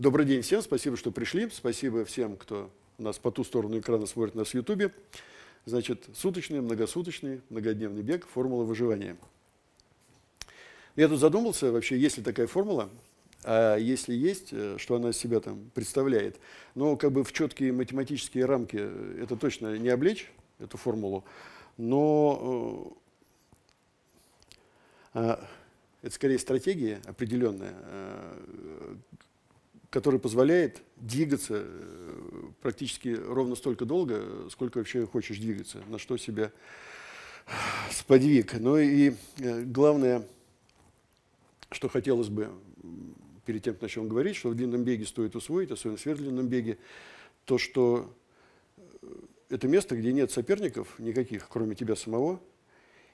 Добрый день всем, спасибо, что пришли, спасибо всем, кто нас по ту сторону экрана смотрит нас в Ютубе. Значит, суточный, многосуточный, многодневный бег, формула выживания. Я тут задумался, вообще, есть ли такая формула, а если есть, э, что она из себя там представляет. Но как бы в четкие математические рамки это точно не облечь, эту формулу, но э, а, это скорее стратегия определенная, э, который позволяет двигаться э, практически ровно столько долго, сколько вообще хочешь двигаться, на что себя э, сподвиг. Но ну и э, главное, что хотелось бы перед тем, как начнем говорить, что в длинном беге стоит усвоить, особенно в сверхдлинном беге, то, что это место, где нет соперников никаких, кроме тебя самого,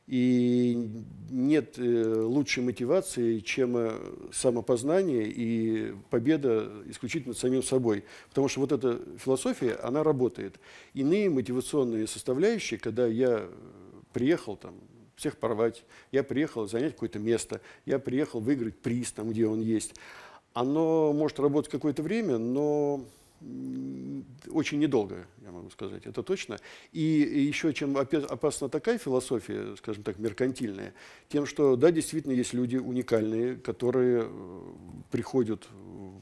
и нет э, лучшей мотивации, чем э, самопознание и победа исключительно над самим собой. Потому что вот эта философия, она работает. Иные мотивационные составляющие, когда я приехал там, всех порвать, я приехал занять какое-то место, я приехал выиграть приз там, где он есть, оно может работать какое-то время, но очень недолго, я могу сказать, это точно. И еще чем опасна такая философия, скажем так, меркантильная, тем, что, да, действительно, есть люди уникальные, которые э, приходят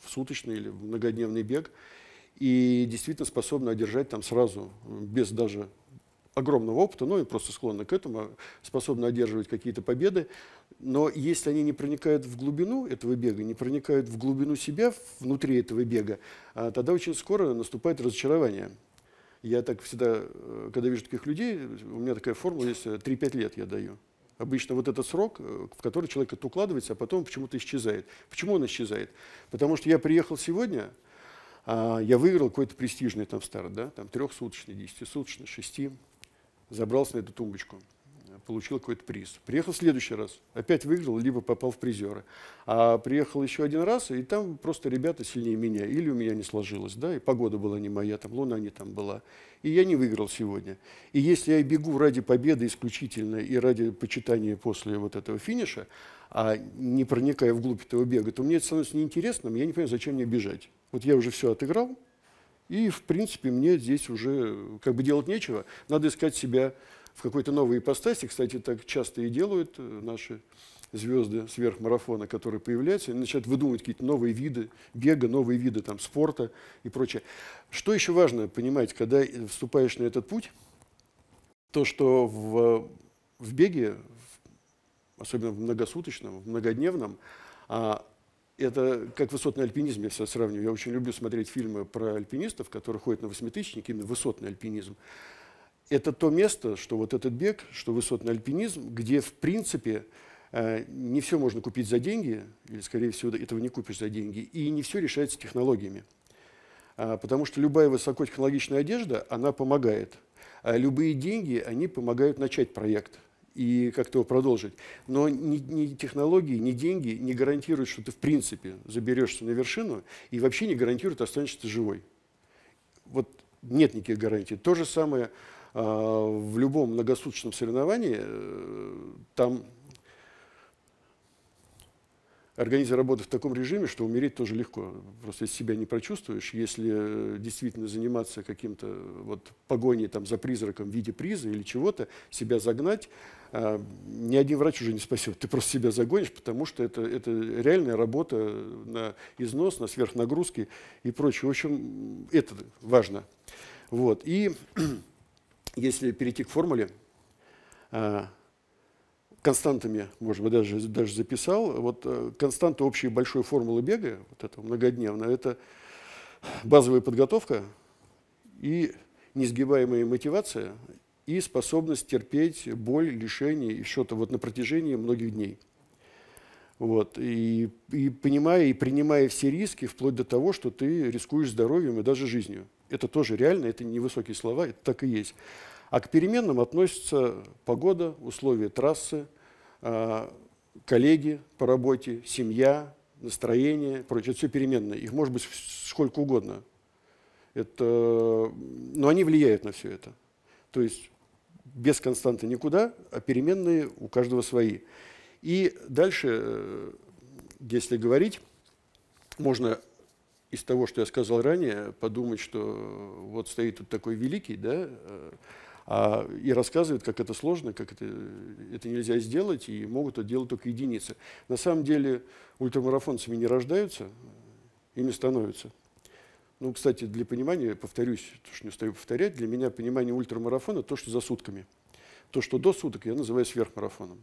в суточный или в многодневный бег и действительно способны одержать там сразу, без даже огромного опыта, ну и просто склонны к этому, а способны одерживать какие-то победы, но если они не проникают в глубину этого бега, не проникают в глубину себя внутри этого бега, а, тогда очень скоро наступает разочарование. Я так всегда, э, когда вижу таких людей, у меня такая формула есть, 3-5 э, лет я даю. Обычно вот этот срок, э, в который человек это укладывается, а потом почему-то исчезает. Почему он исчезает? Потому что я приехал сегодня, а, я выиграл какой-то престижный там старт, да, там трехсуточный, десятисуточный, шести, забрался на эту тумбочку. Э, получил какой-то приз. Приехал в следующий раз, опять выиграл, либо попал в призеры. А приехал еще один раз, и там просто ребята сильнее меня, или у меня не сложилось, да, и погода была не моя, там луна не там была, и я не выиграл сегодня. И если я бегу ради победы исключительно и ради почитания после вот этого финиша, а не проникая вглубь этого бега, то мне это становится неинтересным, я не понимаю, зачем мне бежать. Вот я уже все отыграл, и, в принципе, мне здесь уже как бы делать нечего, надо искать себя в какой-то новой ипостаси. Кстати, так часто и делают э, наши звезды сверхмарафона, которые появляются, и начинают выдумывать какие-то новые виды бега, новые виды там, спорта и прочее. Что еще важно понимать, когда вступаешь на этот путь, то, что в, в беге, особенно в многосуточном, в многодневном, а, это как высотный альпинизм, я все сравниваю. Я очень люблю смотреть фильмы про альпинистов, которые ходят на восьмитысячники, именно высотный альпинизм это то место, что вот этот бег, что высотный альпинизм, где, в принципе, э, не все можно купить за деньги, или, скорее всего, этого не купишь за деньги, и не все решается технологиями. А, потому что любая высокотехнологичная одежда, она помогает. А любые деньги, они помогают начать проект и как-то его продолжить. Но ни, ни технологии, ни деньги не гарантируют, что ты в принципе заберешься на вершину и вообще не гарантируют, останешься живой. Вот нет никаких гарантий. То же самое а, в любом многосуточном соревновании э, там организм работает в таком режиме, что умереть тоже легко. Просто если себя не прочувствуешь, если э, действительно заниматься каким-то э, вот погоней там, за призраком в виде приза или чего-то, себя загнать, э, ни один врач уже не спасет. Ты просто себя загонишь, потому что это, это реальная работа на износ, на сверхнагрузки и прочее. В общем, это важно. Вот. И если перейти к формуле, э, константами, может быть, даже, даже записал, вот э, константа общей большой формулы бега, вот это многодневная, это базовая подготовка и несгибаемая мотивация и способность терпеть боль, лишение и что-то вот на протяжении многих дней. Вот, и, и понимая и принимая все риски, вплоть до того, что ты рискуешь здоровьем и даже жизнью. Это тоже реально, это не высокие слова, это так и есть. А к переменным относятся погода, условия трассы, а, коллеги по работе, семья, настроение, прочее. Это все переменное. Их может быть сколько угодно. Это... Но они влияют на все это. То есть без константы никуда, а переменные у каждого свои. И дальше, э, если говорить, можно из того, что я сказал ранее, подумать, что вот стоит тут такой великий, да, э, а, и рассказывает, как это сложно, как это, это нельзя сделать, и могут это делать только единицы. На самом деле ультрамарафонцами не рождаются, ими становятся. Ну, кстати, для понимания, повторюсь, то, что не устаю повторять, для меня понимание ультрамарафона – то, что за сутками. То, что до суток, я называю сверхмарафоном.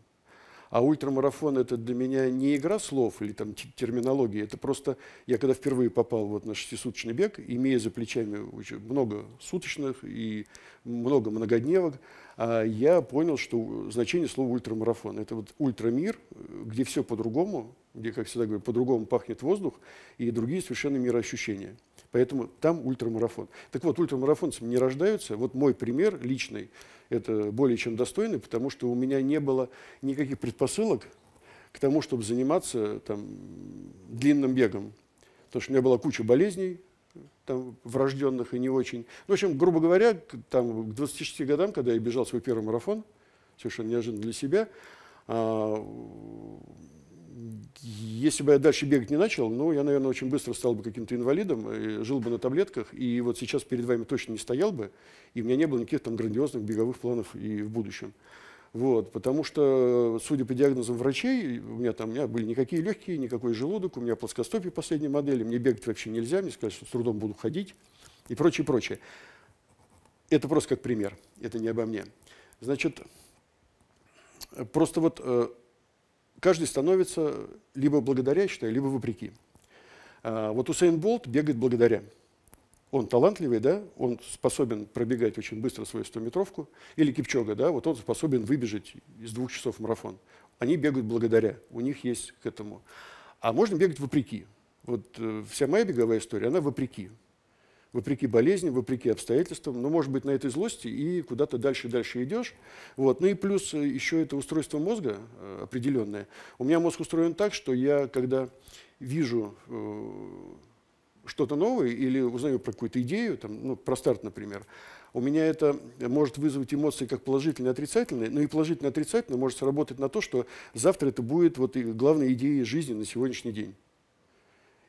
А ультрамарафон это для меня не игра слов или там терминологии. Это просто я когда впервые попал вот на шестисуточный бег, имея за плечами много суточных и много многодневок, а я понял, что значение слова ультрамарафон – это вот ультрамир, где все по-другому, где, как всегда говорю, по-другому пахнет воздух и другие совершенно мироощущения. Поэтому там ультрамарафон. Так вот, ультрамарафонцами не рождаются. Вот мой пример личный, это более чем достойный, потому что у меня не было никаких предпосылок к тому, чтобы заниматься там, длинным бегом. Потому что у меня была куча болезней, там, врожденных и не очень. Ну, в общем, грубо говоря, там, к 26 годам, когда я бежал свой первый марафон, совершенно неожиданно для себя, а, если бы я дальше бегать не начал, ну, я, наверное, очень быстро стал бы каким-то инвалидом, э, жил бы на таблетках, и вот сейчас перед вами точно не стоял бы, и у меня не было никаких там грандиозных беговых планов и в будущем. Вот, потому что, судя по диагнозам врачей, у меня там у меня были никакие легкие, никакой желудок, у меня плоскостопие последней модели, мне бегать вообще нельзя, мне сказали, что с трудом буду ходить и прочее, прочее. Это просто как пример, это не обо мне. Значит, просто вот э, каждый становится либо благодаря, считаю, либо вопреки. А, вот Усейн Болт бегает благодаря. Он талантливый, да, он способен пробегать очень быстро свою 100-метровку. Или Кипчога, да, вот он способен выбежать из двух часов марафон. Они бегают благодаря, у них есть к этому. А можно бегать вопреки. Вот э, вся моя беговая история, она вопреки вопреки болезни, вопреки обстоятельствам, но, ну, может быть, на этой злости и куда-то дальше и дальше идешь. Вот. Ну и плюс э, еще это устройство мозга э, определенное. У меня мозг устроен так, что я, когда вижу э, что-то новое или узнаю про какую-то идею, там, ну, про старт, например, у меня это может вызвать эмоции как положительные, отрицательные, но и положительно-отрицательно может сработать на то, что завтра это будет вот главной идеей жизни на сегодняшний день.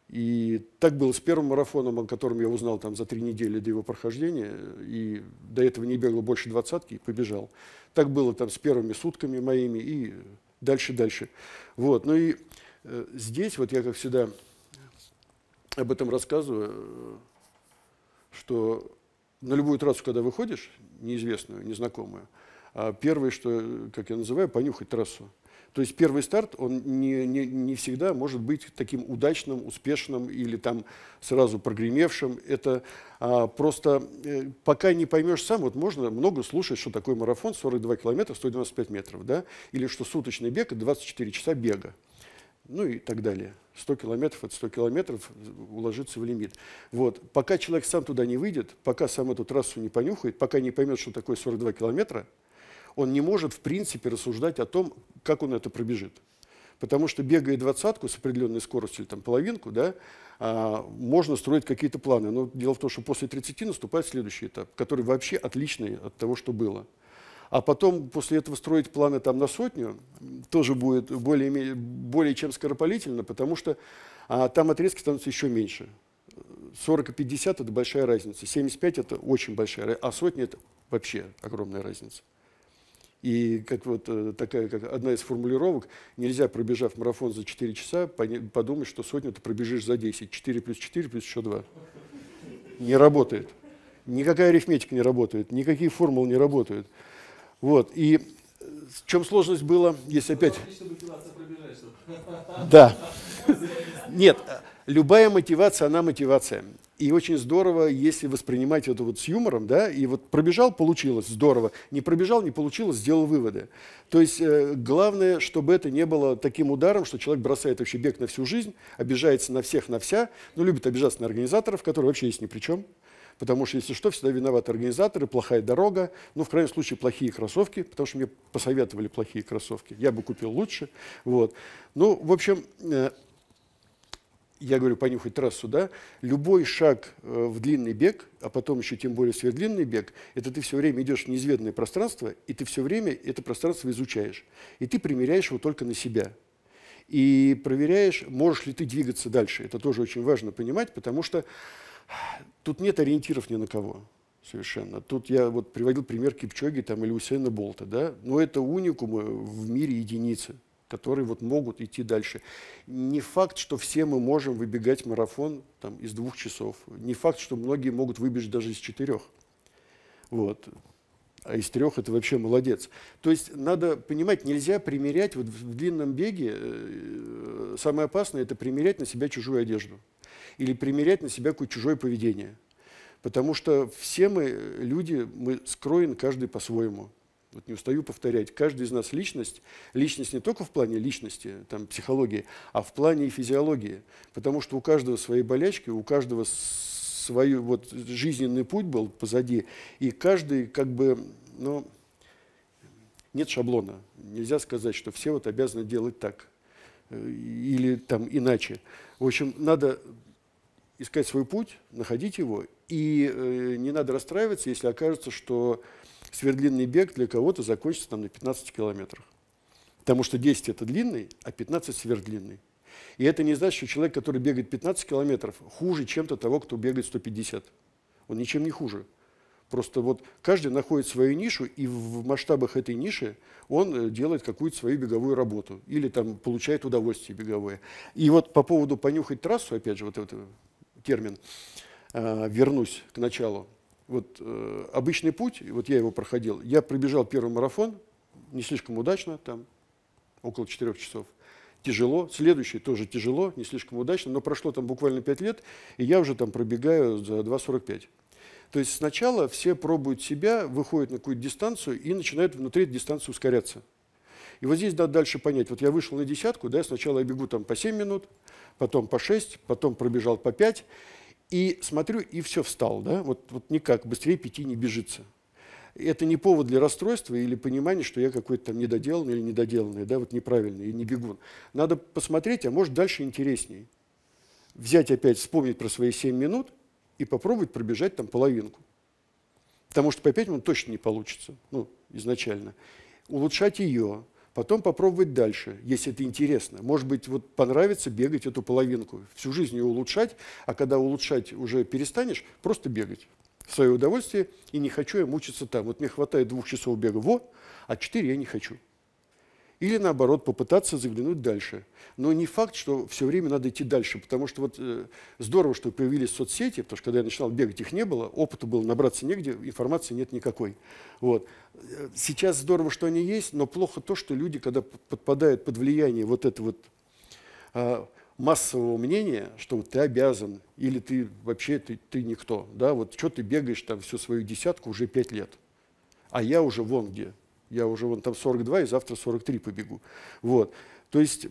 И так было с первым марафоном, о котором я узнал там за три недели до его прохождения, и до этого не бегал больше двадцатки, и побежал. Так было там с первыми сутками моими и дальше-дальше. Вот, ну и э, здесь вот я, как всегда, об этом рассказываю, э, что на любую трассу, когда выходишь, неизвестную, незнакомую, а первое, что, э, как я называю, понюхать трассу – то есть первый старт, он не, не, не всегда может быть таким удачным, успешным или там сразу прогремевшим. Это а, просто э, пока не поймешь сам, вот можно много слушать, что такое марафон 42 километра, 195 метров, да, или что суточный бег – 24 часа бега ну и так далее. 100 километров – от 100 километров, уложиться в лимит. Вот. Пока человек сам туда не выйдет, пока сам эту трассу не понюхает, пока не поймет, что такое 42 километра – он не может в принципе рассуждать о том, как он это пробежит. Потому что бегая двадцатку с определенной скоростью, там половинку, да, а, можно строить какие-то планы. Но дело в том, что после 30 наступает следующий этап, который вообще отличный от того, что было. А потом после этого строить планы там на сотню тоже будет более, более чем скоропалительно, потому что а, там отрезки становятся еще меньше. 40 и 50 – это большая разница, 75 – это очень большая разница, а сотня – это вообще огромная разница. И как вот э, такая как одна из формулировок, нельзя, пробежав марафон за 4 часа, подумать, что сотню ты пробежишь за 10. 4 плюс 4 плюс еще 2. Не работает. Никакая арифметика не работает, никакие формулы не работают. Вот. И в э, чем сложность была, если опять... Ну, да. Нет, э, любая мотивация, она мотивация. И очень здорово, если воспринимать это вот с юмором, да, и вот пробежал, получилось, здорово, не пробежал, не получилось, сделал выводы. То есть э, главное, чтобы это не было таким ударом, что человек бросает вообще бег на всю жизнь, обижается на всех, на вся, ну, любит обижаться на организаторов, которые вообще есть ни при чем, потому что, если что, всегда виноваты организаторы, плохая дорога, ну, в крайнем случае, плохие кроссовки, потому что мне посоветовали плохие кроссовки, я бы купил лучше, вот. Ну, в общем, э, я говорю, понюхать трассу, да, любой шаг э, в длинный бег, а потом еще тем более сверхдлинный бег, это ты все время идешь в неизведанное пространство, и ты все время это пространство изучаешь. И ты примеряешь его только на себя. И проверяешь, можешь ли ты двигаться дальше. Это тоже очень важно понимать, потому что тут нет ориентиров ни на кого совершенно. Тут я вот приводил пример Кипчоги там, или Усейна Болта. Да? Но это уникумы э, в мире единицы которые вот могут идти дальше. Не факт, что все мы можем выбегать марафон там, из двух часов. Не факт, что многие могут выбежать даже из четырех. Вот. А из трех это вообще молодец. То есть надо понимать, нельзя примерять вот в длинном беге. Э, самое опасное это примерять на себя чужую одежду или примерять на себя какое-то чужое поведение. Потому что все мы люди, мы скроен каждый по-своему вот не устаю повторять, каждый из нас личность, личность не только в плане личности, там, психологии, а в плане и физиологии, потому что у каждого свои болячки, у каждого свой вот, жизненный путь был позади, и каждый как бы, ну, нет шаблона, нельзя сказать, что все вот обязаны делать так э, или там иначе. В общем, надо искать свой путь, находить его, и э, не надо расстраиваться, если окажется, что свердлинный бег для кого-то закончится там на 15 километрах. Потому что 10 это длинный, а 15 сверхдлинный. И это не значит, что человек, который бегает 15 километров, хуже чем-то того, кто бегает 150. Он ничем не хуже. Просто вот каждый находит свою нишу, и в масштабах этой ниши он э, делает какую-то свою беговую работу или там получает удовольствие беговое. И вот по поводу понюхать трассу, опять же, вот этот термин, э, вернусь к началу вот э, обычный путь, вот я его проходил, я пробежал первый марафон, не слишком удачно, там около 4 часов, тяжело, следующий тоже тяжело, не слишком удачно, но прошло там буквально 5 лет, и я уже там пробегаю за 2,45. То есть сначала все пробуют себя, выходят на какую-то дистанцию и начинают внутри этой дистанции ускоряться. И вот здесь надо дальше понять. Вот я вышел на десятку, да, сначала я бегу там по 7 минут, потом по 6, потом пробежал по 5. И смотрю, и все встал, да, вот, вот никак, быстрее пяти не бежится. Это не повод для расстройства или понимания, что я какой-то там недоделанный или недоделанный, да, вот неправильный и не бегун. Надо посмотреть, а может дальше интереснее. Взять опять, вспомнить про свои семь минут и попробовать пробежать там половинку. Потому что по 5 минут точно не получится, ну, изначально. Улучшать ее, Потом попробовать дальше, если это интересно. Может быть, вот понравится бегать эту половинку, всю жизнь ее улучшать, а когда улучшать уже перестанешь, просто бегать в свое удовольствие, и не хочу я мучиться там. Вот мне хватает двух часов бега во, а четыре я не хочу. Или наоборот, попытаться заглянуть дальше. Но не факт, что все время надо идти дальше, потому что вот э, здорово, что появились соцсети, потому что когда я начинал бегать, их не было, опыта было набраться негде, информации нет никакой. Вот. Э, сейчас здорово, что они есть, но плохо то, что люди, когда подпадают под влияние вот этого вот, э, массового мнения, что вот ты обязан, или ты вообще ты, ты никто, да, вот что ты бегаешь там всю свою десятку уже пять лет, а я уже вон где, я уже вон там 42 и завтра 43 побегу. Вот. То есть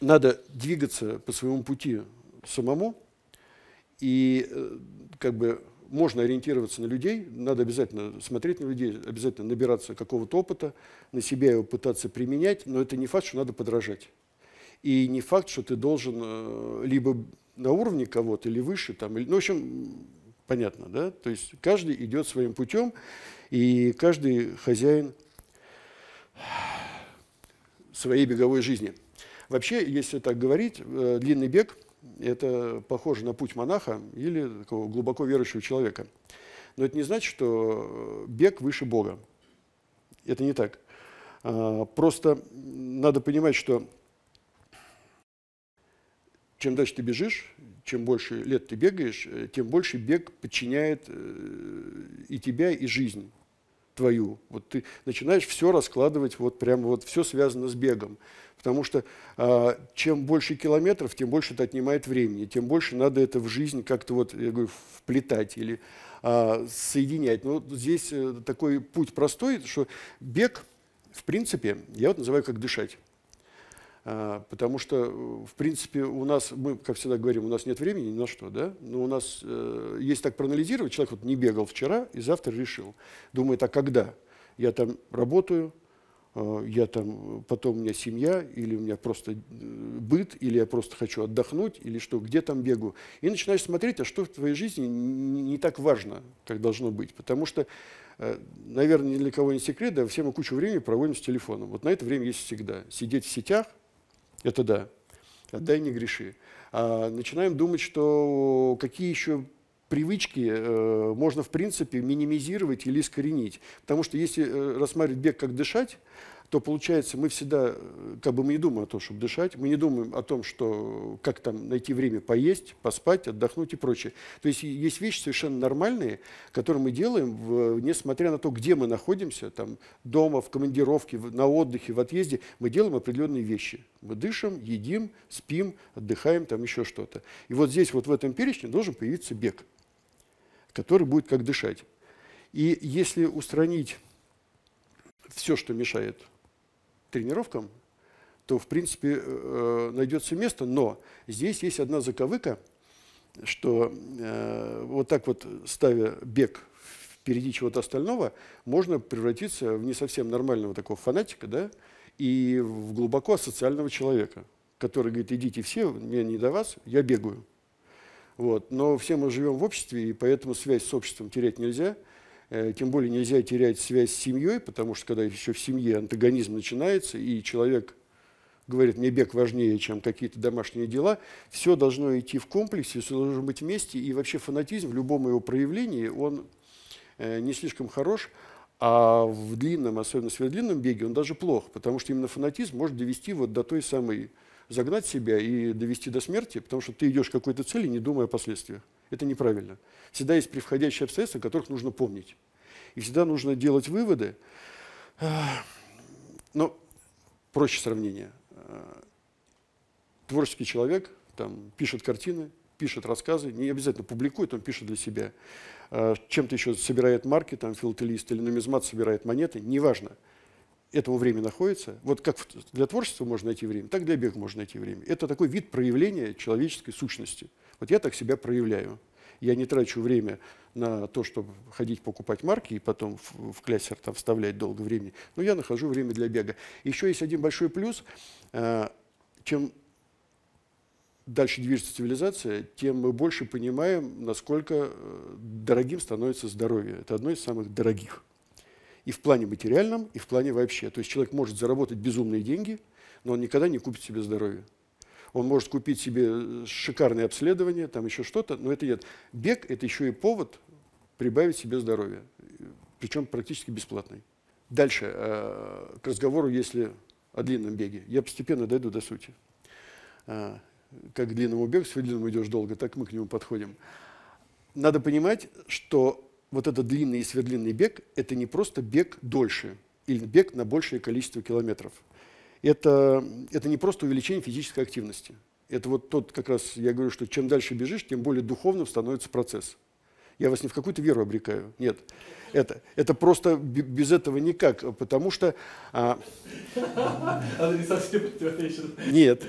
надо двигаться по своему пути самому, и э, как бы можно ориентироваться на людей, надо обязательно смотреть на людей, обязательно набираться какого-то опыта, на себя его пытаться применять, но это не факт, что надо подражать. И не факт, что ты должен э, либо на уровне кого-то, или выше, там, ну, в общем, понятно, да? То есть каждый идет своим путем, и каждый хозяин своей беговой жизни. Вообще, если так говорить, э, длинный бег – это похоже на путь монаха или такого глубоко верующего человека. Но это не значит, что э, бег выше Бога. Это не так. А, просто надо понимать, что чем дальше ты бежишь, чем больше лет ты бегаешь, э, тем больше бег подчиняет и тебя, и жизнь твою. Вот ты начинаешь все раскладывать, вот прямо вот все связано с бегом. Потому что э, чем больше километров, тем больше это отнимает времени, тем больше надо это в жизнь как-то вот, я говорю, вплетать или э, соединять. Но ну, вот здесь э, такой путь простой, что бег, в принципе, я вот называю как дышать. А, потому что, э, в принципе, у нас, мы, как всегда говорим, у нас нет времени ни на что, да? Но у нас, э, если так проанализировать, человек вот не бегал вчера и завтра решил. Думает, а когда? Я там работаю, э, я там, потом у меня семья, или у меня просто э, быт, или я просто хочу отдохнуть, или что, где там бегу. И начинаешь смотреть, а что в твоей жизни не так важно, как должно быть. Потому что э, наверное, ни для кого не секрет, да, все мы кучу времени проводим с телефоном. Вот на это время есть всегда. Сидеть в сетях, это да. Отдай, не греши. А начинаем думать, что какие еще привычки э, можно, в принципе, минимизировать или искоренить. Потому что если э, рассматривать бег как дышать, то получается, мы всегда э, как бы мы не думаем о том, чтобы дышать, мы не думаем о том, что как там найти время поесть, поспать, отдохнуть и прочее. То есть есть вещи совершенно нормальные, которые мы делаем, в, несмотря на то, где мы находимся, там дома, в командировке, в, на отдыхе, в отъезде, мы делаем определенные вещи. Мы дышим, едим, спим, отдыхаем, там еще что-то. И вот здесь вот в этом перечне должен появиться бег, который будет как дышать. И если устранить все, что мешает тренировкам, то, в принципе, э, э, найдется место. Но здесь есть одна заковыка, что э, вот так вот, ставя бег впереди чего-то остального, можно превратиться в не совсем нормального такого фанатика, да, и в глубоко асоциального человека, который говорит, идите все, мне не до вас, я бегаю. Вот. Но все мы живем в обществе, и поэтому связь с обществом терять нельзя – Э, тем более нельзя терять связь с семьей, потому что когда еще в семье антагонизм начинается, и человек говорит, мне бег важнее, чем какие-то домашние дела, все должно идти в комплексе, все должно быть вместе, и вообще фанатизм в любом его проявлении, он э, не слишком хорош, а в длинном, особенно в сверхдлинном беге, он даже плох, потому что именно фанатизм может довести вот до той самой загнать себя и довести до смерти, потому что ты идешь к какой-то цели, не думая о последствиях. Это неправильно. Всегда есть превходящие обстоятельства, о которых нужно помнить. И всегда нужно делать выводы. Но ну, проще сравнение. Э, творческий человек там, пишет картины, пишет рассказы, не обязательно публикует, он пишет для себя. Э, чем-то еще собирает марки, там, филателист или нумизмат собирает монеты, неважно этого времени находится, вот как для творчества можно найти время, так для бега можно найти время. Это такой вид проявления человеческой сущности. Вот я так себя проявляю. Я не трачу время на то, чтобы ходить покупать марки и потом в, в клясер там вставлять долго времени, но я нахожу время для бега. Еще есть один большой плюс. А, чем дальше движется цивилизация, тем мы больше понимаем, насколько э, дорогим становится здоровье. Это одно из самых дорогих и в плане материальном, и в плане вообще. То есть человек может заработать безумные деньги, но он никогда не купит себе здоровье. Он может купить себе э, шикарное обследование, там еще что-то, но это нет. Бег – это еще и повод прибавить себе здоровье, причем практически бесплатный. Дальше, э, к разговору, если о длинном беге. Я постепенно дойду до сути. Э, как к длинному бегу, с длинному идешь долго, так мы к нему подходим. Надо понимать, что вот этот длинный и свердлинный бег – это не просто бег дольше или бег на большее количество километров. Это, это не просто увеличение физической активности. Это вот тот как раз, я говорю, что чем дальше бежишь, тем более духовным становится процесс – я вас не в какую-то веру обрекаю. Нет. Это, это просто без этого никак, потому что... А... Она не совсем Нет,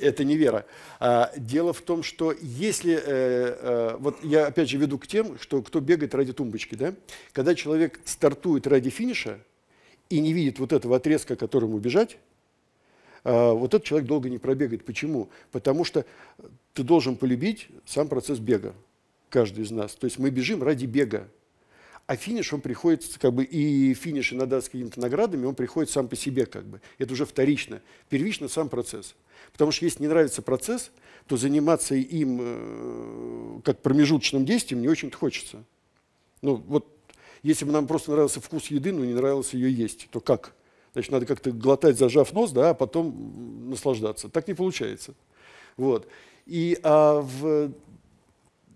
это не вера. А, дело в том, что если... Э, э, вот я опять же веду к тем, что кто бегает ради тумбочки, да? Когда человек стартует ради финиша и не видит вот этого отрезка, которому бежать, э, а, вот этот человек долго не пробегает. Почему? Потому что ты должен полюбить сам процесс бега каждый из нас. То есть мы бежим ради бега. А финиш, он приходит, как бы, и финиш иногда с какими-то наградами, он приходит сам по себе, как бы. Это уже вторично. Первично сам процесс. Потому что если не нравится процесс, то заниматься им э, как промежуточным действием не очень-то хочется. Ну, вот если бы нам просто нравился вкус еды, но не нравилось ее есть, то как? Значит, надо как-то глотать, зажав нос, да, а потом наслаждаться. Так не получается. Вот. И а в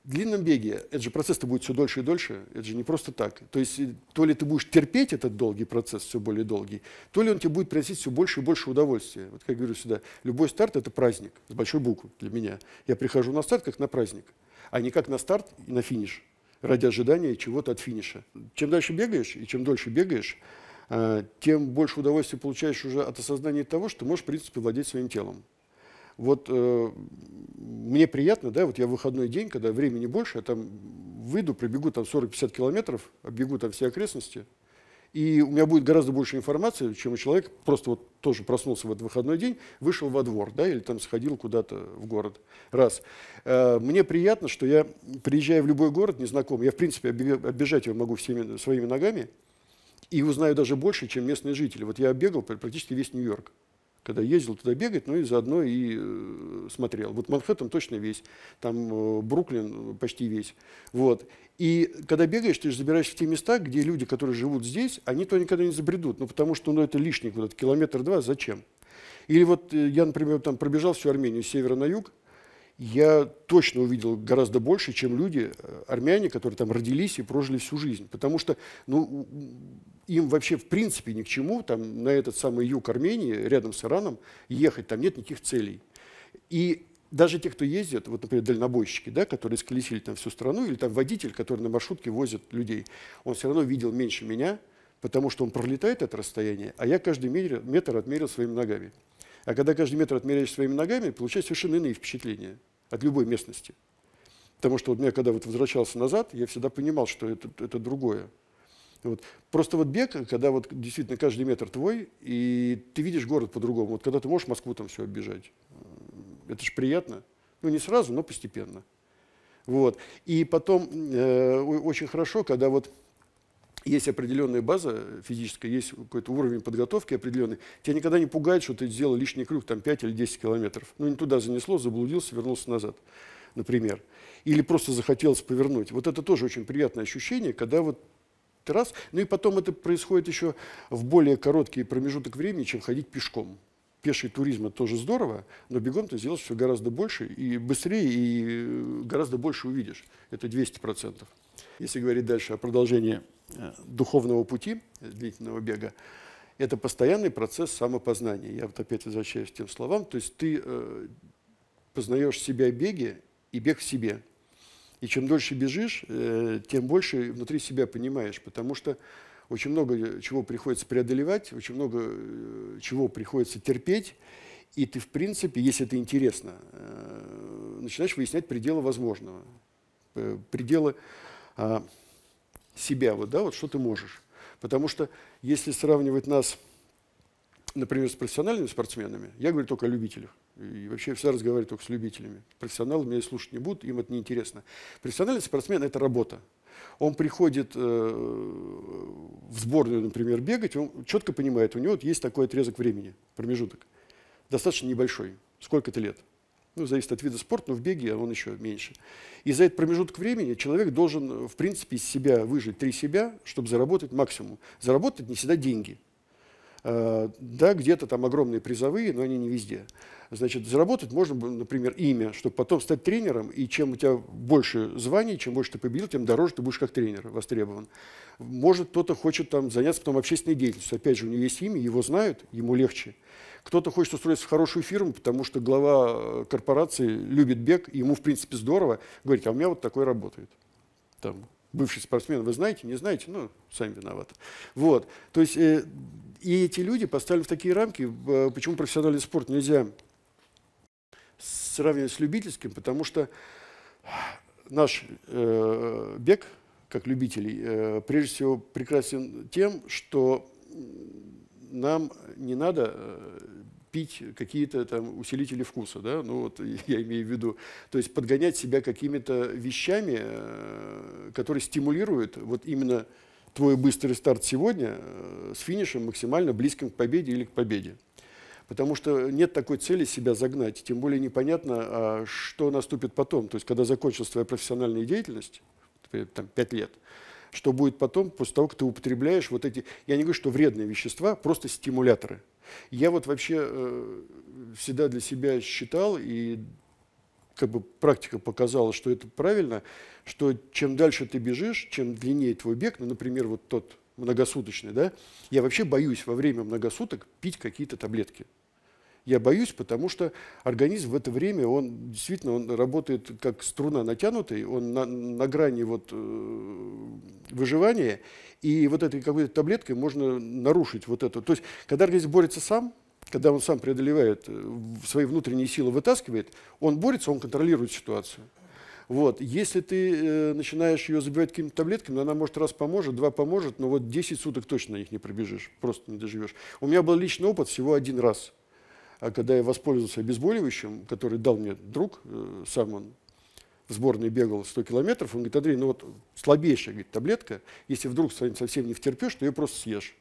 длинном беге это же процесс-то будет все дольше и дольше, это же не просто так. То есть э, то ли ты будешь терпеть этот долгий процесс, все более долгий, то ли он тебе будет приносить все больше и больше удовольствия. Вот как я говорю сюда, любой старт – это праздник с большой буквы для меня. Я прихожу на старт как на праздник, а не как на старт и на финиш, ради ожидания чего-то от финиша. Чем дальше бегаешь и чем дольше бегаешь, э, тем больше удовольствия получаешь уже от осознания того, что можешь, в принципе, владеть своим телом вот э, мне приятно, да, вот я в выходной день, когда времени больше, я там выйду, пробегу там 40-50 километров, оббегу там все окрестности, и у меня будет гораздо больше информации, чем у человека просто вот тоже проснулся в этот выходной день, вышел во двор, да, или там сходил куда-то в город. Раз. Э, мне приятно, что я, приезжая в любой город незнакомый, я, в принципе, оббежать его могу всеми своими ногами, и узнаю даже больше, чем местные жители. Вот я оббегал практически весь Нью-Йорк когда ездил туда бегать, ну и заодно и э, смотрел. Вот Манхэттен точно весь, там э, Бруклин э, почти весь. Вот. И когда бегаешь, ты же забираешь в те места, где люди, которые живут здесь, они то никогда не забредут, ну потому что ну, это лишний вот этот километр-два, зачем? Или вот я, например, там пробежал всю Армению с севера на юг, я точно увидел гораздо больше, чем люди, э, армяне, которые там родились и прожили всю жизнь. Потому что ну, им вообще в принципе ни к чему там, на этот самый юг Армении, рядом с Ираном, ехать, там нет никаких целей. И даже те, кто ездит, вот, например, дальнобойщики, да, которые сколесили там всю страну, или там водитель, который на маршрутке возит людей, он все равно видел меньше меня, потому что он пролетает это расстояние, а я каждый метр, метр отмерил своими ногами. А когда каждый метр отмеряешь своими ногами, получаешь совершенно иные впечатления от любой местности. Потому что вот меня, когда вот возвращался назад, я всегда понимал, что это, это другое. Вот. Просто вот бег, когда вот действительно каждый метр твой, и ты видишь город по-другому. Вот когда ты можешь Москву там все оббежать, это же приятно. Ну, не сразу, но постепенно. Вот. И потом э, очень хорошо, когда вот есть определенная база физическая, есть какой-то уровень подготовки определенный, тебя никогда не пугает, что ты сделал лишний крюк, там 5 или 10 километров. Ну, не туда занесло, заблудился, вернулся назад, например. Или просто захотелось повернуть. Вот это тоже очень приятное ощущение, когда вот ты раз, ну и потом это происходит еще в более короткий промежуток времени, чем ходить пешком. Пеший туризм это тоже здорово, но бегом ты сделаешь все гораздо больше и быстрее, и э, гораздо больше увидишь. Это 200%. Если говорить дальше о продолжении Э, духовного пути, э, длительного бега, это постоянный процесс самопознания. Я вот опять возвращаюсь к тем словам. То есть ты э, познаешь себя в беге и бег в себе. И чем дольше бежишь, э, тем больше внутри себя понимаешь, потому что очень много чего приходится преодолевать, очень много э, чего приходится терпеть. И ты, в принципе, если это интересно, э, начинаешь выяснять пределы возможного, э, пределы... Э, себя, вот, да, вот что ты можешь. Потому что если сравнивать нас, например, с профессиональными спортсменами, я говорю только о любителях, и вообще всегда разговариваю только с любителями. Профессионалы меня слушать не будут, им это неинтересно. Профессиональный спортсмен – это работа. Он приходит э, в сборную, например, бегать, он четко понимает, у него вот есть такой отрезок времени, промежуток, достаточно небольшой, сколько-то лет – ну, зависит от вида спорта, но в беге он еще меньше. И за этот промежуток времени человек должен, э, в принципе, из себя выжить три себя, чтобы заработать максимум. Заработать не всегда деньги. Э, да, где-то там огромные призовые, но они не везде. Значит, заработать можно, например, имя, чтобы потом стать тренером, и чем у тебя больше званий, чем больше ты победил, тем дороже ты будешь как тренер востребован. Может, кто-то хочет там заняться потом общественной деятельностью. Опять же, у него есть имя, его знают, ему легче. Кто-то хочет устроиться в хорошую фирму, потому что глава э, корпорации любит бег, и ему, в принципе, здорово. Говорит, а у меня вот такой работает. Там, бывший спортсмен, вы знаете, не знаете, ну, сами виноваты. Вот, то есть, э, и эти люди поставили в такие рамки, э, почему профессиональный спорт нельзя сравнивать с любительским, потому что наш э, бег, как любителей, э, прежде всего прекрасен тем, что нам не надо э, пить какие-то там усилители вкуса, да, ну вот я имею в виду, то есть подгонять себя какими-то вещами, э, которые стимулируют вот именно твой быстрый старт сегодня э, с финишем максимально близким к победе или к победе. Потому что нет такой цели себя загнать, тем более непонятно, а что наступит потом. То есть, когда закончилась твоя профессиональная деятельность, там, пять лет, что будет потом, после того, как ты употребляешь вот эти, я не говорю, что вредные вещества, просто стимуляторы – я вот вообще э, всегда для себя считал, и как бы практика показала, что это правильно, что чем дальше ты бежишь, чем длиннее твой бег, ну, например, вот тот многосуточный, да, я вообще боюсь во время многосуток пить какие-то таблетки. Я боюсь, потому что организм в это время, он действительно он работает как струна натянутая, он на, на грани вот, э, выживания, и вот этой какой-то таблеткой можно нарушить вот это. То есть, когда организм борется сам, когда он сам преодолевает э, свои внутренние силы, вытаскивает, он борется, он контролирует ситуацию. Вот. Если ты э, начинаешь ее забивать какими-то таблетками, она может раз поможет, два поможет, но вот 10 суток точно на них не пробежишь, просто не доживешь. У меня был личный опыт всего один раз – а когда я воспользовался обезболивающим, который дал мне друг, э, сам он в сборной бегал 100 километров, он говорит, Андрей, ну вот слабейшая говорит, таблетка, если вдруг совсем не втерпешь, то ее просто съешь.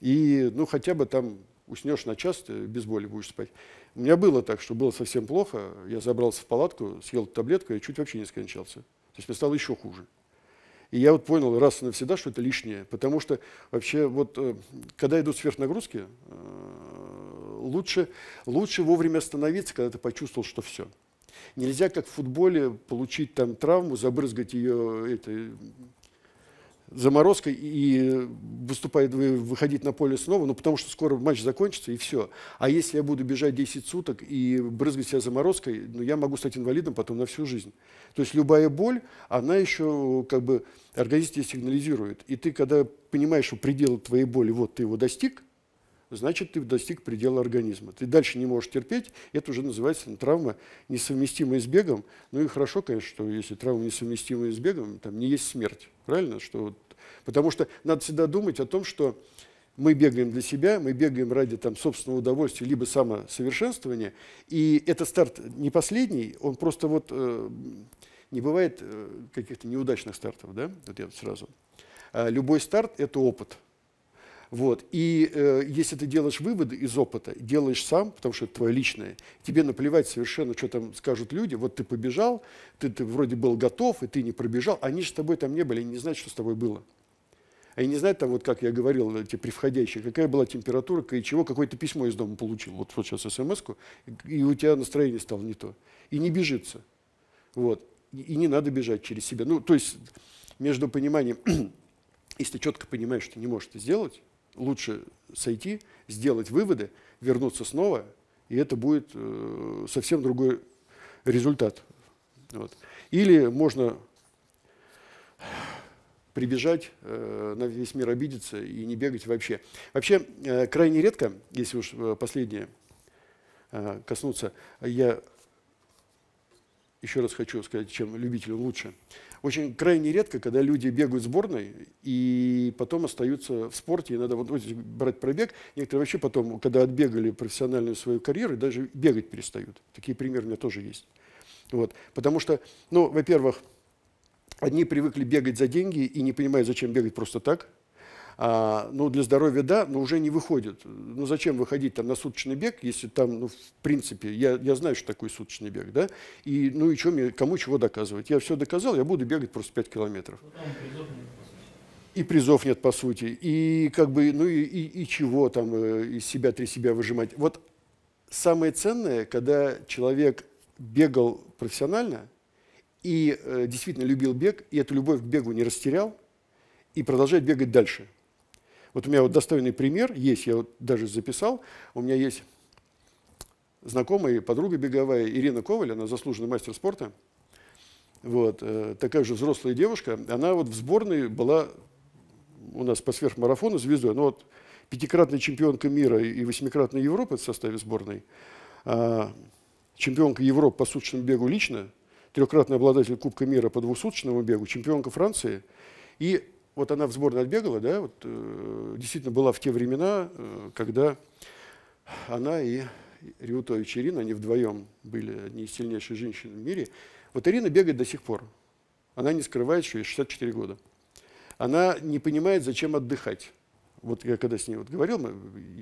И ну хотя бы там уснешь на час, ты без боли будешь спать. У меня было так, что было совсем плохо, я забрался в палатку, съел таблетку и чуть вообще не скончался. То есть мне стало еще хуже. И я вот понял раз и навсегда, что это лишнее. Потому что вообще вот, э, когда идут сверхнагрузки, э, лучше, лучше вовремя остановиться, когда ты почувствовал, что все. Нельзя, как в футболе, получить там травму, забрызгать ее этой заморозкой и выступает, выходить на поле снова, ну, потому что скоро матч закончится, и все. А если я буду бежать 10 суток и брызгать себя заморозкой, ну, я могу стать инвалидом потом на всю жизнь. То есть любая боль, она еще как бы организм тебе сигнализирует. И ты, когда понимаешь, что предел твоей боли, вот ты его достиг – значит, ты достиг предела организма. Ты дальше не можешь терпеть, это уже называется травма, несовместимая с бегом. Ну и хорошо, конечно, что если травма несовместимая с бегом, там не есть смерть, правильно? Что вот, потому что надо всегда думать о том, что мы бегаем для себя, мы бегаем ради там, собственного удовольствия, либо самосовершенствования. И этот старт не последний, он просто вот... Э, не бывает э, каких-то неудачных стартов, да? Вот я вот сразу. А любой старт – это опыт – вот. И э, если ты делаешь выводы из опыта, делаешь сам, потому что это твое личное, тебе наплевать совершенно, что там скажут люди. Вот ты побежал, ты, ты вроде был готов, и ты не пробежал. Они же с тобой там не были, они не знают, что с тобой было. Они не знают, там, вот как я говорил, эти превходящие, какая была температура, и чего, какое-то письмо из дома получил, вот, вот сейчас смс и у тебя настроение стало не то. И не бежится. Вот. И не надо бежать через себя. Ну, то есть между пониманием, если четко понимаешь, что не можешь это сделать, лучше сойти, сделать выводы, вернуться снова, и это будет э, совсем другой результат. Вот. Или можно прибежать, э, на весь мир обидеться и не бегать вообще. Вообще, э, крайне редко, если уж э, последнее э, коснуться, я еще раз хочу сказать, чем любителю лучше. Очень крайне редко, когда люди бегают в сборной и потом остаются в спорте, и надо вот, вот брать пробег. Некоторые вообще потом, когда отбегали профессиональную свою карьеру, даже бегать перестают. Такие примеры у меня тоже есть. Вот. Потому что, ну, во-первых, одни привыкли бегать за деньги и не понимают, зачем бегать просто так – а, ну, для здоровья да, но уже не выходит. Ну, зачем выходить там на суточный бег, если там, ну, в принципе, я, я знаю, что такое суточный бег, да, и, ну, и чем, кому чего доказывать. Я все доказал, я буду бегать просто 5 километров. Ну, и призов нет, по сути, и как бы, ну, и, и, и чего там э, из себя, три себя выжимать. Вот самое ценное, когда человек бегал профессионально и э, действительно любил бег, и эту любовь к бегу не растерял, и продолжает бегать дальше – вот у меня вот достойный пример есть, я вот даже записал. У меня есть знакомая подруга беговая Ирина Коваль, она заслуженный мастер спорта. Вот, э, такая же взрослая девушка. Она вот в сборной была у нас по сверхмарафону звездой. Ну вот пятикратная чемпионка мира и восьмикратная Европы в составе сборной. А, чемпионка Европы по суточному бегу лично, трехкратный обладатель Кубка мира по двухсуточному бегу, чемпионка Франции. И вот она в сборной отбегала, да, вот, э, действительно была в те времена, э, когда она и Риутович Ирина, они вдвоем были одни из сильнейших женщин в мире. Вот Ирина бегает до сих пор. Она не скрывает, что ей 64 года. Она не понимает, зачем отдыхать. Вот я когда с ней вот говорил, мы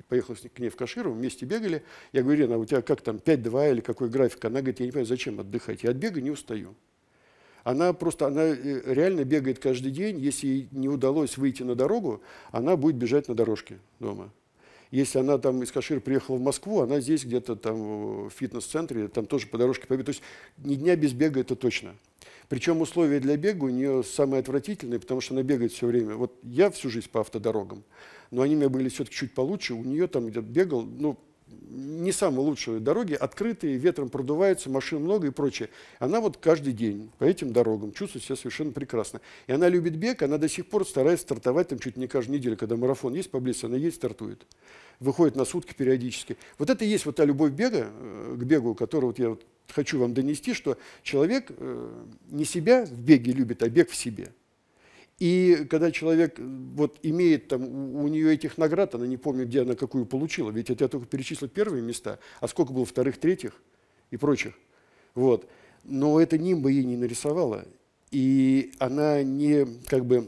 поехал к ней в Каширу, вместе бегали. Я говорю, Ирина, а у тебя как там 5-2 или какой график? Она говорит, я не понимаю, зачем отдыхать? Я от бега не устаю. Она просто, она э, реально бегает каждый день. Если ей не удалось выйти на дорогу, она будет бежать на дорожке дома. Если она там из Кашира приехала в Москву, она здесь где-то там в фитнес-центре, там тоже по дорожке побегает. То есть ни дня без бега это точно. Причем условия для бега у нее самые отвратительные, потому что она бегает все время. Вот я всю жизнь по автодорогам, но они у меня были все-таки чуть получше. У нее там где-то бегал, ну, не самые лучшие дороги, открытые, ветром продуваются, машин много и прочее. Она вот каждый день по этим дорогам чувствует себя совершенно прекрасно. И она любит бег, она до сих пор старается стартовать там чуть не каждую неделю, когда марафон есть поблизости, она едет, стартует. Выходит на сутки периодически. Вот это и есть вот та любовь бега, э, к бегу, которую вот я вот хочу вам донести, что человек э, не себя в беге любит, а бег в себе. И когда человек э, вот имеет там, у, у нее этих наград, она не помнит, где она какую получила, ведь я только перечислил первые места, а сколько было вторых, третьих и прочих. Вот. Но это нимба ей не нарисовала, и она не как бы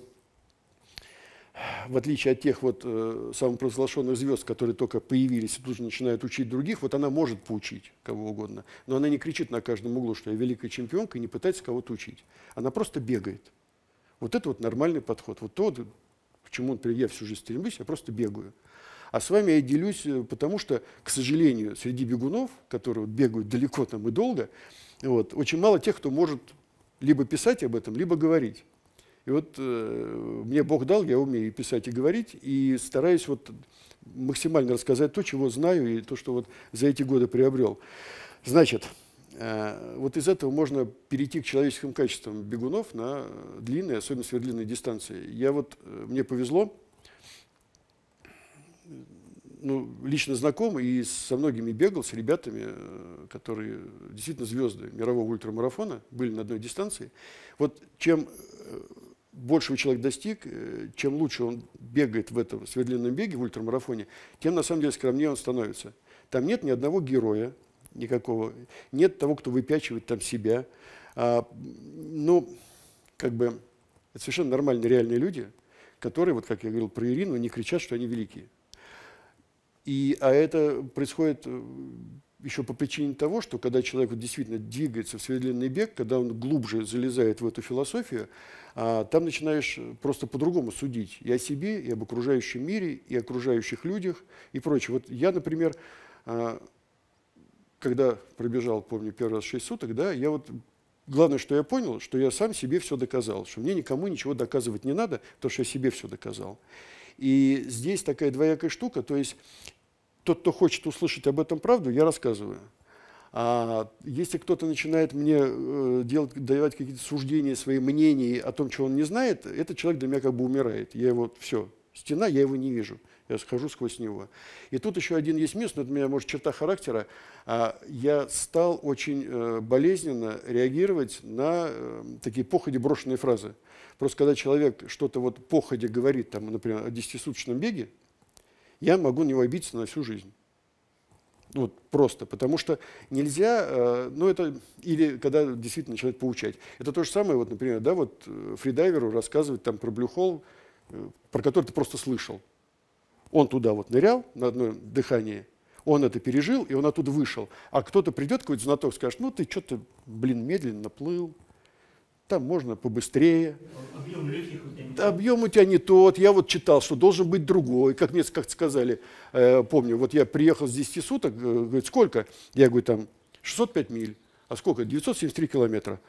в отличие от тех вот э, самопровозглашенных звезд, которые только появились и тут же начинают учить других, вот она может поучить кого угодно, но она не кричит на каждом углу, что я великая чемпионка, и не пытается кого-то учить. Она просто бегает. Вот это вот нормальный подход. Вот то, к чему, например, я всю жизнь стремлюсь, я просто бегаю. А с вами я делюсь, э, потому что, к сожалению, среди бегунов, которые бегают далеко там и долго, вот, очень мало тех, кто может либо писать об этом, либо говорить. И вот э, мне Бог дал, я умею и писать, и говорить, и стараюсь вот максимально рассказать то, чего знаю, и то, что вот за эти годы приобрел. Значит, Э, вот из этого можно перейти к человеческим качествам бегунов на длинные, особенно сверхдлинные дистанции. Я вот, э, мне повезло, ну, лично знаком и со многими бегал, с ребятами, э, которые действительно звезды мирового ультрамарафона, были на одной дистанции. Вот чем большего человек достиг, чем лучше он бегает в этом сверхдлинном беге, в ультрамарафоне, тем на самом деле скромнее он становится. Там нет ни одного героя, никакого нет того, кто выпячивает там себя. А, ну, как бы, это совершенно нормальные, реальные люди, которые, вот как я говорил про Ирину, не кричат, что они великие. И, а это происходит э, еще по причине того, что когда человек вот действительно двигается в сверленный бег, когда он глубже залезает в эту философию, а, там начинаешь просто по-другому судить и о себе, и об окружающем мире, и окружающих людях, и прочее. Вот я, например, а, когда пробежал, помню, первый раз 6 суток, да, я вот Главное, что я понял, что я сам себе все доказал, что мне никому ничего доказывать не надо, потому что я себе все доказал. И здесь такая двоякая штука, то есть тот, кто хочет услышать об этом правду, я рассказываю. А если кто-то начинает мне э, делать, давать какие-то суждения, свои мнения о том, чего он не знает, этот человек для меня как бы умирает. Я его, все, стена, я его не вижу я схожу сквозь него. И тут еще один есть минус, но это у меня, может, черта характера. А, я стал очень э, болезненно реагировать на эм, такие походи брошенные фразы. Просто когда человек что-то вот походе говорит, там, например, о десятисуточном беге, я могу на него обидеться на всю жизнь. Ну вот просто, потому что нельзя, э, ну это, или когда действительно начинает получать. Это то же самое, вот, например, да, вот э, фридайверу рассказывать там про блюхол, про который ты просто слышал. Он туда вот нырял на одном дыхании, он это пережил, и он оттуда вышел. А кто-то придет, какой-то знаток, скажет, ну ты что-то, блин, медленно плыл, там можно побыстрее. Объем, легких у тебя не Объем у тебя не тот. Я вот читал, что должен быть другой. Как мне как сказали, э, помню, вот я приехал с 10 суток, э, говорит, сколько? Я говорю, там 605 миль. А сколько? 973 километра.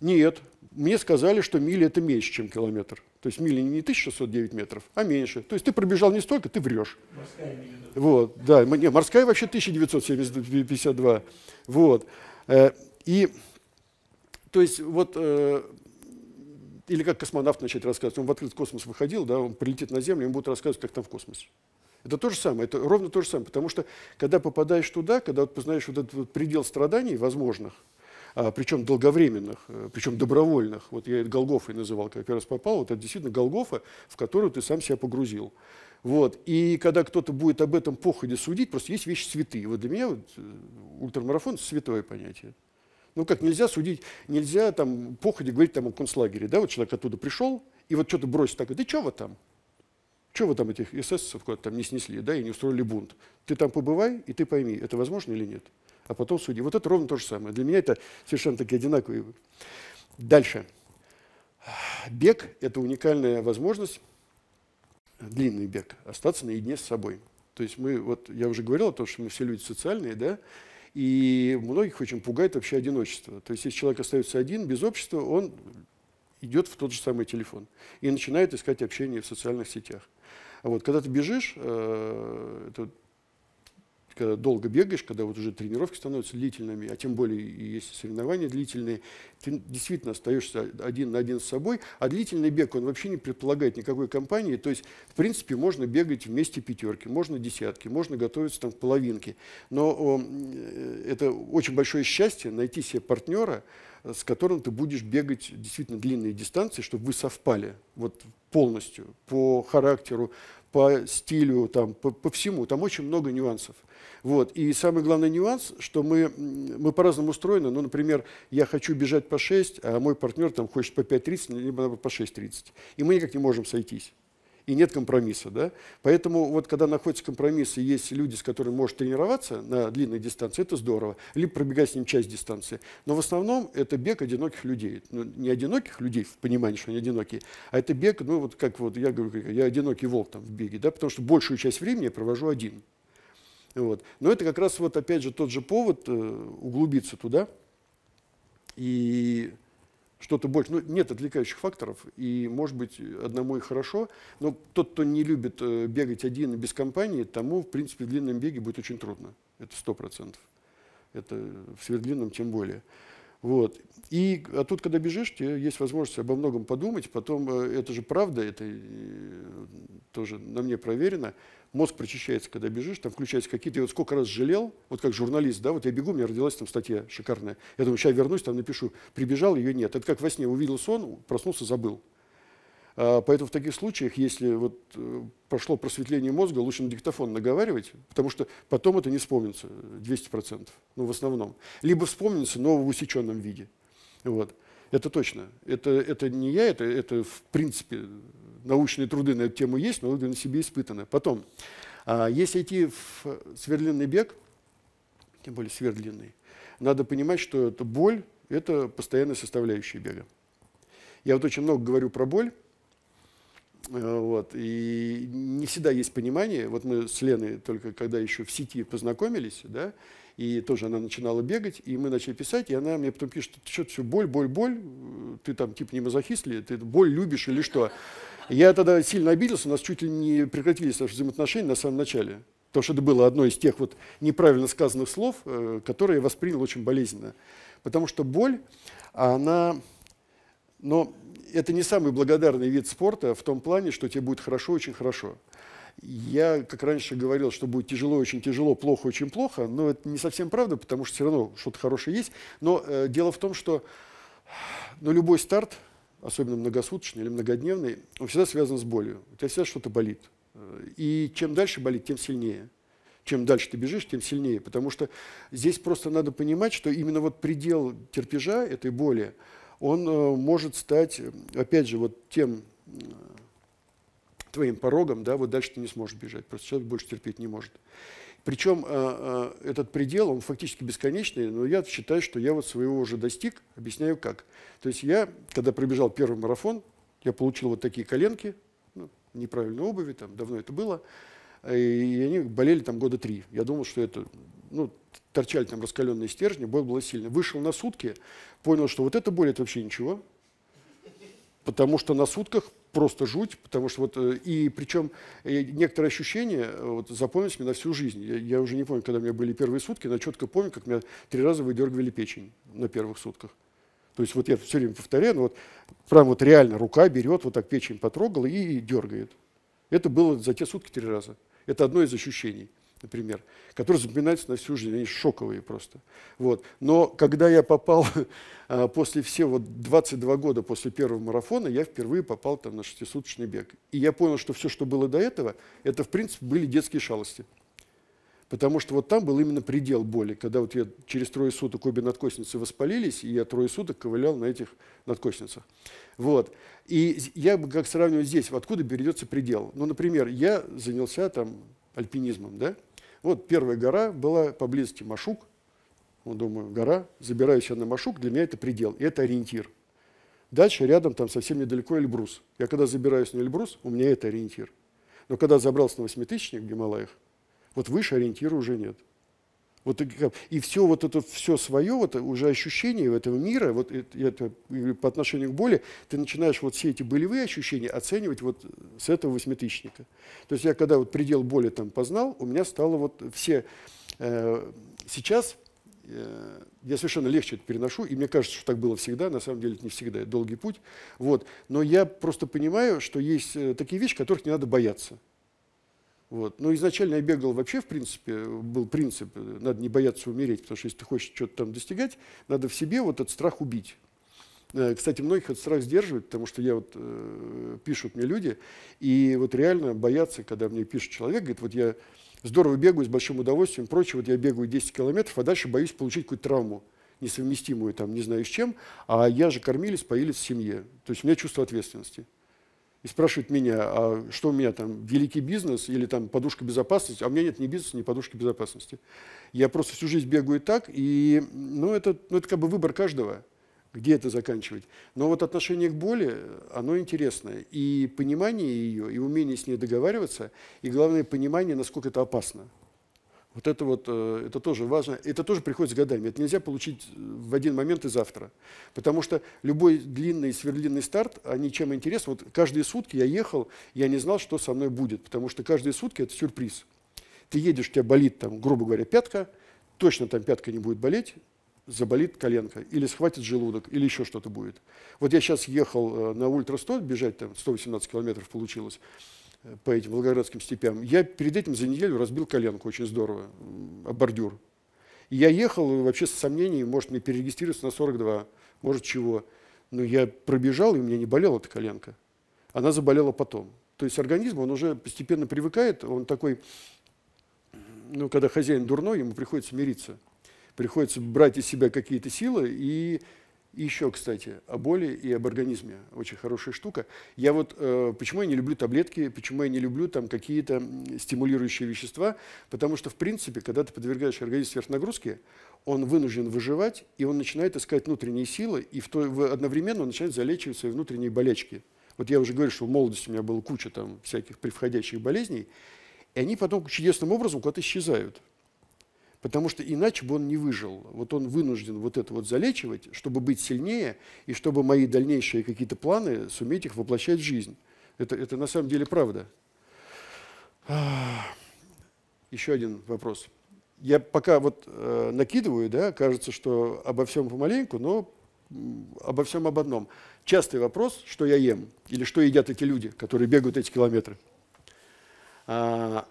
Нет, мне сказали, что мили это меньше, чем километр. То есть мили не 1609 метров, а меньше. То есть ты пробежал не столько, ты врешь. Морская миля. Вот, да, не, морская вообще 1952. Вот. Э, и, то есть, вот, э, или как космонавт начать рассказывать, он в открытый космос выходил, да, он прилетит на Землю, ему будут рассказывать, как там в космосе. Это то же самое, это ровно то же самое, потому что, когда попадаешь туда, когда вот, познаешь вот этот вот предел страданий возможных, а, причем долговременных, э, причем добровольных. Вот я это Голгофой называл, как раз попал. Вот это действительно Голгофа, в которую ты сам себя погрузил. Вот. И когда кто-то будет об этом походе судить, просто есть вещи святые. Вот для меня вот, э, ультрамарафон – святое понятие. Ну как, нельзя судить, нельзя там походе говорить там о концлагере, да, вот человек оттуда пришел, и вот что-то бросит такой, да что вы там? Что вы там этих эсэсовцев куда-то там не снесли, да, и не устроили бунт? Ты там побывай, и ты пойми, это возможно или нет а потом судьи. Вот это ровно то же самое. Для меня это совершенно такие одинаковые. Дальше. Бег – это уникальная возможность, длинный бег, остаться наедине с собой. То есть мы, вот я уже говорил о том, что мы все люди социальные, да, и многих очень пугает вообще одиночество. То есть если человек остается один, без общества, он идет в тот же самый телефон и начинает искать общение в социальных сетях. А вот когда ты бежишь, э, это когда долго бегаешь, когда вот уже тренировки становятся длительными, а тем более и есть соревнования длительные, ты действительно остаешься один на один с собой, а длительный бег, он вообще не предполагает никакой компании, то есть, в принципе, можно бегать вместе пятерки, можно десятки, можно готовиться там к половинке, но о, э, это очень большое счастье найти себе партнера, с которым ты будешь бегать действительно длинные дистанции, чтобы вы совпали вот полностью по характеру, по стилю, там, по, по всему. Там очень много нюансов. Вот. И самый главный нюанс, что мы, мы по-разному устроены. Ну, например, я хочу бежать по 6, а мой партнер там хочет по 5.30, либо по 6.30. И мы никак не можем сойтись и нет компромисса. Да? Поэтому вот когда находятся компромиссы, есть люди, с которыми можно тренироваться на длинной дистанции, это здорово. Либо пробегать с ним часть дистанции. Но в основном это бег одиноких людей. Ну, не одиноких людей, в понимании, что они одинокие, а это бег, ну вот как вот я говорю, я одинокий волк там в беге, да, потому что большую часть времени я провожу один. Вот. Но это как раз вот опять же тот же повод э, углубиться туда и что-то больше. Ну, нет отвлекающих факторов, и, может быть, одному и хорошо, но тот, кто не любит э, бегать один без компании, тому, в принципе, в длинном беге будет очень трудно. Это сто процентов. Это в свердлинном тем более. Вот. И, а тут, когда бежишь, тебе есть возможность обо многом подумать. Потом, э, это же правда, это э, тоже на мне проверено мозг прочищается, когда бежишь, там включаются какие-то, я вот сколько раз жалел, вот как журналист, да, вот я бегу, у меня родилась там статья шикарная, я думаю, сейчас вернусь, там напишу, прибежал, ее нет. Это как во сне, увидел сон, проснулся, забыл. А, поэтому в таких случаях, если вот э, прошло просветление мозга, лучше на диктофон наговаривать, потому что потом это не вспомнится 200%, ну, в основном. Либо вспомнится, но в усеченном виде. Вот. Это точно. Это, это не я, это, это в принципе научные труды на эту тему есть, но они на себе испытаны. Потом, а, если идти в свердлинный бег, тем более свердлинный, надо понимать, что это боль – это постоянная составляющая бега. Я вот очень много говорю про боль, э, вот, и не всегда есть понимание. Вот мы с Леной только когда еще в сети познакомились, да, и тоже она начинала бегать, и мы начали писать, и она мне потом пишет, что ты все боль, боль, боль, ты там типа не мазохист ли, ты боль любишь или что? Я тогда сильно обиделся, у нас чуть ли не прекратились наши взаимоотношения на самом начале. Потому что это было одно из тех вот неправильно сказанных слов, э, которые я воспринял очень болезненно. Потому что боль, она... Но это не самый благодарный вид спорта в том плане, что тебе будет хорошо, очень хорошо. Я, как раньше говорил, что будет тяжело, очень тяжело, плохо, очень плохо, но это не совсем правда, потому что все равно что-то хорошее есть. Но э, дело в том, что ну, любой старт, особенно многосуточный или многодневный, он всегда связан с болью. У тебя всегда что-то болит. И чем дальше болит, тем сильнее. Чем дальше ты бежишь, тем сильнее. Потому что здесь просто надо понимать, что именно вот предел терпежа этой боли, он э, может стать, опять же, вот тем э, твоим порогом, да, вот дальше ты не сможешь бежать. Просто человек больше терпеть не может. Причем э, э, этот предел, он фактически бесконечный, но я считаю, что я вот своего уже достиг, объясняю как. То есть я, когда пробежал первый марафон, я получил вот такие коленки, ну, неправильной обуви, там давно это было, э, и они болели там года три. Я думал, что это, ну, торчали там раскаленные стержни, боль была сильная. Вышел на сутки, понял, что вот эта боль, это вообще ничего, потому что на сутках просто жуть, потому что вот, э, и причем э, некоторые ощущения э, вот, запомнились мне на всю жизнь. Я, я уже не помню, когда у меня были первые сутки, но четко помню, как меня три раза выдергивали печень на первых сутках. То есть вот я все время повторяю, но вот прям вот реально рука берет, вот так печень потрогала и, и дергает. Это было за те сутки три раза. Это одно из ощущений например, которые запоминаются на всю жизнь, они шоковые просто. Вот. Но когда я попал а, после всего вот 22 года после первого марафона, я впервые попал там на шестисуточный бег. И я понял, что все, что было до этого, это, в принципе, были детские шалости. Потому что вот там был именно предел боли, когда вот я через трое суток обе надкосницы воспалились, и я трое суток ковылял на этих надкосницах. Вот. И я бы как сравнивать здесь, откуда берется предел. Ну, например, я занялся там альпинизмом, да? Вот первая гора была поблизости Машук. Ну, думаю, гора, Забираюсь я на Машук, для меня это предел, и это ориентир. Дальше рядом, там совсем недалеко Эльбрус. Я когда забираюсь на Эльбрус, у меня это ориентир. Но когда забрался на восьмитысячник в Гималаях, вот выше ориентира уже нет. Вот, и все вот это все свое, вот уже ощущение этого мира, вот это, по отношению к боли, ты начинаешь вот все эти болевые ощущения оценивать вот с этого восьмитысячника. То есть я когда вот предел боли там познал, у меня стало вот все... Э, сейчас э, я совершенно легче это переношу, и мне кажется, что так было всегда, на самом деле это не всегда, это долгий путь. Вот. Но я просто понимаю, что есть э, такие вещи, которых не надо бояться. Вот. Но ну, изначально я бегал вообще, в принципе, был принцип, надо не бояться умереть, потому что если ты хочешь что-то там достигать, надо в себе вот этот страх убить. Э, кстати, многих этот страх сдерживает, потому что я вот, э, пишут мне люди, и вот реально боятся, когда мне пишет человек, говорит, вот я здорово бегаю с большим удовольствием, прочее, вот я бегаю 10 километров, а дальше боюсь получить какую-то травму несовместимую, там, не знаю с чем, а я же кормились, поились в семье. То есть у меня чувство ответственности и спрашивают меня, а что у меня там, великий бизнес или там подушка безопасности, а у меня нет ни бизнеса, ни подушки безопасности. Я просто всю жизнь бегаю так, и ну, это, ну, это как бы выбор каждого, где это заканчивать. Но вот отношение к боли, оно интересное, и понимание ее, и умение с ней договариваться, и главное понимание, насколько это опасно. Вот это вот, э, это тоже важно, это тоже приходит с годами, это нельзя получить э, в один момент и завтра. Потому что любой длинный свердлинный старт, они чем интересны, вот каждые сутки я ехал, я не знал, что со мной будет, потому что каждые сутки это сюрприз. Ты едешь, у тебя болит, там, грубо говоря, пятка, точно там пятка не будет болеть, заболит коленка, или схватит желудок, или еще что-то будет. Вот я сейчас ехал э, на ультра 100 бежать, там 118 километров получилось, по этим волгоградским степям. Я перед этим за неделю разбил коленку очень здорово, об бордюр. И я ехал вообще с сомнением, может мне перерегистрироваться на 42, может чего. Но я пробежал, и у меня не болела эта коленка. Она заболела потом. То есть организм, он уже постепенно привыкает, он такой, ну, когда хозяин дурной, ему приходится мириться. Приходится брать из себя какие-то силы и и еще, кстати, о боли и об организме. Очень хорошая штука. Я вот, э, почему я не люблю таблетки, почему я не люблю там какие-то стимулирующие вещества, потому что, в принципе, когда ты подвергаешь организм сверхнагрузке, он вынужден выживать, и он начинает искать внутренние силы, и в то, в, одновременно он начинает залечивать свои внутренние болячки. Вот я уже говорил, что в молодости у меня была куча там всяких превходящих болезней, и они потом чудесным образом куда-то исчезают – потому что иначе бы он не выжил. Вот он вынужден вот это вот залечивать, чтобы быть сильнее, и чтобы мои дальнейшие какие-то планы суметь их воплощать в жизнь. Это, это на самом деле правда. А, еще один вопрос. Я пока вот э, накидываю, да, кажется, что обо всем помаленьку, но обо всем об одном. Частый вопрос, что я ем, или что едят эти люди, которые бегают эти километры. А,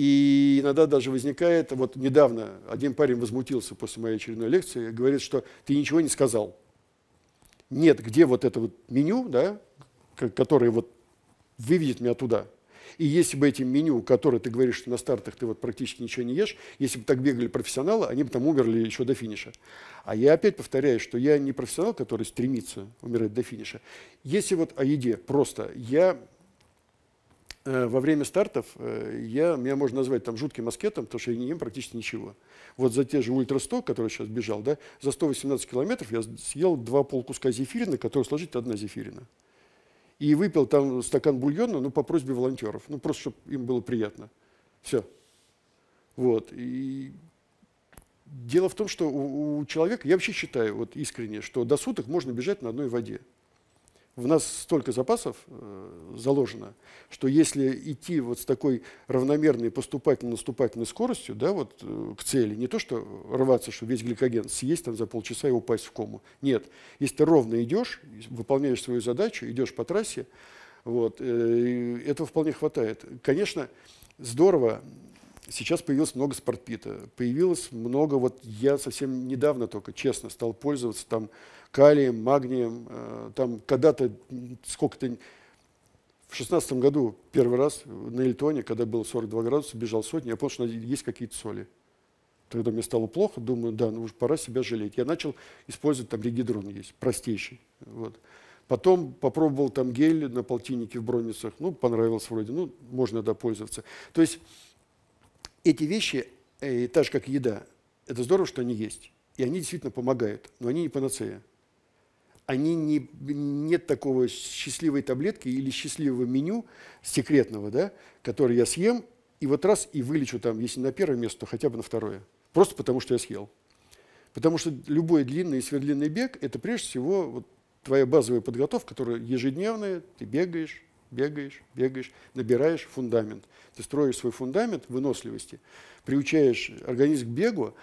и иногда даже возникает, вот недавно один парень возмутился после моей очередной лекции, говорит, что ты ничего не сказал. Нет, где вот это вот меню, да, которое вот выведет меня туда. И если бы этим меню, которое ты говоришь, что на стартах ты вот практически ничего не ешь, если бы так бегали профессионалы, они бы там умерли еще до финиша. А я опять повторяю, что я не профессионал, который стремится умирать до финиша. Если вот о еде просто, я Э, во время стартов э, я, меня можно назвать там жутким маскетом, потому что я не ем практически ничего. Вот за те же ультра 100, который сейчас бежал, да, за 118 километров я съел два полкуска зефирина, которые сложить одна зефирина. И выпил там стакан бульона, ну, по просьбе волонтеров, ну, просто, чтобы им было приятно. Все. Вот. И дело в том, что у, у человека, я вообще считаю, вот искренне, что до суток можно бежать на одной воде в нас столько запасов э, заложено, что если идти вот с такой равномерной поступательно-наступательной скоростью да, вот, э, к цели, не то что рваться, чтобы весь гликоген съесть там за полчаса и упасть в кому. Нет. Если ты ровно идешь, выполняешь свою задачу, идешь по трассе, вот, э, этого вполне хватает. Конечно, здорово, сейчас появилось много спортпита, появилось много, вот я совсем недавно только, честно, стал пользоваться там калием, магнием. Э, там когда-то, сколько-то, в шестнадцатом году первый раз на Эльтоне, когда было 42 градуса, бежал сотни, я понял, что есть какие-то соли. Тогда мне стало плохо, думаю, да, ну уже пора себя жалеть. Я начал использовать, там регидрон есть, простейший. Вот. Потом попробовал там гель на полтиннике в броницах, ну, понравилось вроде, ну, можно, да, пользоваться. То есть эти вещи, э, так же, как еда, это здорово, что они есть, и они действительно помогают, но они не панацея они не, нет такого счастливой таблетки или счастливого меню секретного, да, который я съем, и вот раз и вылечу там, если на первое место, то хотя бы на второе. Просто потому, что я съел. Потому что любой длинный и свердлинный бег – это прежде всего вот твоя базовая подготовка, которая ежедневная, ты бегаешь, бегаешь, бегаешь, набираешь фундамент. Ты строишь свой фундамент выносливости, приучаешь организм к бегу,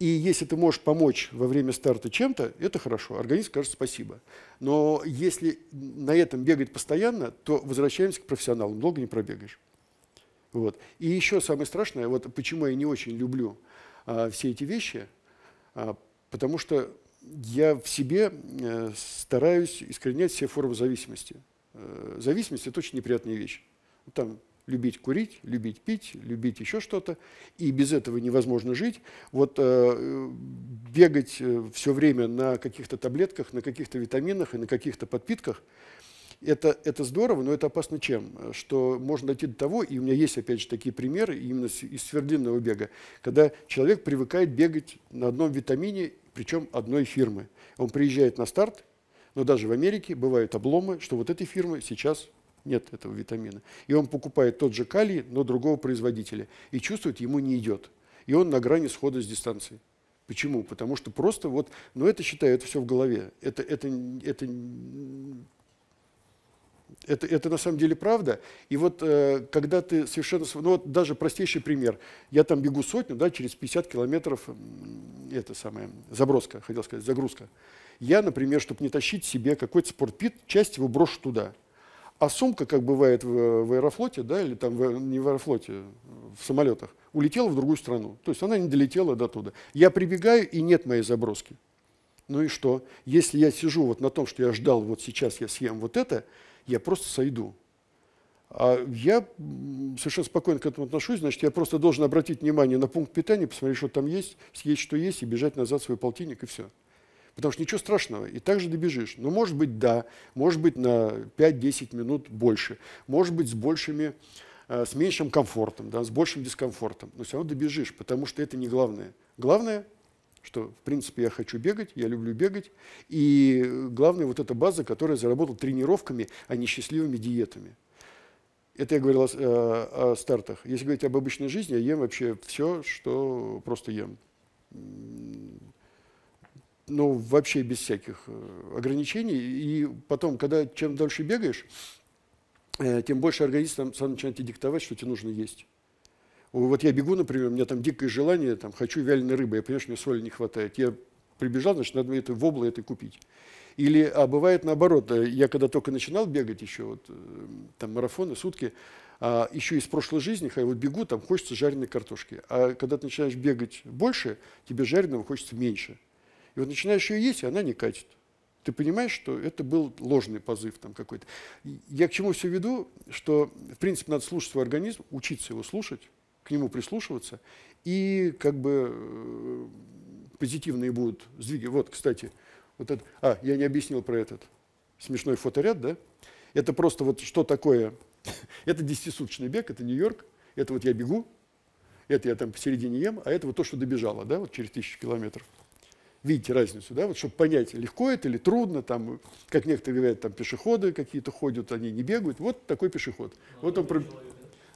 и если ты можешь помочь во время старта чем-то, это хорошо, организм скажет спасибо. Но если на этом бегать постоянно, то возвращаемся к профессионалам, долго не пробегаешь. Вот. И еще самое страшное, вот почему я не очень люблю а, все эти вещи, а, потому что я в себе э, стараюсь искоренять все формы зависимости. Э, зависимость – это очень неприятная вещь. Ну, там любить курить, любить пить, любить еще что-то, и без этого невозможно жить. Вот э, бегать э, все время на каких-то таблетках, на каких-то витаминах и на каких-то подпитках, это, это здорово, но это опасно чем? Что можно дойти до того, и у меня есть, опять же, такие примеры именно из свердлинного бега, когда человек привыкает бегать на одном витамине, причем одной фирмы. Он приезжает на старт, но даже в Америке бывают обломы, что вот этой фирмы сейчас нет этого витамина. И он покупает тот же калий, но другого производителя. И чувствует, ему не идет. И он на грани схода с дистанции. Почему? Потому что просто вот, ну это считаю, это все в голове. Это, это, это, это, это на самом деле правда. И вот э, когда ты совершенно, ну вот даже простейший пример. Я там бегу сотню, да, через 50 километров, это самое, заброска, хотел сказать, загрузка. Я, например, чтобы не тащить себе какой-то спортпит, часть его брошу туда – а сумка, как бывает в, в аэрофлоте, да, или там в, не в аэрофлоте, в самолетах, улетела в другую страну. То есть она не долетела до туда. Я прибегаю, и нет моей заброски. Ну и что? Если я сижу вот на том, что я ждал, вот сейчас я съем вот это, я просто сойду. А я совершенно спокойно к этому отношусь, значит, я просто должен обратить внимание на пункт питания, посмотреть, что там есть, съесть, что есть, и бежать назад в свой полтинник, и все. Потому что ничего страшного, и так же добежишь. Но ну, может быть, да, может быть, на 5-10 минут больше, может быть, с большими э, с меньшим комфортом, да, с большим дискомфортом, но все равно добежишь, потому что это не главное. Главное, что, в принципе, я хочу бегать, я люблю бегать, и главное вот эта база, которая заработала тренировками, а не счастливыми диетами. Это я говорил о, о, э, о стартах. Если говорить об обычной жизни, я ем вообще все, что просто ем ну, вообще без всяких э, ограничений. И потом, когда чем дольше бегаешь, э, тем больше организм сам, начинает тебе диктовать, что тебе нужно есть. Вот я бегу, например, у меня там дикое желание, там, хочу вяленой рыбы, я понимаю, что мне соли не хватает. Я прибежал, значит, надо мне это вобло это купить. Или, а бывает наоборот, э, я когда только начинал бегать еще, вот, там, марафоны, сутки, а еще из прошлой жизни, я вот бегу, там хочется жареной картошки. А когда ты начинаешь бегать больше, тебе жареного хочется меньше. И вот начинаешь ее есть, и она не катит. Ты понимаешь, что это был ложный позыв там какой-то. Я к чему все веду, что, в принципе, надо слушать свой организм, учиться его слушать, к нему прислушиваться, и как бы э, позитивные будут сдвиги. Вот, кстати, вот это, а, я не объяснил про этот смешной фоторяд, да? Это просто вот что такое, это десятисуточный бег, это Нью-Йорк, это вот я бегу, это я там посередине ем, а это вот то, что добежало, да, вот через тысячу километров. Видите разницу, да? Вот чтобы понять, легко это или трудно, там, как некоторые говорят, там пешеходы какие-то ходят, они не бегают. Вот такой пешеход. Вот он про,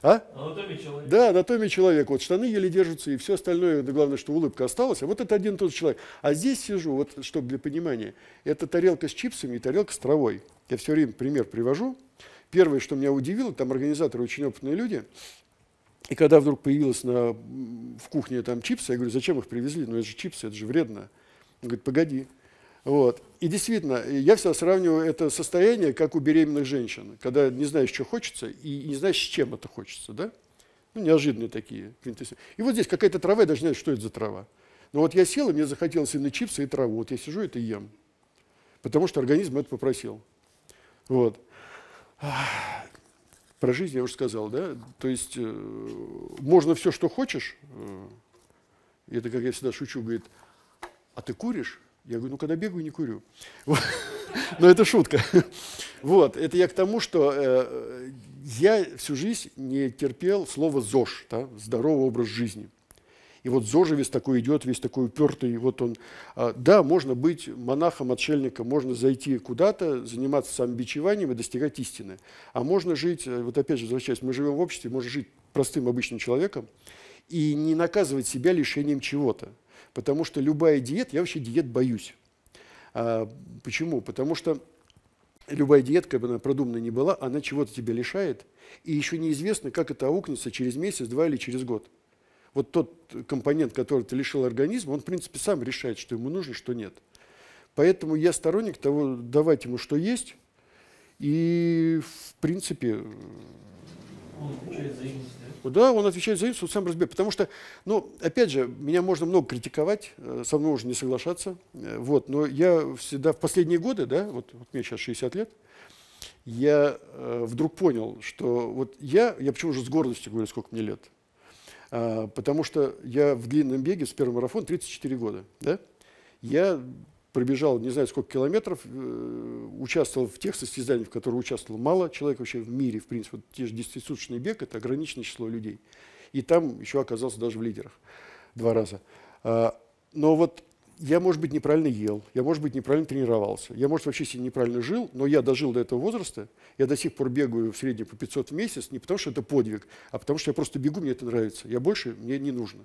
а? Анатомия человека. Да, анатомия человека. Вот штаны еле держатся, и все остальное, главное, что улыбка осталась. А вот это один и тот же человек. А здесь сижу, вот, чтобы для понимания, это тарелка с чипсами и тарелка с травой. Я все время пример привожу. Первое, что меня удивило, там организаторы очень опытные люди, и когда вдруг появилось на, в кухне там чипсы, я говорю, зачем их привезли? Ну, это же чипсы, это же вредно. Он говорит, погоди. Вот. И действительно, я всегда сравниваю это состояние, как у беременных женщин, когда не знаешь, что хочется, и не знаешь, с чем это хочется, да? Ну, неожиданные такие И вот здесь какая-то трава, я даже не знаю, что это за трава. Но вот я сел, и мне захотелось и на чипсы, и траву. Вот я сижу, это ем. Потому что организм это попросил. Вот. Про жизнь я уже сказал, да? То есть э, можно все, что хочешь. Э, это как я всегда шучу, говорит, а ты куришь? Я говорю, ну когда бегаю, не курю. Но это шутка. Вот, это я к тому, что э, я всю жизнь не терпел слово ЗОЖ, да, здоровый образ жизни. И вот зож весь такой идет, весь такой упертый, вот он. Э, да, можно быть монахом, отшельником, можно зайти куда-то, заниматься самобичеванием и достигать истины. А можно жить, э, вот опять же возвращаясь, мы живем в обществе, можно жить простым обычным человеком и не наказывать себя лишением чего-то потому что любая диета, я вообще диет боюсь. А, почему? Потому что любая диета, как бы она продумана не была, она чего-то тебя лишает, и еще неизвестно, как это аукнется через месяц, два или через год. Вот тот компонент, который ты лишил организма, он, в принципе, сам решает, что ему нужно, что нет. Поэтому я сторонник того, давать ему что есть, и, в принципе, отвечает за да? он отвечает за имидж, сам разберет. Потому что, ну, опять же, меня можно много критиковать, э, со мной уже не соглашаться. Э, вот, но я всегда в последние годы, да, вот, вот мне сейчас 60 лет, я э, вдруг понял, что вот я, я почему же с гордостью говорю, сколько мне лет, а, потому что я в длинном беге с первого марафона 34 года, да, я пробежал не знаю сколько километров, э, участвовал в тех состязаниях, в которых участвовал мало человек вообще в мире, в принципе, вот те же 10-суточный бег, это ограниченное число людей. И там еще оказался даже в лидерах два раза. А, но вот я, может быть, неправильно ел, я, может быть, неправильно тренировался, я, может, вообще себе неправильно жил, но я дожил до этого возраста, я до сих пор бегаю в среднем по 500 в месяц, не потому что это подвиг, а потому что я просто бегу, мне это нравится, я больше, мне не нужно.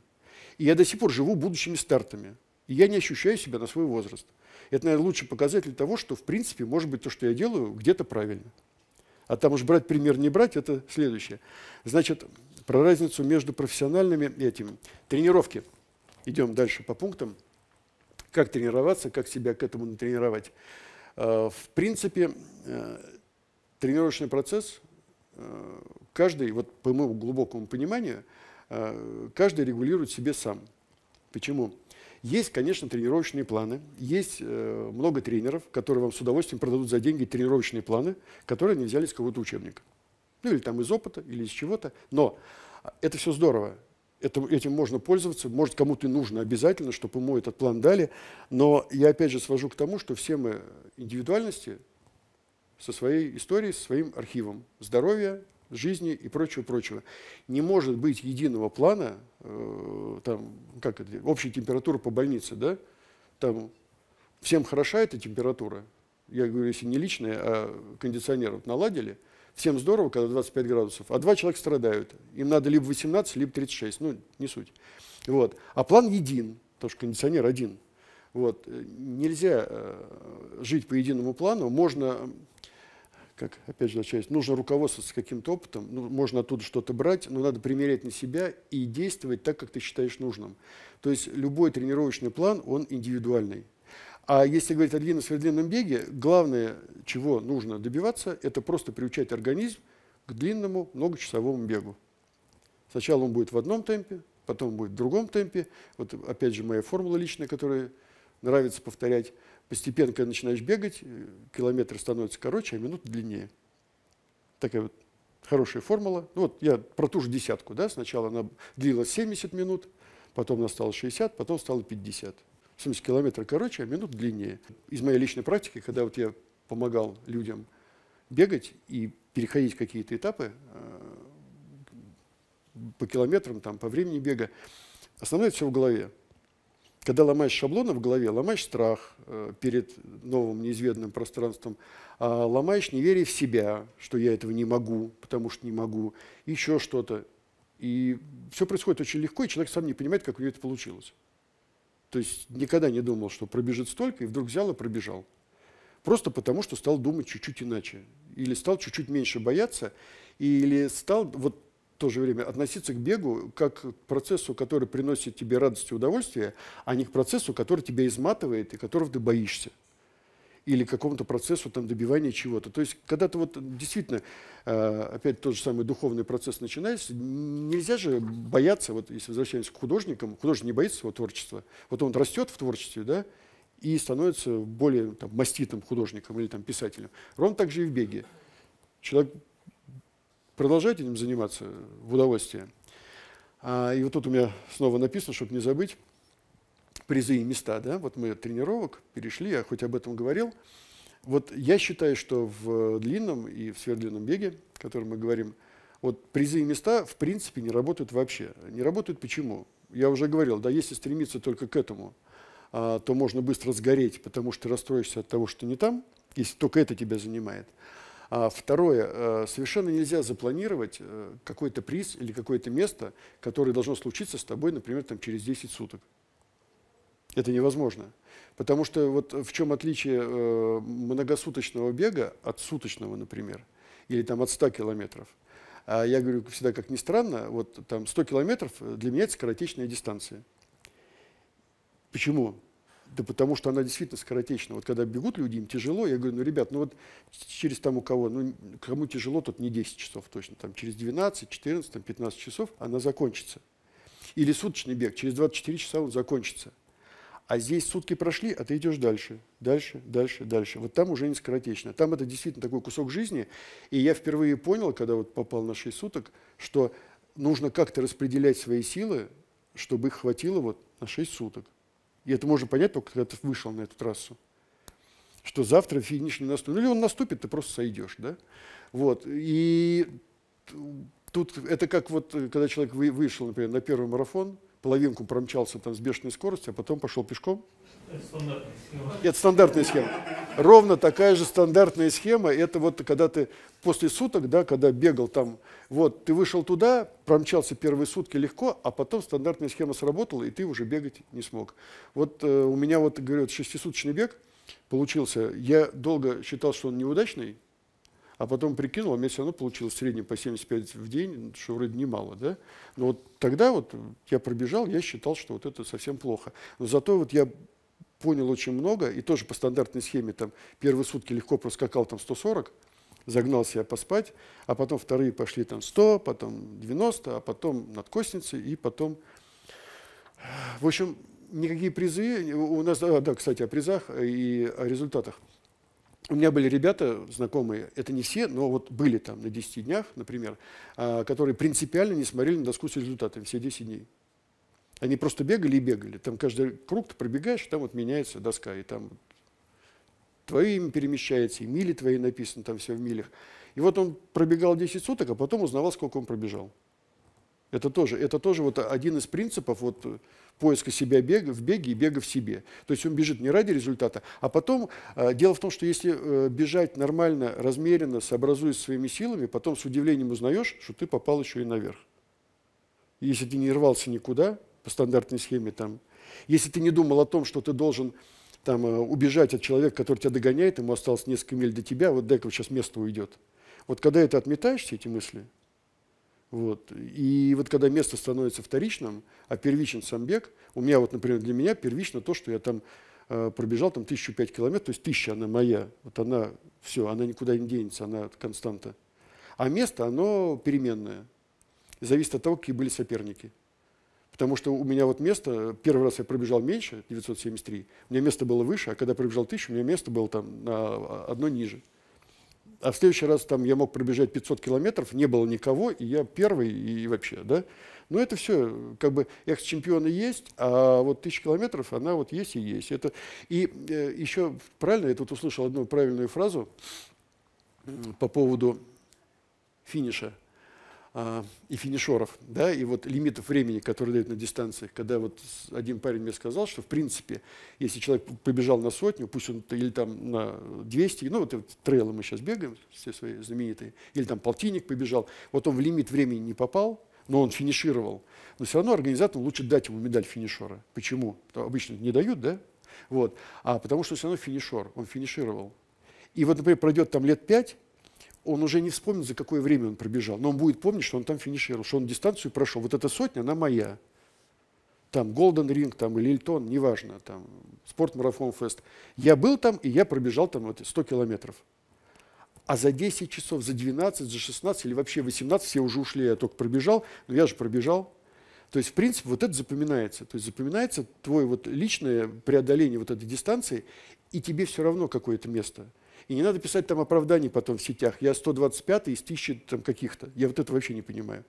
И я до сих пор живу будущими стартами. И я не ощущаю себя на свой возраст. Это, наверное, лучший показатель того, что, в принципе, может быть, то, что я делаю, где-то правильно. А там уж брать пример, не брать, это следующее. Значит, про разницу между профессиональными и этими. Тренировки. Идем дальше по пунктам. Как тренироваться, как себя к этому натренировать. А, в принципе, э, тренировочный процесс э, каждый, вот по моему глубокому пониманию, э, каждый регулирует себе сам. Почему? Есть, конечно, тренировочные планы, есть э, много тренеров, которые вам с удовольствием продадут за деньги тренировочные планы, которые они взяли из какого-то учебника. Ну или там из опыта, или из чего-то. Но а, это все здорово. Это, этим можно пользоваться, может, кому-то и нужно обязательно, чтобы ему этот план дали. Но я опять же свожу к тому, что все мы индивидуальности со своей историей, со своим архивом здоровья, жизни и прочего-прочего. Не может быть единого плана, э, там, как это, общая температура по больнице, да? Там всем хороша эта температура, я говорю, если не личная, а кондиционер вот наладили, всем здорово, когда 25 градусов, а два человека страдают. Им надо либо 18, либо 36, ну, не суть. Вот. А план един, потому что кондиционер один. Вот. Э, нельзя э, жить по единому плану, можно как опять же начать, нужно руководствоваться каким-то опытом, ну, можно оттуда что-то брать, но надо примерять на себя и действовать так, как ты считаешь нужным. То есть любой тренировочный план, он индивидуальный. А если говорить о длинно-свердлинном беге, главное, чего нужно добиваться, это просто приучать организм к длинному многочасовому бегу. Сначала он будет в одном темпе, потом будет в другом темпе. Вот опять же моя формула личная, которая нравится повторять – Постепенно, когда начинаешь бегать, э, километр становится короче, а минута длиннее. Такая вот хорошая формула. Ну, вот я про ту же десятку, да, сначала она длилась 70 минут, потом она стала 60, потом стала 50. 70 километров короче, а минут длиннее. Из моей личной практики, когда вот я помогал людям бегать и переходить какие-то этапы э, по километрам, там, по времени бега, основное все в голове. Когда ломаешь шаблоны в голове, ломаешь страх э, перед новым неизведанным пространством, а ломаешь неверие в себя, что я этого не могу, потому что не могу, еще что-то. И все происходит очень легко, и человек сам не понимает, как у него это получилось. То есть никогда не думал, что пробежит столько, и вдруг взял и пробежал. Просто потому, что стал думать чуть-чуть иначе. Или стал чуть-чуть меньше бояться, или стал вот в то же время относиться к бегу как к процессу, который приносит тебе радость и удовольствие, а не к процессу, который тебя изматывает и которого ты боишься или какому-то процессу там, добивания чего-то. То есть, когда ты вот действительно, э, опять тот же самый духовный процесс начинается, нельзя же бояться, вот если возвращаемся к художникам, художник не боится своего творчества. Вот он растет в творчестве, да, и становится более там, маститым художником или там, писателем. Ровно так же и в беге. Человек продолжать этим заниматься в удовольствие. А, и вот тут у меня снова написано, чтобы не забыть, призы и места. Да? Вот мы от тренировок перешли, я хоть об этом говорил. Вот я считаю, что в длинном и в сверхдлинном беге, о котором мы говорим, вот призы и места в принципе не работают вообще. Не работают почему? Я уже говорил, да, если стремиться только к этому, а, то можно быстро сгореть, потому что расстроишься от того, что не там, если только это тебя занимает. А второе, э, совершенно нельзя запланировать э, какой-то приз или какое-то место, которое должно случиться с тобой, например, там, через 10 суток. Это невозможно. Потому что вот в чем отличие э, многосуточного бега от суточного, например, или там от 100 километров. А я говорю всегда, как ни странно, вот там 100 километров для меня это скоротечная дистанция. Почему? Да потому что она действительно скоротечна. Вот когда бегут люди, им тяжело, я говорю, ну, ребят, ну вот через там у кого, ну, кому тяжело, тут не 10 часов точно, там через 12, 14, там 15 часов она закончится. Или суточный бег, через 24 часа он закончится. А здесь сутки прошли, а ты идешь дальше, дальше, дальше, дальше. Вот там уже не скоротечно. Там это действительно такой кусок жизни. И я впервые понял, когда вот попал на 6 суток, что нужно как-то распределять свои силы, чтобы их хватило вот на 6 суток. И это можно понять только, когда ты вышел на эту трассу, что завтра финиш не наступит. Ну, или он наступит, ты просто сойдешь. Да? Вот. И тут это как вот, когда человек вышел, например, на первый марафон, половинку промчался там с бешеной скоростью, а потом пошел пешком – стандартная схема. Это стандартная схема. Ровно такая же стандартная схема. Это вот когда ты после суток, да, когда бегал там, вот, ты вышел туда, промчался первые сутки легко, а потом стандартная схема сработала, и ты уже бегать не смог. Вот э, у меня вот, говорят, шестисуточный бег получился. Я долго считал, что он неудачный, а потом прикинул, а у меня все равно получилось в среднем по 75 в день, что вроде немало, да? Но вот тогда вот я пробежал, я считал, что вот это совсем плохо. Но зато вот я понял очень много, и тоже по стандартной схеме, там, первые сутки легко проскакал там 140, загнал себя поспать, а потом вторые пошли там 100, потом 90, а потом надкосницы, и потом... В общем, никакие призы... У нас, а, да, кстати, о призах и о результатах. У меня были ребята знакомые, это не все, но вот были там на 10 днях, например, а, которые принципиально не смотрели на доску с результатами все 10 дней. Они просто бегали и бегали. Там каждый круг ты пробегаешь, там вот меняется доска, и там вот твое имя перемещается, и мили твои написано, там все в милях. И вот он пробегал 10 суток, а потом узнавал, сколько он пробежал. Это тоже, это тоже вот один из принципов вот э, поиска себя бега, в беге и бега в себе. То есть он бежит не ради результата, а потом, э, дело в том, что если э, бежать нормально, размеренно, сообразуясь своими силами, потом с удивлением узнаешь, что ты попал еще и наверх. если ты не рвался никуда, по стандартной схеме. Там. Если ты не думал о том, что ты должен там, э, убежать от человека, который тебя догоняет, ему осталось несколько миль до тебя, вот до этого сейчас место уйдет. Вот когда это отметаешь, все эти мысли, вот, и вот когда место становится вторичным, а первичен сам бег, у меня вот, например, для меня первично то, что я там э, пробежал там тысячу пять километров, то есть тысяча она моя, вот она, все, она никуда не денется, она константа. А место, оно переменное, зависит от того, какие были соперники. Потому что у меня вот место, первый раз я пробежал меньше, 973, у меня место было выше, а когда пробежал 1000, у меня место было там на а, одно ниже. А в следующий раз там я мог пробежать 500 километров, не было никого, и я первый, и вообще, да. Но это все, как бы, экс-чемпионы есть, а вот тысяча километров, она вот есть и есть. Это, и э, еще правильно, я тут услышал одну правильную фразу по поводу финиша – а, и финишеров, да, и вот лимитов времени, которые дают на дистанциях, когда вот один парень мне сказал, что в принципе, если человек побежал на сотню, пусть он или там на 200, ну вот, вот трейлы мы сейчас бегаем, все свои знаменитые, или там полтинник побежал, вот он в лимит времени не попал, но он финишировал, но все равно организатору лучше дать ему медаль финишера. Почему? Потому обычно не дают, да? Вот. А потому что все равно финишер, он финишировал. И вот, например, пройдет там лет пять, он уже не вспомнит, за какое время он пробежал, но он будет помнить, что он там финишировал, что он дистанцию прошел. Вот эта сотня, она моя. Там Голден Ринг, там или Эльтон, неважно, там Спорт Марафон Фест. Я был там, и я пробежал там вот 100 километров. А за 10 часов, за 12, за 16 или вообще 18 все уже ушли, я только пробежал, но я же пробежал. То есть, в принципе, вот это запоминается. То есть запоминается твое вот личное преодоление вот этой дистанции, и тебе все равно какое-то место – и не надо писать там оправданий потом в сетях. Я 125 из тысячи там каких-то. Я вот это вообще не понимаю.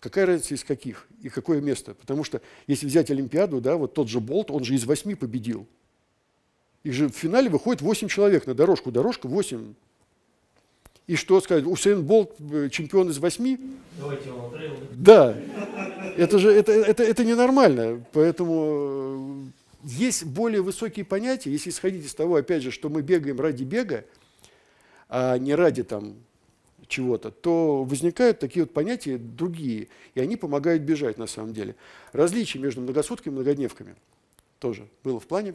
Какая разница из каких и какое место? Потому что если взять Олимпиаду, да, вот тот же Болт, он же из восьми победил. И же в финале выходит 8 человек на дорожку. Дорожка 8. И что сказать, Усейн Болт э, чемпион из восьми? Давайте его Да. Это же это, это, это ненормально. Поэтому э, есть более высокие понятия, если исходить из того, опять же, что мы бегаем ради бега, а не ради там чего-то, то возникают такие вот понятия другие, и они помогают бежать на самом деле. Различие между многосутками и многодневками тоже было в плане.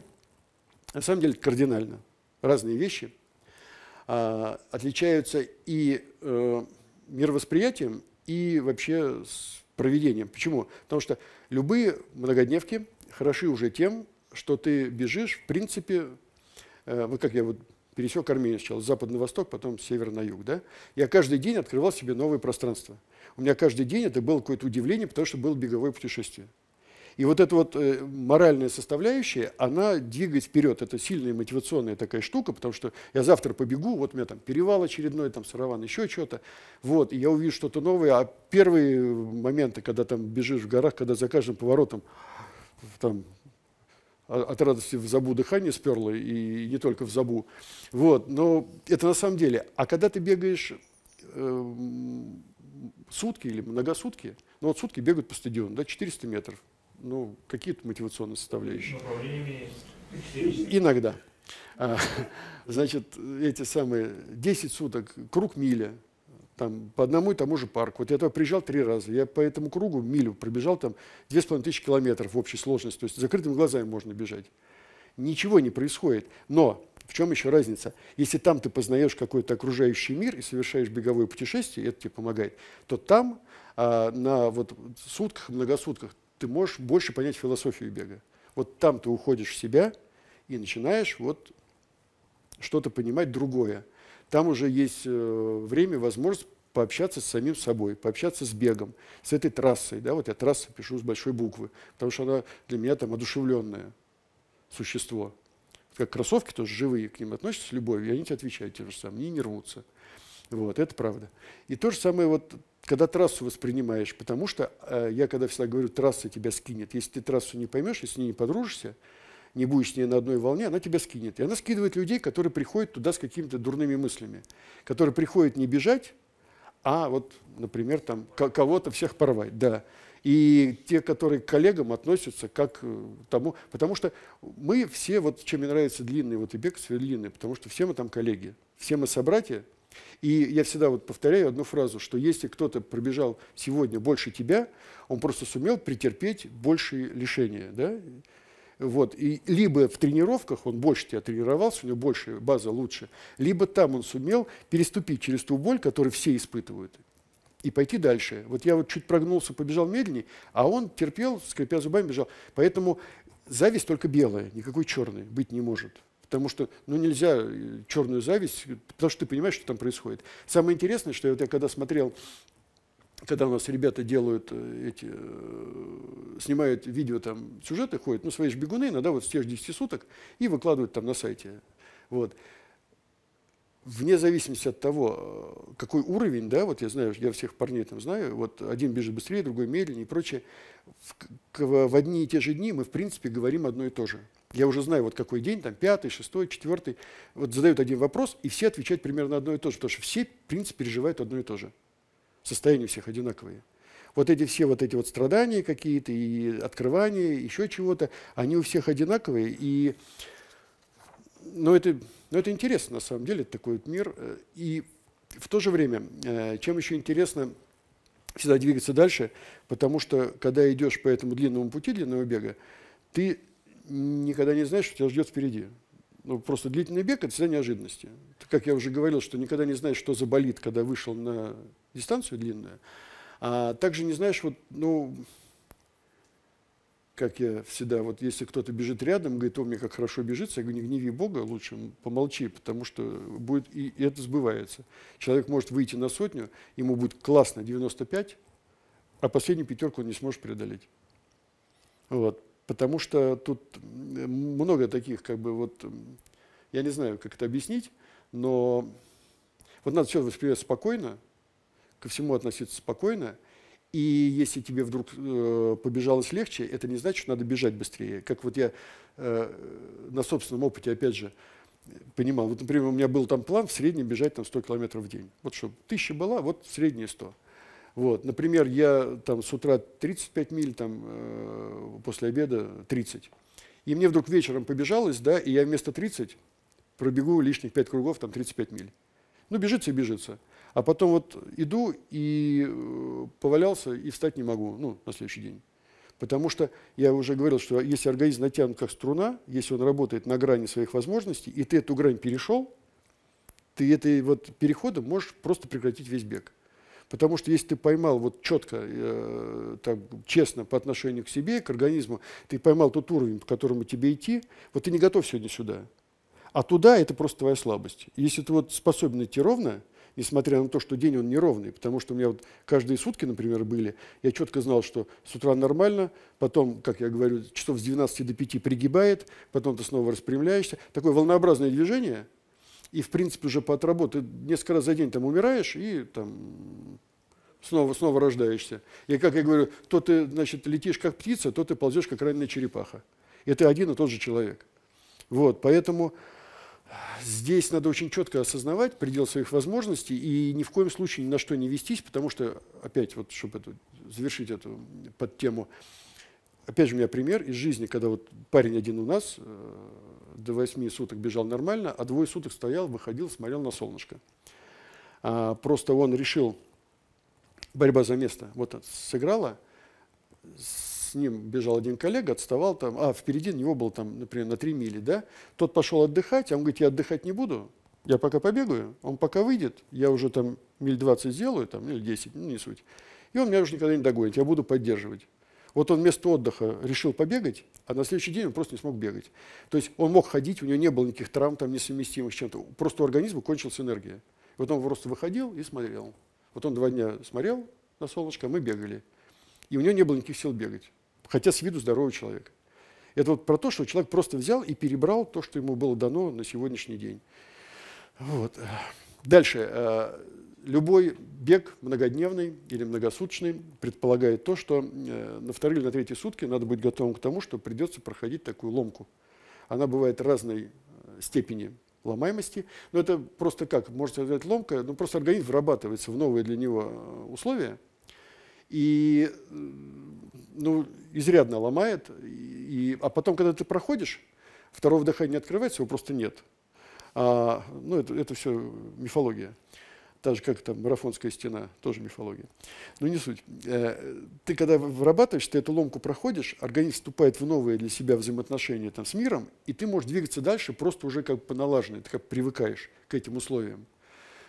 На самом деле кардинально. Разные вещи а, отличаются и э, мировосприятием, и вообще с проведением. Почему? Потому что любые многодневки хороши уже тем, что ты бежишь, в принципе, э, вот как я вот пересек Армению сначала, запад на восток, потом север на юг. Да? Я каждый день открывал себе новое пространство. У меня каждый день это было какое-то удивление, потому что было беговое путешествие. И вот эта вот э, моральная составляющая, она двигает вперед. Это сильная мотивационная такая штука, потому что я завтра побегу, вот у меня там перевал очередной, там сараван, еще что-то. Вот, и я увижу что-то новое. А первые моменты, когда там бежишь в горах, когда за каждым поворотом там от радости в забу дыхание сперло, и не только в забу. Вот, но это на самом деле. А когда ты бегаешь э, сутки или многосутки, ну вот сутки бегают по стадиону, да, 400 метров, ну какие-то мотивационные составляющие. Иногда. А, значит, эти самые 10 суток, круг миля, там, по одному и тому же парку. Вот я туда приезжал три раза. Я по этому кругу милю пробежал там две с половиной тысячи километров в общей сложности. То есть закрытыми глазами можно бежать. Ничего не происходит. Но в чем еще разница? Если там ты познаешь какой-то окружающий мир и совершаешь беговое путешествие, это тебе помогает, то там а, на вот сутках, многосутках ты можешь больше понять философию бега. Вот там ты уходишь в себя и начинаешь вот что-то понимать другое. Там уже есть э, время, возможность пообщаться с самим собой, пообщаться с бегом, с этой трассой. Да, вот я трасса пишу с большой буквы, потому что она для меня там одушевленное существо. Как кроссовки тоже живые, к ним относятся с любовью, и они тебе отвечают тем же самым, они не рвутся. Вот, это правда. И то же самое, вот, когда трассу воспринимаешь, потому что э, я когда всегда говорю, трасса тебя скинет. Если ты трассу не поймешь, если не подружишься, не будешь с ней на одной волне, она тебя скинет. И она скидывает людей, которые приходят туда с какими-то дурными мыслями, которые приходят не бежать, а вот, например, там кого-то всех порвать, да. И те, которые к коллегам относятся как э, тому, потому что мы все, вот чем мне нравится длинный, вот и бег длинный, потому что все мы там коллеги, все мы собратья, и я всегда вот повторяю одну фразу, что если кто-то пробежал сегодня больше тебя, он просто сумел претерпеть большие лишения, да, вот. И либо в тренировках он больше тебя тренировался, у него больше база лучше, либо там он сумел переступить через ту боль, которую все испытывают, и пойти дальше. Вот я вот чуть прогнулся, побежал медленнее, а он терпел, скрипя зубами, бежал. Поэтому зависть только белая, никакой черной быть не может. Потому что ну, нельзя э, черную зависть, потому что ты понимаешь, что там происходит. Самое интересное, что я, вот я когда смотрел когда у нас ребята делают э, эти, э, снимают видео, там, сюжеты ходят, ну, свои же бегуны, иногда вот с тех же 10 суток, и выкладывают там на сайте. Вот. Вне зависимости от того, э, какой уровень, да, вот я знаю, я всех парней там знаю, вот один бежит быстрее, другой медленнее и прочее, в, в одни и те же дни мы, в принципе, говорим одно и то же. Я уже знаю, вот какой день, там, пятый, шестой, четвертый. Вот задают один вопрос, и все отвечают примерно одно и то же, потому что все, в принципе, переживают одно и то же состояние у всех одинаковые. Вот эти все вот эти вот страдания какие-то и открывания, еще чего-то, они у всех одинаковые. И, но ну, это, но ну, это интересно, на самом деле, такой вот мир. Э, и в то же время, э, чем еще интересно всегда двигаться дальше, потому что, когда идешь по этому длинному пути, длинного бега, ты никогда не знаешь, что тебя ждет впереди. Ну, просто длительный бег – это всегда неожиданности. Как я уже говорил, что никогда не знаешь, что заболит, когда вышел на дистанцию длинную. А также не знаешь, вот, ну, как я всегда, вот если кто-то бежит рядом, говорит, о, мне как хорошо бежится, я говорю, не гневи Бога, лучше помолчи, потому что будет, и, и это сбывается. Человек может выйти на сотню, ему будет классно 95, а последнюю пятерку он не сможет преодолеть. Вот потому что тут много таких, как бы вот, я не знаю, как это объяснить, но вот надо все воспринимать спокойно, ко всему относиться спокойно, и если тебе вдруг э, побежалось легче, это не значит, что надо бежать быстрее. Как вот я э, на собственном опыте, опять же, понимал. Вот, например, у меня был там план в среднем бежать там 100 километров в день. Вот чтобы тысяча была, вот в 100. Вот. Например, я там с утра 35 миль, там, э, после обеда 30. И мне вдруг вечером побежалось, да, и я вместо 30 пробегу лишних 5 кругов, там 35 миль. Ну, бежится и бежится. А потом вот иду и э, повалялся, и встать не могу, ну, на следующий день. Потому что я уже говорил, что если организм натянут как струна, если он работает на грани своих возможностей, и ты эту грань перешел, ты этой вот переходом можешь просто прекратить весь бег. Потому что если ты поймал вот четко, э, так, честно по отношению к себе, к организму, ты поймал тот уровень, по которому тебе идти, вот ты не готов сегодня сюда. А туда это просто твоя слабость. Если ты вот способен идти ровно, несмотря на то, что день он неровный, потому что у меня вот каждые сутки, например, были, я четко знал, что с утра нормально, потом, как я говорю, часов с 12 до 5 пригибает, потом ты снова распрямляешься. Такое волнообразное движение – и, в принципе, уже по работы несколько раз за день там умираешь и там снова, снова рождаешься. И, как я говорю, то ты, значит, летишь как птица, то ты ползешь как раненая черепаха. И ты один и тот же человек. Вот, поэтому здесь надо очень четко осознавать предел своих возможностей и ни в коем случае ни на что не вестись, потому что, опять, вот, чтобы эту, завершить эту под тему опять же, у меня пример из жизни, когда вот парень один у нас э, до 8 суток бежал нормально, а двое суток стоял, выходил, смотрел на солнышко. А, просто он решил, борьба за место, вот сыграла, с ним бежал один коллега, отставал там, а впереди него был там, например, на 3 мили, да, тот пошел отдыхать, а он говорит, я отдыхать не буду, я пока побегаю, он пока выйдет, я уже там миль 20 сделаю, там, или 10, ну, не суть, и он меня уже никогда не догонит, я буду поддерживать. Вот он вместо отдыха решил побегать, а на следующий день он просто не смог бегать. То есть он мог ходить, у него не было никаких травм там несовместимых с чем-то. Просто у организма кончилась энергия. Вот он просто выходил и смотрел. Вот он два дня смотрел на солнышко, а мы бегали. И у него не было никаких сил бегать. Хотя с виду здоровый человек. Это вот про то, что человек просто взял и перебрал то, что ему было дано на сегодняшний день. Вот. Дальше. Э, любой бег многодневный или многосуточный предполагает то, что э, на вторые или на третьи сутки надо быть готовым к тому, что придется проходить такую ломку. Она бывает разной э, степени ломаемости, но это просто как, можете сказать, ломка, но ну, просто организм вырабатывается в новые для него э, условия, и ну, изрядно ломает, и, а потом, когда ты проходишь, второго дыхания не открывается, его просто нет. А, ну, это, это все мифология так же, как там марафонская стена, тоже мифология. Но ну, не суть. Э, ты когда вырабатываешь, ты эту ломку проходишь, организм вступает в новые для себя взаимоотношения там, с миром, и ты можешь двигаться дальше просто уже как по налаженной, ты как привыкаешь к этим условиям.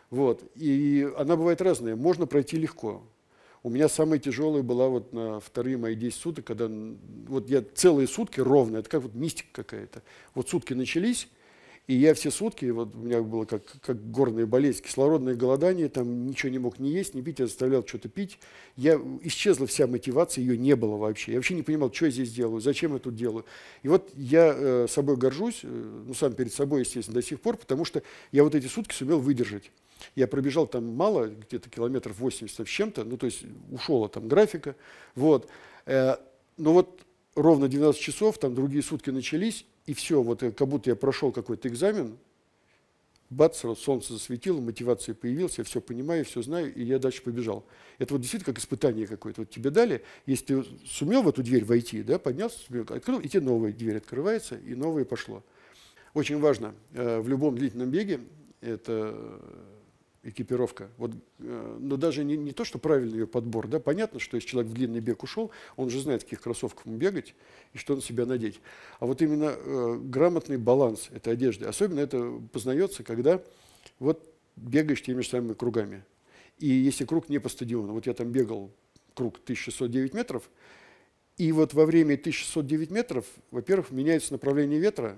Вот. И она бывает разная. Можно пройти легко. У меня самая тяжелая была вот на вторые мои 10 суток, когда вот я целые сутки ровно, это как вот мистика какая-то. Вот сутки начались, и я все сутки, вот у меня было как, как горная болезнь, кислородное голодание, там ничего не мог не есть, не пить, я заставлял что-то пить. Я, исчезла вся мотивация, ее не было вообще. Я вообще не понимал, что я здесь делаю, зачем я тут делаю. И вот я э, собой горжусь, э, ну сам перед собой, естественно, до сих пор, потому что я вот эти сутки сумел выдержать. Я пробежал там мало, где-то километров 80 с чем-то, ну то есть ушел от там графика. Вот. Э, но вот ровно 12 часов, там другие сутки начались, и все, вот как будто я прошел какой-то экзамен, бац, солнце засветило, мотивация появилась, я все понимаю, все знаю, и я дальше побежал. Это вот действительно как испытание какое-то. Вот тебе дали, если ты сумел в эту дверь войти, да, поднялся, открыл, и тебе новая дверь открывается, и новое пошло. Очень важно э, в любом длительном беге, это экипировка. Вот, э, но даже не, не то, что правильный ее подбор, да, понятно, что если человек в длинный бег ушел, он же знает, в каких кроссовках ему бегать и что на себя надеть. А вот именно э, грамотный баланс этой одежды, особенно это познается, когда вот бегаешь теми же самыми кругами. И если круг не по стадиону, вот я там бегал круг 1609 метров, и вот во время 1609 метров, во-первых, меняется направление ветра,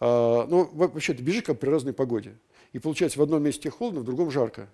э, ну, вообще, ты бежишь как при разной погоде – и получается, в одном месте холодно, в другом жарко.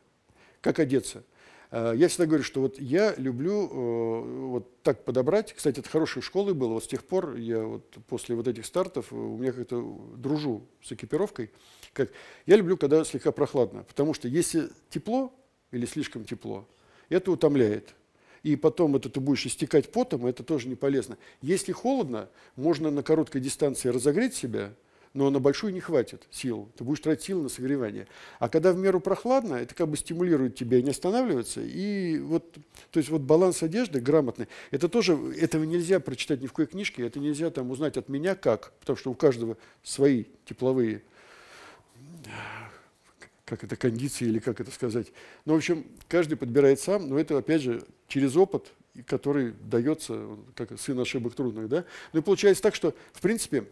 Как одеться? Э, я всегда говорю, что вот я люблю э, вот так подобрать. Кстати, это хорошей школы было. Вот с тех пор я вот после вот этих стартов э, у меня как-то дружу с экипировкой. Как я люблю, когда слегка прохладно, потому что если тепло или слишком тепло, это утомляет. И потом это ты будешь истекать потом, это тоже не полезно. Если холодно, можно на короткой дистанции разогреть себя, но на большую не хватит сил. Ты будешь тратить силы на согревание. А когда в меру прохладно, это как бы стимулирует тебя не останавливаться. И вот, то есть вот баланс одежды грамотный. Это тоже, этого нельзя прочитать ни в какой книжке, это нельзя там узнать от меня как, потому что у каждого свои тепловые как это, кондиции или как это сказать. Ну, в общем, каждый подбирает сам, но это, опять же, через опыт, который дается, как сын ошибок трудных, да. Ну и получается так, что, в принципе,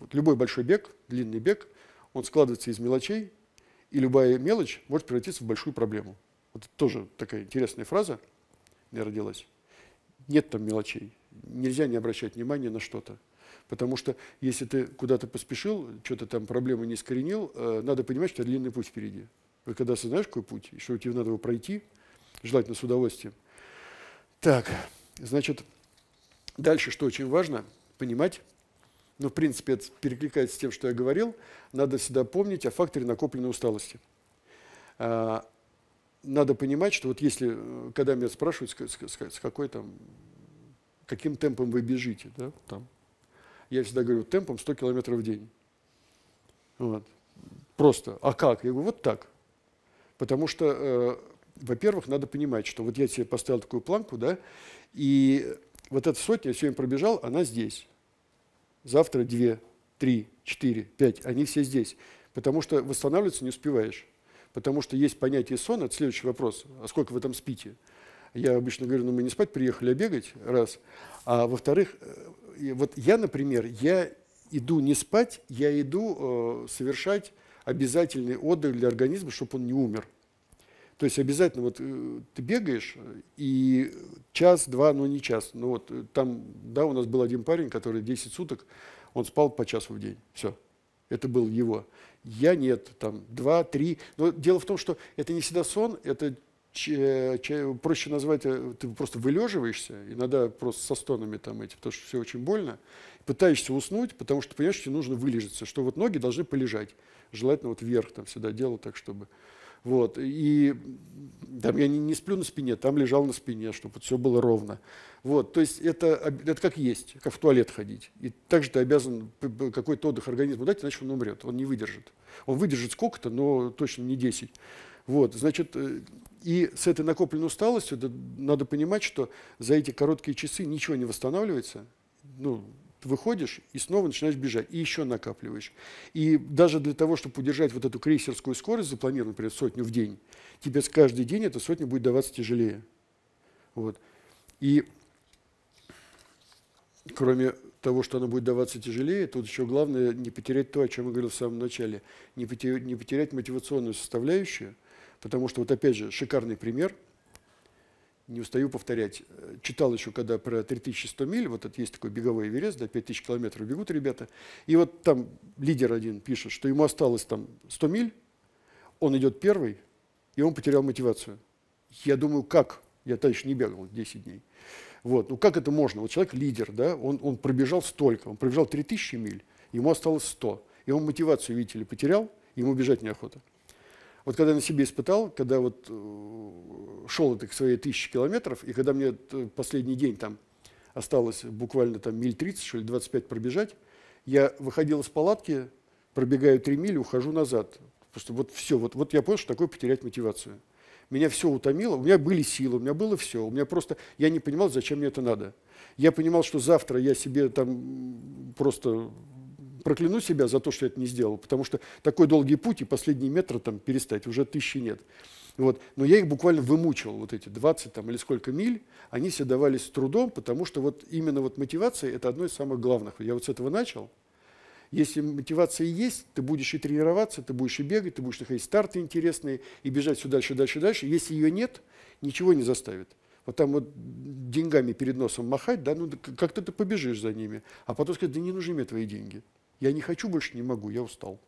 вот любой большой бег, длинный бег, он складывается из мелочей, и любая мелочь может превратиться в большую проблему. Вот это тоже такая интересная фраза мне родилась. Нет там мелочей. Нельзя не обращать внимания на что-то. Потому что если ты куда-то поспешил, что-то там проблемы не искоренил, э, надо понимать, что длинный путь впереди. Вы когда знаешь, какой путь, и что тебе надо его пройти, желательно с удовольствием. Так, значит, дальше, что очень важно, понимать, ну, в принципе, это перекликается с тем, что я говорил. Надо всегда помнить о факторе накопленной усталости. А, надо понимать, что вот если, э, когда меня спрашивают, с какой там, каким темпом вы бежите, да, там, я всегда говорю, темпом 100 километров в день. Вот. Просто, а как? Я говорю, вот так. Потому что, э, во-первых, надо понимать, что вот я себе поставил такую планку, да, и вот эта сотня, я сегодня пробежал, она здесь завтра две, три, четыре, пять, они все здесь. Потому что восстанавливаться не успеваешь. Потому что есть понятие сон, это следующий вопрос, а сколько вы там спите? Я обычно говорю, ну мы не спать приехали, а бегать, раз. А во-вторых, э, вот я, например, я иду не спать, я иду э, совершать обязательный отдых для организма, чтобы он не умер. То есть обязательно вот э, ты бегаешь, и час-два, ну не час, ну вот э, там, да, у нас был один парень, который 10 суток, он спал по часу в день, все, это был его. Я нет, там два, три. Но дело в том, что это не всегда сон, это проще назвать, э, ты просто вылеживаешься, иногда просто со стонами там эти, потому что все очень больно, пытаешься уснуть, потому что, понимаешь, тебе нужно вылежаться, что вот ноги должны полежать, желательно вот вверх там всегда делал так, чтобы вот, и там я не, не сплю на спине, там лежал на спине, чтобы все было ровно. Вот, то есть это, это как есть, как в туалет ходить. И также ты обязан какой-то отдых организму дать, иначе он умрет, он не выдержит. Он выдержит сколько-то, но точно не 10. Вот, значит, э, и с этой накопленной усталостью надо понимать, что за эти короткие часы ничего не восстанавливается, ну, выходишь и снова начинаешь бежать, и еще накапливаешь. И даже для того, чтобы удержать вот эту крейсерскую скорость, запланированную, например, сотню в день, тебе каждый день эта сотня будет даваться тяжелее. Вот. И кроме того, что она будет даваться тяжелее, тут еще главное не потерять то, о чем я говорил в самом начале, не потерять, не потерять мотивационную составляющую, потому что вот опять же шикарный пример – не устаю повторять, э, читал еще, когда про 3100 миль, вот это есть такой беговой Эверест, да, 5000 километров бегут ребята, и вот там лидер один пишет, что ему осталось там 100 миль, он идет первый, и он потерял мотивацию. Я думаю, как? Я тогда еще не бегал 10 дней. Вот. Ну как это можно? Вот человек лидер, да, он, он пробежал столько, он пробежал 3000 миль, ему осталось 100. И он мотивацию, видите ли, потерял, ему бежать неохота. Вот когда я на себе испытал, когда вот э, шел это к своей тысячи километров, и когда мне последний день там осталось буквально там миль 30, что ли, 25 пробежать, я выходил из палатки, пробегаю 3 мили, ухожу назад. Просто вот все, вот, вот я понял, что такое потерять мотивацию. Меня все утомило, у меня были силы, у меня было все. У меня просто, я не понимал, зачем мне это надо. Я понимал, что завтра я себе там просто прокляну себя за то, что я это не сделал, потому что такой долгий путь и последние метры там перестать, уже тысячи нет. Вот. Но я их буквально вымучил вот эти 20 там, или сколько миль, они все давались с трудом, потому что вот именно вот мотивация – это одно из самых главных. Я вот с этого начал. Если мотивация есть, ты будешь и тренироваться, ты будешь и бегать, ты будешь находить старты интересные и бежать все дальше, дальше, дальше. Если ее нет, ничего не заставит. Вот там вот деньгами перед носом махать, да, ну как-то ты побежишь за ними, а потом сказать, да не нужны мне твои деньги. Я не хочу, больше не могу, я устал.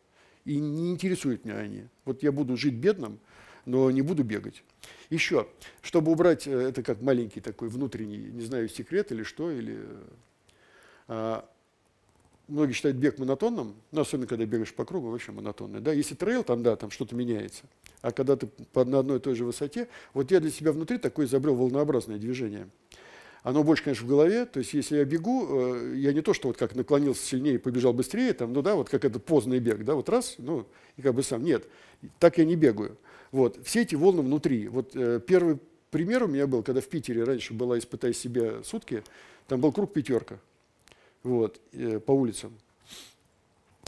И не интересуют меня они. Вот я буду жить бедным, но не буду бегать. Еще, чтобы убрать, э, это как маленький такой внутренний, не знаю, секрет или что, или... А, многие считают бег монотонным, но особенно, когда бегаешь по кругу, вообще монотонный. Да? Если трейл, там, да, там что-то меняется. А когда ты на одной и той же высоте, вот я для себя внутри такое изобрел волнообразное движение – оно больше, конечно, в голове. То есть, если я бегу, э, я не то, что вот как наклонился сильнее и побежал быстрее, там, ну да, вот как это поздний бег, да, вот раз, ну, и как бы сам. Нет, так я не бегаю. Вот, все эти волны внутри. Вот э, первый пример у меня был, когда в Питере раньше была «Испытай себя сутки», там был круг пятерка, вот, э, по улицам.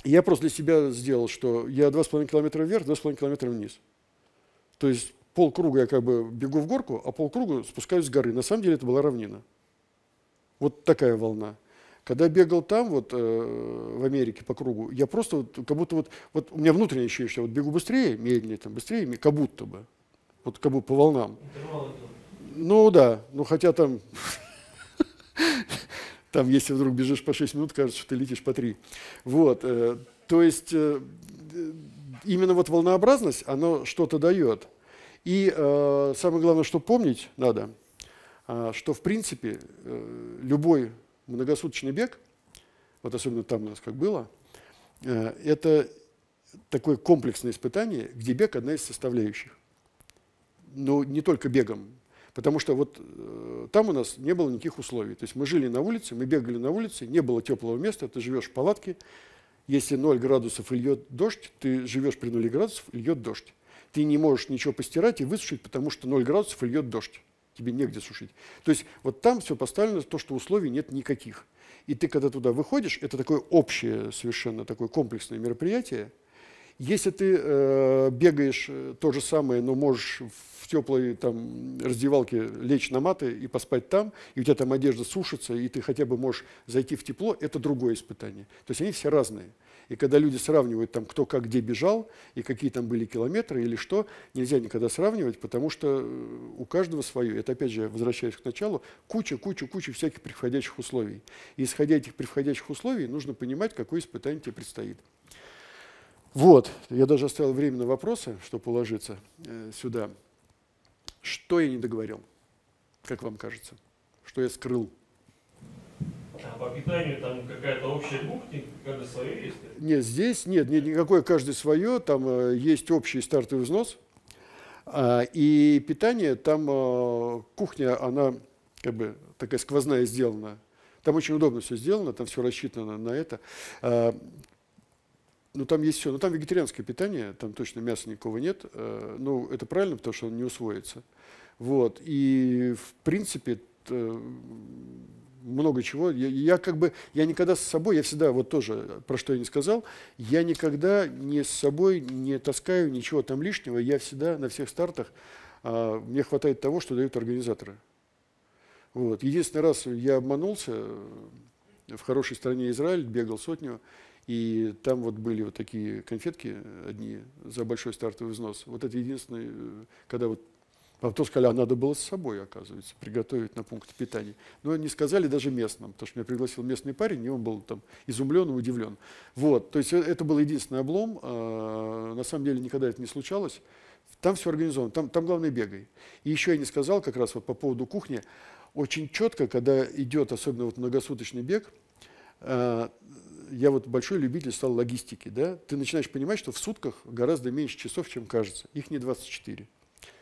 я просто для себя сделал, что я 2,5 километра вверх, 2,5 километра вниз. То есть полкруга я как бы бегу в горку, а полкруга спускаюсь с горы. На самом деле это была равнина. Вот такая волна. Когда я бегал там, вот э, в Америке по кругу, я просто вот, как будто вот, вот у меня внутреннее ощущение, что я вот бегу быстрее, медленнее, там, быстрее, как будто бы. Вот как бы по волнам. Ну да, ну хотя там, там если вдруг бежишь по 6 минут, кажется, что ты летишь по 3. Вот, э, то есть э, именно вот волнообразность, она что-то дает. И э, самое главное, что помнить надо, э, что в принципе э, любой многосуточный бег, вот особенно там у нас как было, э, это такое комплексное испытание, где бег одна из составляющих. Но не только бегом, потому что вот э, там у нас не было никаких условий. То есть мы жили на улице, мы бегали на улице, не было теплого места, ты живешь в палатке, если 0 градусов и льет дождь, ты живешь при 0 градусов и льет дождь ты не можешь ничего постирать и высушить, потому что 0 градусов и льет дождь. Тебе негде сушить. То есть вот там все поставлено, то, что условий нет никаких. И ты, когда туда выходишь, это такое общее совершенно, такое комплексное мероприятие. Если ты э, бегаешь э, то же самое, но можешь в теплой там, раздевалке лечь на маты и поспать там, и у тебя там одежда сушится, и ты хотя бы можешь зайти в тепло, это другое испытание. То есть они все разные. И когда люди сравнивают, там, кто как где бежал, и какие там были километры или что, нельзя никогда сравнивать, потому что э, у каждого свое. Это, опять же, возвращаясь к началу, куча, куча, куча всяких приходящих условий. И исходя из этих приходящих условий, нужно понимать, какое испытание тебе предстоит. Вот, я даже оставил время на вопросы, чтобы положиться э, сюда. Что я не договорил, как вам кажется? Что я скрыл? по питанию там какая-то общая кухня, каждый свое есть? Нет, здесь нет, нет никакое каждый свое, там э, есть общий стартовый взнос. А, и питание, там э, кухня, она как бы такая сквозная сделана. Там очень удобно все сделано, там все рассчитано на это. А, ну, там есть все. Но ну, там вегетарианское питание, там точно мяса никого нет. Э, ну, это правильно, потому что он не усвоится. Вот. И, в принципе, много чего. Я, я как бы, я никогда с собой, я всегда, вот тоже, э, про что я не сказал, я никогда не с собой не таскаю ничего там лишнего. Я всегда на всех стартах, а, мне хватает того, что дают организаторы. Вот. Единственный раз я обманулся, э, в хорошей стране Израиль бегал сотню, и там вот были вот такие конфетки одни за большой стартовый взнос. Вот это единственный, э, когда вот а потом сказали, а надо было с собой, оказывается, приготовить на пункт питания. Но не сказали даже местным, потому что меня пригласил местный парень, и он был там изумлен и удивлен. Вот, то есть это был единственный облом. А, на самом деле никогда это не случалось. Там все организовано, там, там главное бегай. И еще я не сказал как раз вот по поводу кухни. Очень четко, когда идет, особенно вот многосуточный бег, а, я вот большой любитель стал логистики, да, ты начинаешь понимать, что в сутках гораздо меньше часов, чем кажется. Их не 24.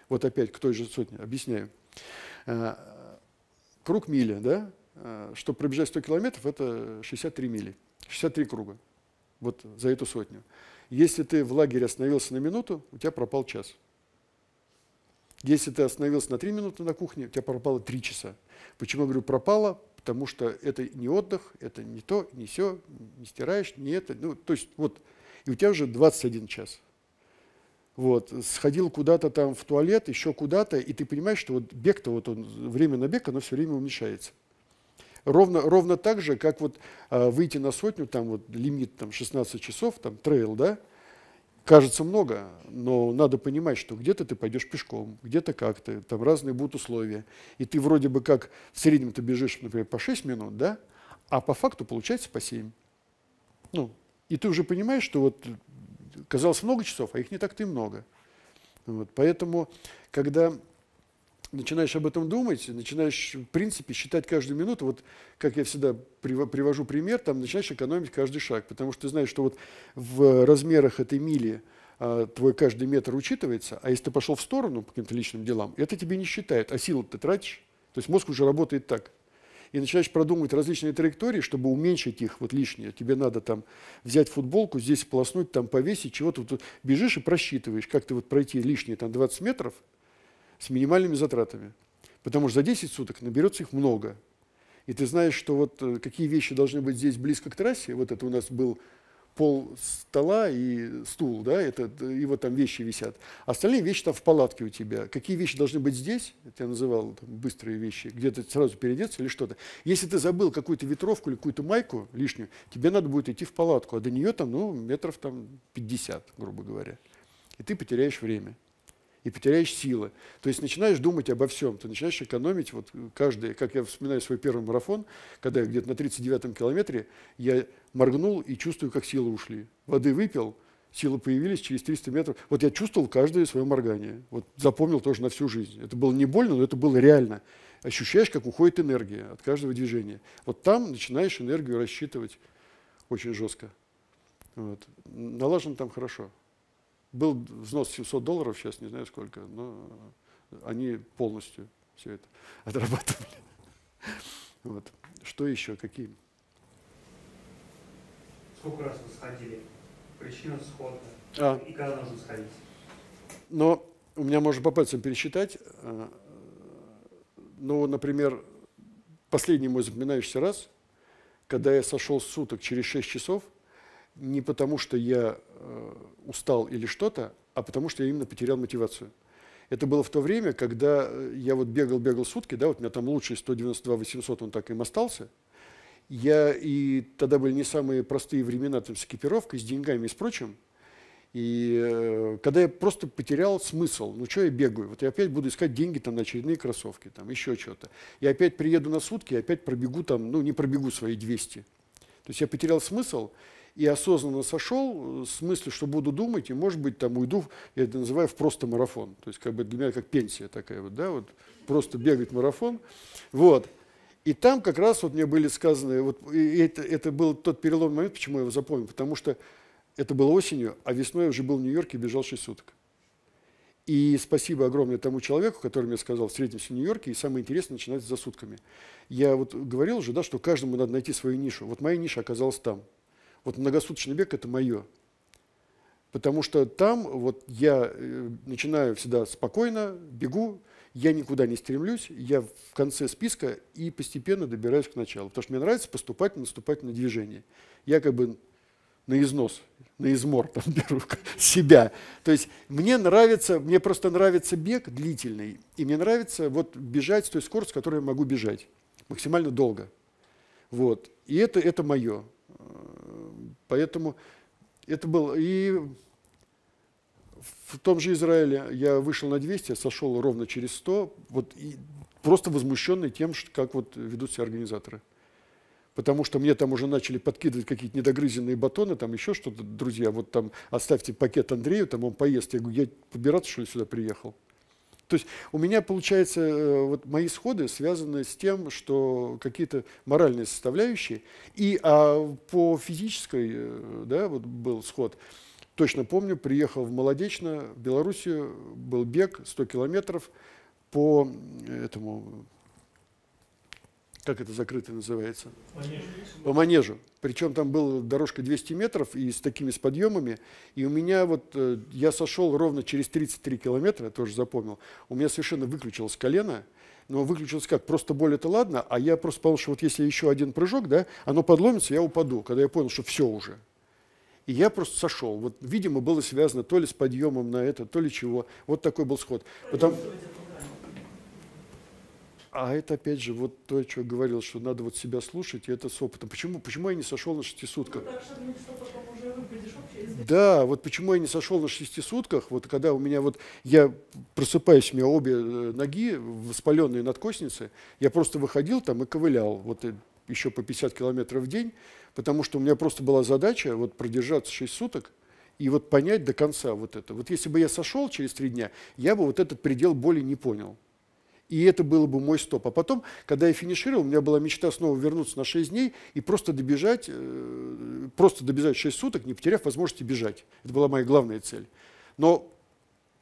Вот опять к той же сотне, объясняю. Э, круг мили, да? Э, Чтобы пробежать 100 километров, это 63 мили, 63 круга. Вот за эту сотню. Если ты в лагере остановился на минуту, у тебя пропал час. Если ты остановился на 3 минуты на кухне, у тебя пропало 3 часа. Почему я говорю пропало? Потому что это не отдых, это не то, не все, не стираешь, не это. Ну, то есть вот, и у тебя уже 21 час вот, сходил куда-то там в туалет, еще куда-то, и ты понимаешь, что вот бег-то, вот он, время на бег, оно все время уменьшается. Ровно, ровно так же, как вот э, выйти на сотню, там вот лимит там 16 часов, там трейл, да, кажется много, но надо понимать, что где-то ты пойдешь пешком, где-то как-то, там разные будут условия. И ты вроде бы как в среднем ты бежишь, например, по 6 минут, да, а по факту получается по 7. Ну, и ты уже понимаешь, что вот казалось много часов, а их не так-то и много. Вот. Поэтому, когда начинаешь об этом думать, начинаешь, в принципе, считать каждую минуту, вот как я всегда привожу пример, там начинаешь экономить каждый шаг, потому что ты знаешь, что вот в размерах этой мили а, твой каждый метр учитывается, а если ты пошел в сторону по каким-то личным делам, это тебе не считает, а силу ты тратишь. То есть мозг уже работает так – и начинаешь продумывать различные траектории, чтобы уменьшить их вот лишнее. Тебе надо там взять футболку, здесь полоснуть, там повесить, чего-то. Вот, бежишь и просчитываешь, как ты вот пройти лишние там 20 метров с минимальными затратами. Потому что за 10 суток наберется их много. И ты знаешь, что вот э, какие вещи должны быть здесь близко к трассе. Вот это у нас был пол стола и стул, да, это, и вот там вещи висят. А остальные вещи там в палатке у тебя. Какие вещи должны быть здесь? Это я называл там, быстрые вещи, где-то сразу переодеться или что-то. Если ты забыл какую-то ветровку или какую-то майку лишнюю, тебе надо будет идти в палатку, а до нее там, ну, метров там 50, грубо говоря. И ты потеряешь время и потеряешь силы. То есть начинаешь думать обо всем, ты начинаешь экономить. Вот каждый, как я вспоминаю свой первый марафон, когда я где-то на 39-м километре, я моргнул и чувствую, как силы ушли. Воды выпил, силы появились через 300 метров. Вот я чувствовал каждое свое моргание. Вот запомнил тоже на всю жизнь. Это было не больно, но это было реально. Ощущаешь, как уходит энергия от каждого движения. Вот там начинаешь энергию рассчитывать очень жестко. Вот. Налажено там хорошо. Был взнос 700 долларов, сейчас не знаю сколько, но они полностью все это отрабатывали. Вот. Что еще? Какие? Сколько раз вы сходили? Причина схода. А. И когда нужно сходить? Но у меня можно по пальцам пересчитать. А, ну, например, последний мой запоминающийся раз, когда я сошел с суток через 6 часов, не потому, что я э, устал или что-то, а потому, что я именно потерял мотивацию. Это было в то время, когда э, я вот бегал-бегал сутки, да, вот у меня там лучший 192 800, он так им остался. Я, и тогда были не самые простые времена там, с экипировкой, с деньгами и с прочим. И э, когда я просто потерял смысл, ну что я бегаю, вот я опять буду искать деньги там на очередные кроссовки, там еще что-то. Я опять приеду на сутки, опять пробегу там, ну не пробегу свои 200. То есть я потерял смысл, и осознанно сошел э, с мыслью, что буду думать, и, может быть, там уйду, я это называю, в просто марафон. То есть, как бы для меня как пенсия такая вот, да, вот просто бегать марафон. Вот. И там как раз вот мне были сказаны, вот это, это был тот переломный момент, почему я его запомнил, потому что это было осенью, а весной я уже был в Нью-Йорке и бежал 6 суток. И спасибо огромное тому человеку, который мне сказал, встретимся в Нью-Йорке, и самое интересное начинается за сутками. Я вот говорил уже, да, что каждому надо найти свою нишу. Вот моя ниша оказалась там. Вот многосуточный бег – это мое. Потому что там вот я э, начинаю всегда спокойно, бегу, я никуда не стремлюсь, я в конце списка и постепенно добираюсь к началу. Потому что мне нравится поступать, наступать на движение. Я как бы на износ, на измор там беру себя. То есть мне нравится, мне просто нравится бег длительный, и мне нравится вот бежать с той скоростью, с которой я могу бежать, максимально долго. Вот. И это, это мое. Поэтому это было. И в том же Израиле я вышел на 200, сошел ровно через 100, вот, и просто возмущенный тем, что как вот ведут себя организаторы. Потому что мне там уже начали подкидывать какие-то недогрызенные батоны, там еще что-то, друзья, вот там оставьте пакет Андрею, там он поест. Я говорю, я побираться, что ли, сюда приехал? То есть у меня, получается, э, вот мои сходы связаны с тем, что какие-то моральные составляющие, и а по физической, э, да, вот был сход, точно помню, приехал в Молодечно, в Белоруссию, был бег 100 километров по этому как это закрыто называется? Манежу. По манежу. Причем там была дорожка 200 метров и с такими с подъемами. И у меня вот, э, я сошел ровно через 33 километра, я тоже запомнил. У меня совершенно выключилось колено. Но выключилось как? Просто боль это ладно, а я просто понял, что вот если еще один прыжок, да, оно подломится, я упаду. Когда я понял, что все уже, и я просто сошел. Вот, видимо, было связано то ли с подъемом на это, то ли чего. Вот такой был сход. Потом... А это, опять же, вот то, о чем я говорил, что надо вот себя слушать, и это с опытом. Почему, почему я не сошел на шести сутках? Ну, да, вот почему я не сошел на шести сутках, вот когда у меня вот, я просыпаюсь, у меня обе э, ноги воспаленные надкосницы, я просто выходил там и ковылял, вот и э, еще по 50 километров в день, потому что у меня просто была задача вот продержаться 6 суток, и вот понять до конца вот это. Вот если бы я сошел через три дня, я бы вот этот предел боли не понял. И это было бы мой стоп. А потом, когда я финишировал, у меня была мечта снова вернуться на 6 дней и просто добежать, э, просто добежать 6 суток, не потеряв возможности бежать. Это была моя главная цель. Но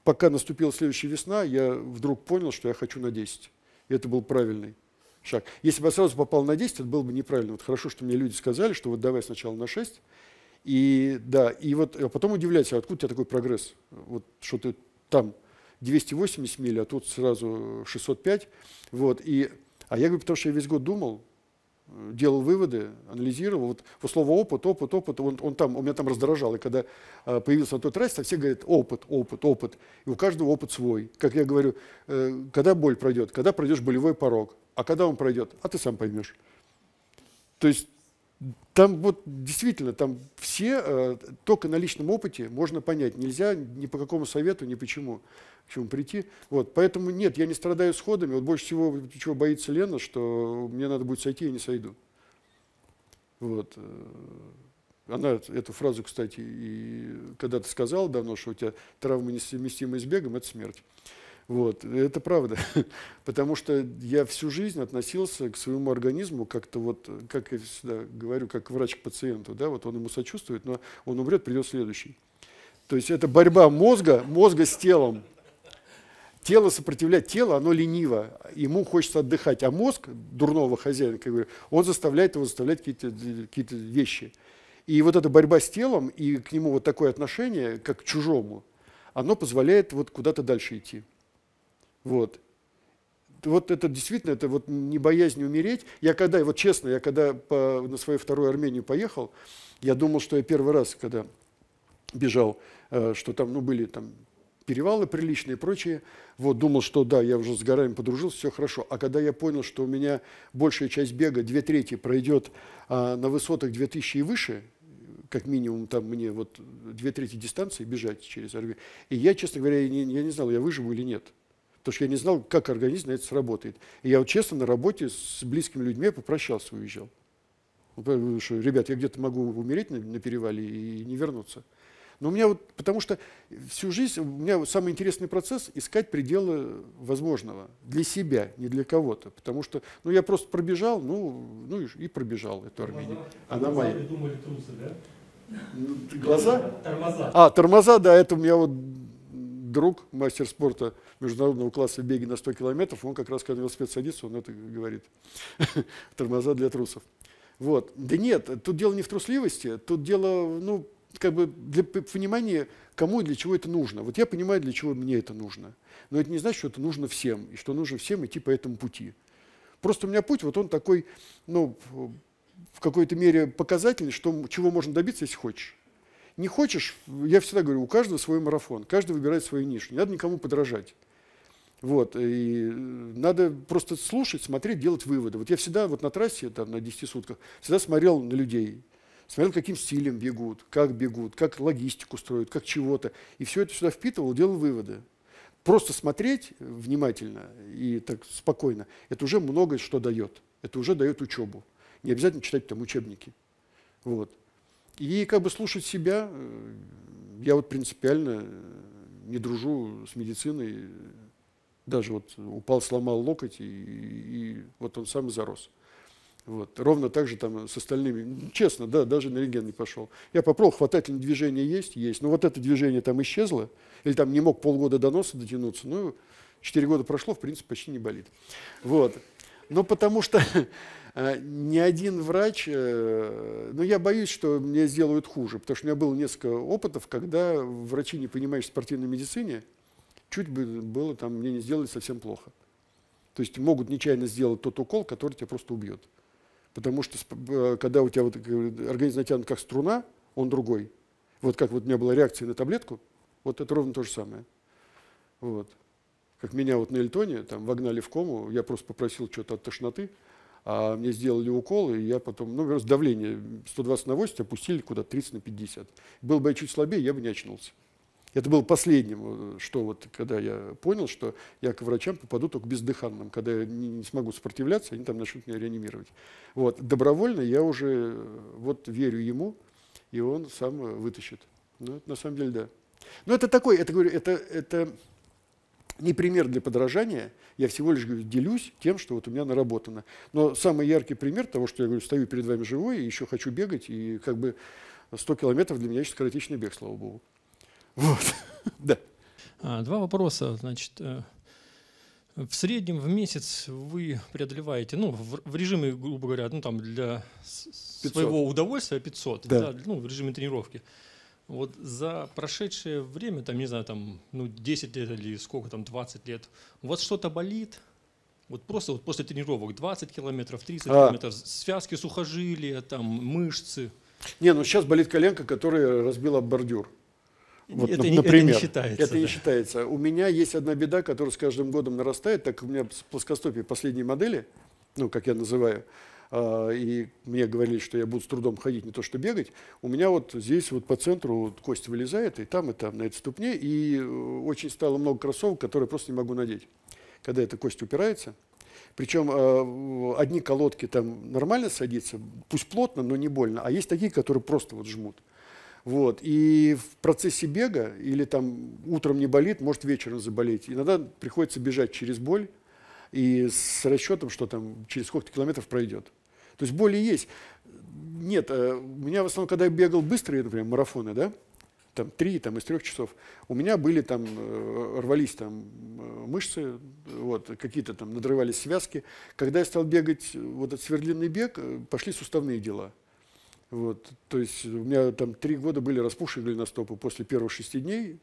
пока наступила следующая весна, я вдруг понял, что я хочу на 10. И это был правильный шаг. Если бы я сразу попал на 10, это было бы неправильно. Вот хорошо, что мне люди сказали, что вот давай сначала на 6. И да, и вот а потом удивляйся, откуда у тебя такой прогресс? Вот что ты там 280 миль, а тут сразу 605. Вот, и, а я говорю, потому что я весь год думал, делал выводы, анализировал. Вот, вот слово опыт, опыт, опыт, он, он там, он меня там раздражал. И когда э, появился на тот раз, все говорят опыт, опыт, опыт. И у каждого опыт свой. Как я говорю, э, когда боль пройдет, когда пройдешь болевой порог, а когда он пройдет, а ты сам поймешь. То есть там вот действительно, там все, э, только на личном опыте можно понять, нельзя ни по какому совету, ни почему к чему прийти. Вот, поэтому нет, я не страдаю сходами, вот больше всего чего боится Лена, что мне надо будет сойти, я не сойду. Вот. Э, она эту фразу, кстати, и когда-то сказала давно, что у тебя травма несовместимая с бегом – это смерть. Вот. Это правда. Потому что я всю жизнь относился к своему организму как-то вот, как я всегда говорю, как врач к пациенту. Да? Вот он ему сочувствует, но он умрет, придет следующий. То есть это борьба мозга, мозга с телом. Тело сопротивляет, тело, оно лениво, ему хочется отдыхать, а мозг дурного хозяина, как говорю, он заставляет его заставлять какие-то какие вещи. И вот эта борьба с телом и к нему вот такое отношение, как к чужому, оно позволяет вот куда-то дальше идти. Вот. Вот это действительно, это вот не боязнь умереть. Я когда, вот честно, я когда по, на свою вторую Армению поехал, я думал, что я первый раз, когда бежал, э, что там, ну, были там перевалы приличные и прочее. Вот, думал, что да, я уже с горами подружился, все хорошо. А когда я понял, что у меня большая часть бега, две трети, пройдет а, на высотах 2000 и выше, как минимум там мне вот две трети дистанции бежать через Армению, и я, честно говоря, я не, я не знал, я выживу или нет потому что я не знал, как организм на это сработает. И я вот честно на работе с близкими людьми попрощался, уезжал. Ну, что, ребят, я где-то могу умереть на, на перевале и не вернуться. Но у меня вот, потому что всю жизнь, у меня самый интересный процесс – искать пределы возможного для себя, не для кого-то. Потому что, ну, я просто пробежал, ну, ну и, и пробежал эту Армению. А Она моя. думали трусы, да? Глаза? Тормоза. А, тормоза, да, это у меня вот друг, мастер спорта международного класса в беге на 100 километров, он как раз, когда велосипед садится, он это говорит. Тормоза для трусов. Вот. Да нет, тут дело не в трусливости, тут дело, ну, как бы для понимания, кому и для чего это нужно. Вот я понимаю, для чего мне это нужно. Но это не значит, что это нужно всем, и что нужно всем идти по этому пути. Просто у меня путь, вот он такой, ну, в какой-то мере показательный, что, чего можно добиться, если хочешь не хочешь, я всегда говорю, у каждого свой марафон, каждый выбирает свою нишу, не надо никому подражать. Вот, и надо просто слушать, смотреть, делать выводы. Вот я всегда вот на трассе, там, на 10 сутках, всегда смотрел на людей, смотрел, каким стилем бегут, как бегут, как логистику строят, как чего-то. И все это сюда впитывал, делал выводы. Просто смотреть внимательно и так спокойно, это уже многое что дает. Это уже дает учебу. Не обязательно читать там учебники. Вот. И как бы слушать себя, я вот принципиально не дружу с медициной, даже вот упал, сломал локоть, и, и вот он сам зарос. Вот. Ровно так же там с остальными. Честно, да, даже на рентген не пошел. Я попробовал, хватательное движение есть, есть. Но вот это движение там исчезло, или там не мог полгода до носа дотянуться. Ну, четыре года прошло, в принципе, почти не болит. Вот. Но потому что А, ни один врач, э, ну я боюсь, что мне сделают хуже, потому что у меня было несколько опытов, когда врачи, не понимающие спортивной медицине, чуть бы было там, мне не сделали совсем плохо. То есть могут нечаянно сделать тот укол, который тебя просто убьет. Потому что э, когда у тебя вот, э, организм натянут как струна, он другой. Вот как вот у меня была реакция на таблетку, вот это ровно то же самое. Вот. Как меня вот на Эльтоне там вогнали в кому, я просто попросил что-то от тошноты, а мне сделали укол, и я потом, ну, раз давление 120 на 80 опустили куда-то 30 на 50. Был бы я чуть слабее, я бы не очнулся. Это было последним, э, что вот, когда я понял, что я к врачам попаду только бездыханным, когда я не, не смогу сопротивляться, они там начнут меня реанимировать. Вот. Добровольно я уже э, вот верю ему, и он сам э, вытащит. Ну, это на самом деле да. Но это такой, это, говорю, это, это не пример для подражания, я всего лишь говорю, делюсь тем, что вот у меня наработано. Но самый яркий пример того, что я говорю, стою перед вами живой, и еще хочу бегать, и как бы 100 километров для меня еще скоротечный бег, слава богу. Вот, да. А, два вопроса, значит, э, в среднем в месяц вы преодолеваете, ну, в, режиме, грубо говоря, ну, там, для 500. своего удовольствия 500, да. Да, ну, в режиме тренировки. Вот за прошедшее время, там, не знаю, там, ну, 10 лет или сколько там, 20 лет, у вас что-то болит? Вот просто вот после тренировок 20 километров, 30 а. километров, связки, сухожилия, там, мышцы. Не, ну сейчас болит коленка, которая разбила бордюр. Вот, это, например, ну, не, это не считается. Это да. не считается. У меня есть одна беда, которая с каждым годом нарастает, так как у меня плоскостопие последней модели, ну, как я называю, а, и мне говорили, что я буду с трудом ходить, не то что бегать, у меня вот здесь вот по центру вот кость вылезает, и там, и там, на этой ступне, и э, очень стало много кроссовок, которые просто не могу надеть, когда эта кость упирается. Причем э, одни колодки там нормально садятся, пусть плотно, но не больно, а есть такие, которые просто вот жмут. Вот. И в процессе бега, или там утром не болит, может вечером заболеть. Иногда приходится бежать через боль и с расчетом, что там через сколько-то километров пройдет. То есть боли есть. Нет, э, у меня в основном, когда я бегал быстрые, например, марафоны, да, там три там, из трех часов, у меня были там, э, рвались там э, мышцы, вот, какие-то там надрывались связки. Когда я стал бегать вот этот свердлинный бег, пошли суставные дела. Вот, то есть у меня там три года были распухшие голеностопы после первых шести дней.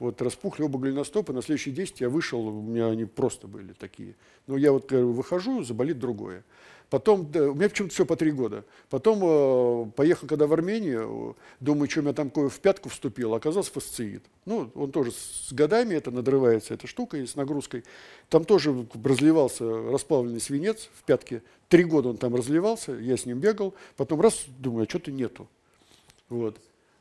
Вот распухли оба голеностопа, на следующие 10 я вышел, у меня они просто были такие. Но я вот выхожу, заболит другое. Потом, у меня почему-то все по три года. Потом э, поехал когда в Армению, думаю, что у меня там кое в пятку вступил, а оказался фасциит. Ну, он тоже с годами это надрывается, эта штука, и с нагрузкой. Там тоже разливался расплавленный свинец в пятке. Три года он там разливался, я с ним бегал. Потом раз, думаю, а что-то нету. Вот.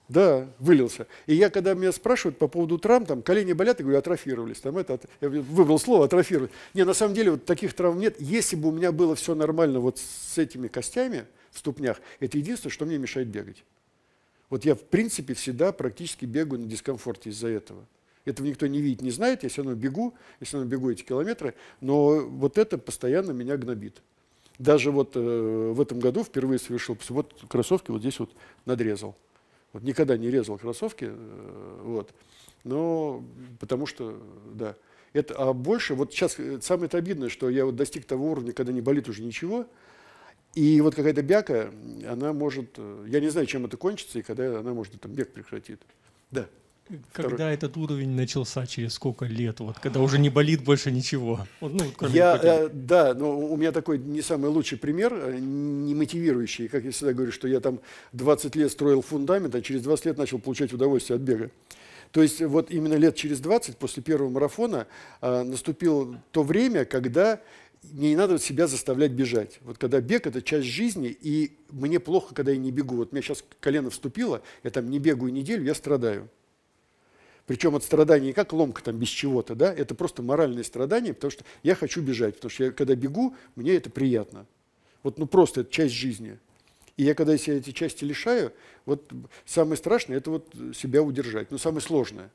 Да, вылился. И я, когда меня спрашивают по поводу травм, там колени болят, я говорю, атрофировались. Там это, я выбрал слово атрофировать. Не, на самом деле вот таких травм нет. Если бы у меня было все нормально вот с этими костями в ступнях, это единственное, что мне мешает бегать. Вот я, в принципе, всегда практически бегаю на дискомфорте из-за этого. Этого никто не видит, не знает, я все равно бегу, я все равно бегу эти километры, но вот это постоянно меня гнобит. Даже вот э, в этом году впервые совершил, вот кроссовки вот здесь вот надрезал. Вот никогда не резал кроссовки, э, вот. Но потому что, да. Это, а больше, вот сейчас э, самое -то обидное, что я вот достиг того уровня, когда не болит уже ничего, и вот какая-то бяка, она может, э, я не знаю, чем это кончится, и когда она может там бег прекратит. Да. Когда Второй. этот уровень начался, через сколько лет, вот, когда уже не болит больше ничего? Вот, ну, я, э, да, но ну, у меня такой не самый лучший пример, э, не мотивирующий. Как я всегда говорю, что я там 20 лет строил фундамент, а через 20 лет начал получать удовольствие от бега. То есть вот именно лет через 20 после первого марафона э, наступило то время, когда мне не надо себя заставлять бежать. Вот когда бег – это часть жизни, и мне плохо, когда я не бегу. Вот у меня сейчас колено вступило, я там не бегаю неделю, я страдаю. Причем от страданий не как ломка там без чего-то, да, это просто моральное страдание, потому что я хочу бежать, потому что я, когда бегу, мне это приятно. Вот, ну просто это часть жизни. И я когда себя эти части лишаю, вот самое страшное – это вот себя удержать, ну самое сложное.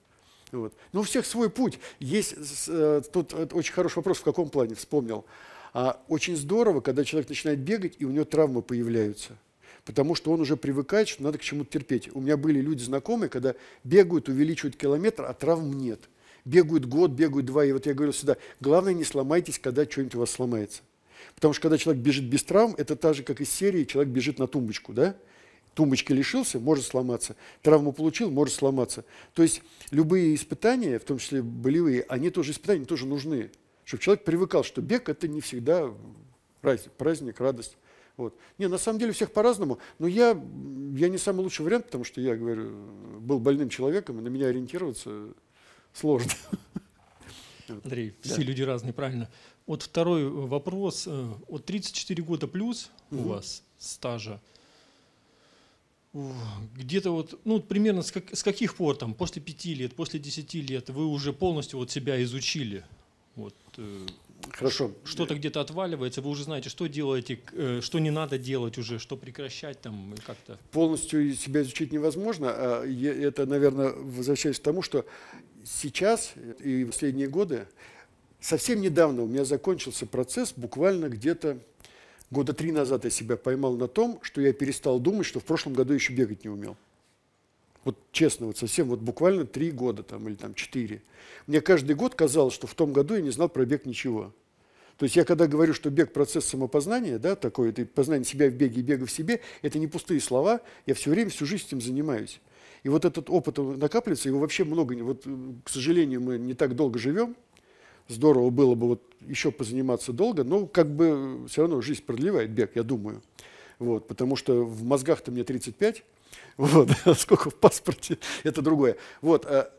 Вот. Но ну, у всех свой путь. Есть э, тут очень хороший вопрос, в каком плане вспомнил. А, очень здорово, когда человек начинает бегать, и у него травмы появляются – потому что он уже привыкает, что надо к чему-то терпеть. У меня были люди знакомые, когда бегают, увеличивают километр, а травм нет. Бегают год, бегают два. И вот я говорю сюда: главное не сломайтесь, когда что-нибудь у вас сломается. Потому что когда человек бежит без травм, это та же, как из серии, человек бежит на тумбочку, да? Тумбочки лишился, может сломаться. Травму получил, может сломаться. То есть любые испытания, в том числе болевые, они тоже испытания, тоже нужны. Чтобы человек привыкал, что бег – это не всегда праздник радость. Вот. Не, на самом деле всех по-разному, но я, я не самый лучший вариант, потому что я, говорю, был больным человеком, и на меня ориентироваться сложно. Андрей, да. все люди разные, правильно. Вот второй вопрос. Э, вот 34 года плюс угу. у вас стажа. Где-то вот, ну, примерно с, как, с каких пор, там, после 5 лет, после 10 лет вы уже полностью вот себя изучили? Вот, э, Хорошо. Что-то где-то отваливается, вы уже знаете, что делаете, э, что не надо делать уже, что прекращать там как-то. Полностью себя изучить невозможно. А, это, наверное, возвращаясь к тому, что сейчас и в последние годы, совсем недавно у меня закончился процесс, буквально где-то года три назад я себя поймал на том, что я перестал думать, что в прошлом году еще бегать не умел вот честно, вот совсем, вот буквально три года там или там четыре. Мне каждый год казалось, что в том году я не знал про бег ничего. То есть я когда говорю, что бег – процесс самопознания, да, такое, это познание себя в беге и бега в себе, это не пустые слова, я все время, всю жизнь этим занимаюсь. И вот этот опыт накапливается, его вообще много, вот, к сожалению, мы не так долго живем, здорово было бы вот еще позаниматься долго, но как бы все равно жизнь продлевает бег, я думаю. Вот, потому что в мозгах-то мне 35, вот, а сколько в паспорте, это другое. Вот, а,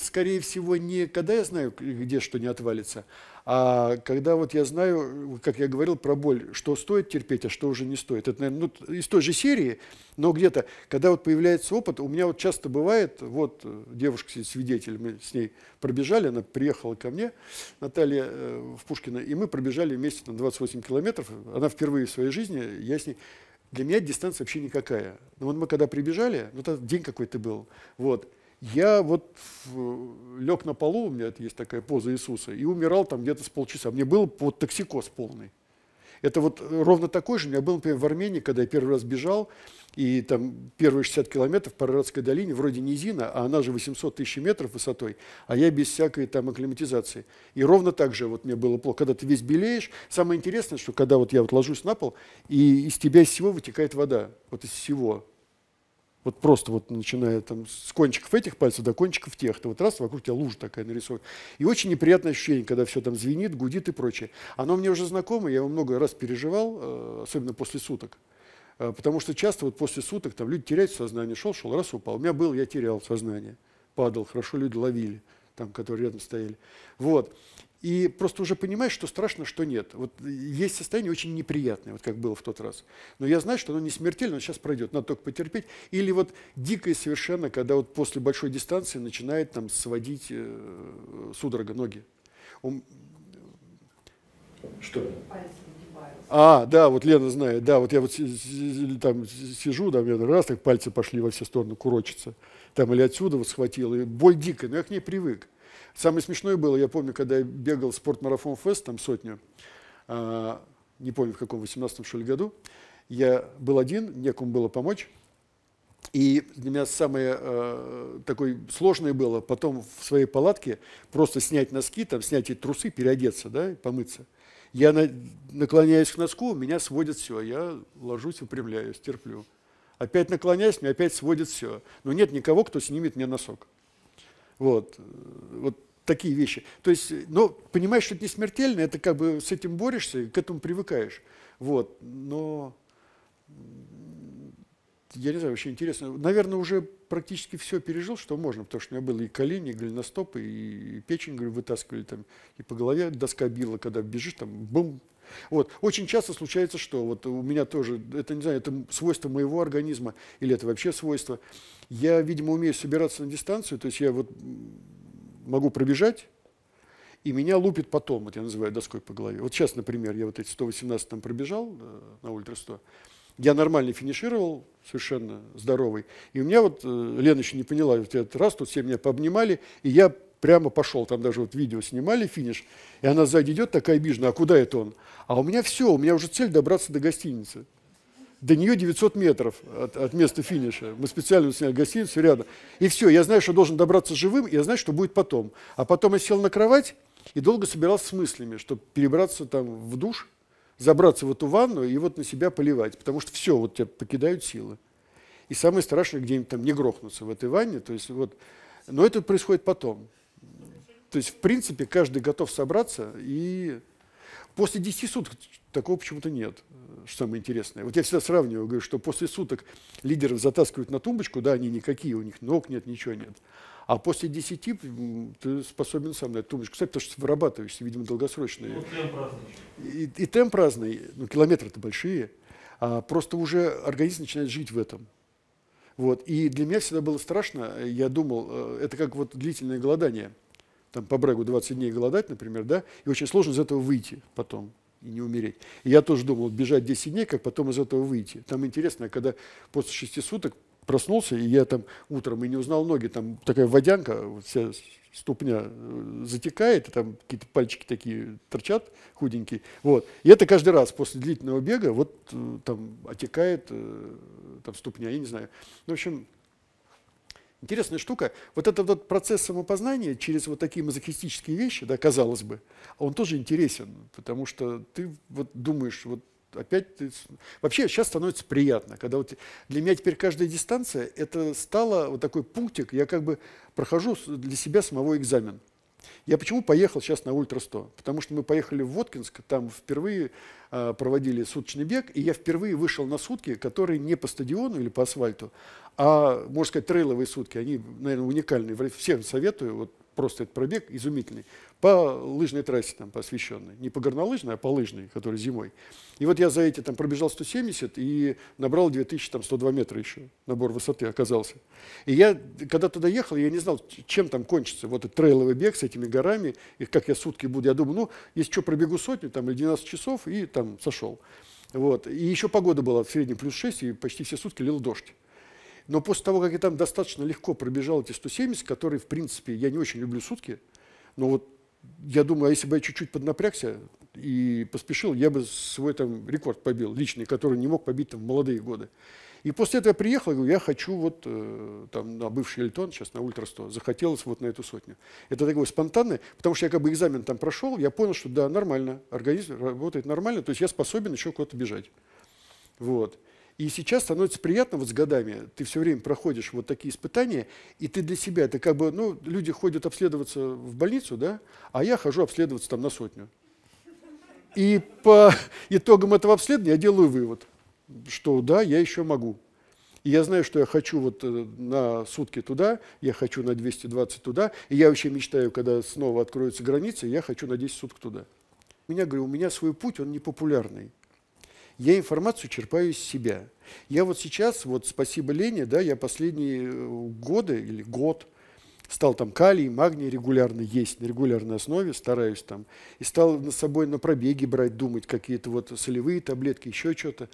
скорее всего, не когда я знаю, где что не отвалится, а когда вот я знаю, как я говорил про боль, что стоит терпеть, а что уже не стоит. Это, наверное, ну, из той же серии, но где-то, когда вот появляется опыт, у меня вот часто бывает, вот э, девушка сидит свидетель, мы с ней пробежали, она приехала ко мне, Наталья э, в Пушкина, и мы пробежали вместе на 28 километров, она впервые в своей жизни, я с ней для меня дистанция вообще никакая. Но вот мы когда прибежали, ну, тогда день какой-то был, вот, я вот э, лег на полу, у меня это есть такая поза Иисуса, и умирал там где-то с полчаса. Мне был под токсикоз полный. Это вот э, ровно такой же у меня был, например, в Армении, когда я первый раз бежал, и там первые 60 километров по Араратской долине, вроде низина, а она же 800 тысяч метров высотой, а я без всякой там акклиматизации. И ровно так же вот мне было плохо, когда ты весь белеешь. Самое интересное, что когда вот я вот ложусь на пол, и из тебя из всего вытекает вода, вот из всего. Вот просто вот начиная там с кончиков этих пальцев до кончиков тех, то вот раз, вокруг тебя лужа такая нарисована. И очень неприятное ощущение, когда все там звенит, гудит и прочее. Оно мне уже знакомо, я его много раз переживал, э, особенно после суток. Э, потому что часто вот после суток там люди теряют сознание, шел, шел, раз упал. У меня был, я терял сознание, падал, хорошо люди ловили, там, которые рядом стояли. Вот и просто уже понимаешь, что страшно, что нет. Вот есть состояние очень неприятное, вот как было в тот раз. Но я знаю, что оно не смертельно, сейчас пройдет, надо только потерпеть. Или вот дикое совершенно, когда вот после большой дистанции начинает там сводить э, судорога ноги. Он... Что? А, да, вот Лена знает, да, вот я вот там сижу, там я раз так пальцы пошли во все стороны курочиться, там или отсюда вот схватил, и боль дикая, но я к ней привык. Самое смешное было, я помню, когда я бегал спортмарафон фест, там сотню, а, не помню в каком, 18-м что ли году, я был один, некому было помочь. И для меня самое э, такое сложное было потом в своей палатке просто снять носки, там, снять эти трусы, переодеться, да, помыться. Я на, наклоняюсь к носку, меня сводит все, я ложусь, выпрямляюсь, терплю. Опять наклоняюсь, меня опять сводит все. Но нет никого, кто снимет мне носок. Вот, вот такие вещи. То есть, ну, понимаешь, что это не смертельно, это как бы с этим борешься, к этому привыкаешь. Вот, но я не знаю, вообще интересно. Наверное, уже практически все пережил, что можно, потому что у меня было и колени, и голеностопы, и печень, говорю, вытаскивали там, и по голове доска била, когда бежишь, там, бум, вот. Очень часто случается, что вот у меня тоже, это не знаю, это свойство моего организма или это вообще свойство. Я, видимо, умею собираться на дистанцию, то есть я вот могу пробежать, и меня лупит потом, вот я называю доской по голове. Вот сейчас, например, я вот эти 118 там пробежал э, на ультра 100, я нормально финишировал, совершенно здоровый. И у меня вот, э, Лена еще не поняла, вот я раз, тут все меня пообнимали, и я прямо пошел, там даже вот видео снимали, финиш, и она сзади идет, такая обиженная, а куда это он? А у меня все, у меня уже цель добраться до гостиницы. До нее 900 метров от, от места финиша. Мы специально сняли гостиницу рядом. И все, я знаю, что должен добраться живым, я знаю, что будет потом. А потом я сел на кровать и долго собирался с мыслями, чтобы перебраться там в душ, забраться в эту ванну и вот на себя поливать, потому что все, вот тебя покидают силы. И самое страшное, где-нибудь там не грохнуться в этой ванне, то есть вот, но это происходит потом. То есть, в принципе, каждый готов собраться и После 10 суток такого почему-то нет, что самое интересное. Вот я всегда сравниваю, говорю, что после суток лидеров затаскивают на тумбочку, да, они никакие, у них ног нет, ничего нет. А после 10 ты способен сам на эту тумбочку кстати, потому что вырабатываешься, видимо, долгосрочные. Ну, темп разный. И, и темп разный, ну, километры-то большие. А просто уже организм начинает жить в этом. Вот. И для меня всегда было страшно, я думал, э, это как вот длительное голодание. Там по брегу 20 дней голодать, например, да, и очень сложно из этого выйти потом и не умереть. И я тоже думал, бежать 10 дней, как потом из этого выйти. Там интересно, когда после 6 суток проснулся, и я там утром и не узнал ноги, там такая водянка, вся ступня э, затекает, и там какие-то пальчики такие торчат худенькие. Вот. И это каждый раз после длительного бега вот э, там отекает э, там ступня, я не знаю. В общем, интересная штука. Вот этот вот процесс самопознания через вот такие мазохистические вещи, да, казалось бы, он тоже интересен, потому что ты вот думаешь, вот опять Вообще сейчас становится приятно, когда вот для меня теперь каждая дистанция, это стало вот такой пунктик, я как бы прохожу для себя самого экзамен. Я почему поехал сейчас на Ультра 100? Потому что мы поехали в Воткинск, там впервые э, проводили суточный бег, и я впервые вышел на сутки, которые не по стадиону или по асфальту, а, можно сказать, трейловые сутки. Они, наверное, уникальные. Всем советую. Вот просто этот пробег изумительный, по лыжной трассе там посвященной, не по горнолыжной, а по лыжной, которая зимой. И вот я за эти там пробежал 170 и набрал 2102 метра еще, набор высоты оказался. И я, когда туда ехал, я не знал, чем там кончится, вот этот трейловый бег с этими горами, и как я сутки буду, я думаю, ну, если что, пробегу сотню там или 12 часов и там сошел. Вот. И еще погода была в среднем плюс 6, и почти все сутки лил дождь. Но после того, как я там достаточно легко пробежал эти 170, которые, в принципе, я не очень люблю сутки, но вот я думаю, а если бы я чуть-чуть поднапрягся и поспешил, я бы свой там рекорд побил личный, который не мог побить там в молодые годы. И после этого я приехал говорю, я хочу вот э, там на бывший Эльтон, сейчас на Ультра 100, захотелось вот на эту сотню. Это такое спонтанное, потому что я как бы экзамен там прошел, я понял, что да, нормально, организм работает нормально, то есть я способен еще куда-то бежать. Вот. И сейчас становится приятно вот с годами, ты все время проходишь вот такие испытания, и ты для себя, ты как бы, ну, люди ходят обследоваться в больницу, да, а я хожу обследоваться там на сотню. И по итогам этого обследования я делаю вывод, что да, я еще могу. И я знаю, что я хочу вот э, на сутки туда, я хочу на 220 туда, и я вообще мечтаю, когда снова откроются границы, я хочу на 10 суток туда. Меня, говорю, у меня свой путь, он непопулярный я информацию черпаю из себя. Я вот сейчас, вот спасибо Лене, да, я последние э, годы или год стал там калий, магний регулярно есть, на регулярной основе стараюсь там, и стал на собой на пробеге брать, думать какие-то вот солевые таблетки, еще что-то,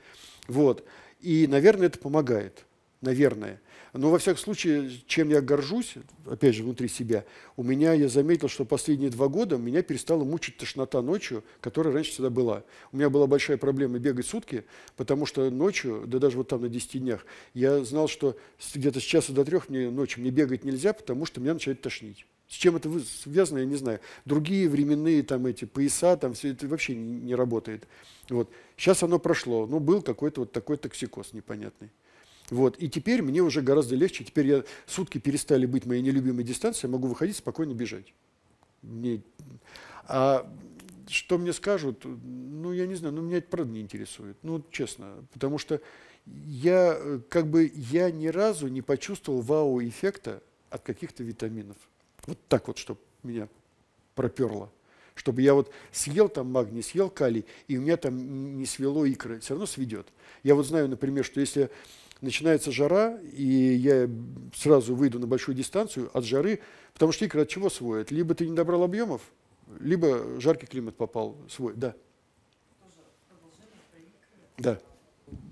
вот. И, наверное, это помогает наверное. Но, во всяком случае, чем я горжусь, опять же, внутри себя, у меня, я заметил, что последние два года меня перестала мучить тошнота ночью, которая раньше всегда была. У меня была большая проблема бегать сутки, потому что ночью, да даже вот там на 10 днях, я знал, что где-то с часа до трех мне ночью мне бегать нельзя, потому что меня начинает тошнить. С чем это связано, я не знаю. Другие временные там эти пояса, там все это вообще не, не работает. Вот. Сейчас оно прошло, но ну, был какой-то вот такой токсикоз непонятный. Вот. И теперь мне уже гораздо легче. Теперь я, сутки перестали быть моей нелюбимой дистанцией, могу выходить спокойно бежать. Мне... А что мне скажут, ну, я не знаю, ну, меня это правда не интересует. Ну, честно, потому что я как бы я ни разу не почувствовал вау-эффекта от каких-то витаминов. Вот так вот, чтобы меня проперло. Чтобы я вот съел там магний, съел калий, и у меня там не свело икры. Все равно сведет. Я вот знаю, например, что если начинается жара, и я сразу выйду на большую дистанцию от жары, потому что икры от чего сводят? Либо ты не добрал объемов, либо жаркий климат попал свой, да. Да.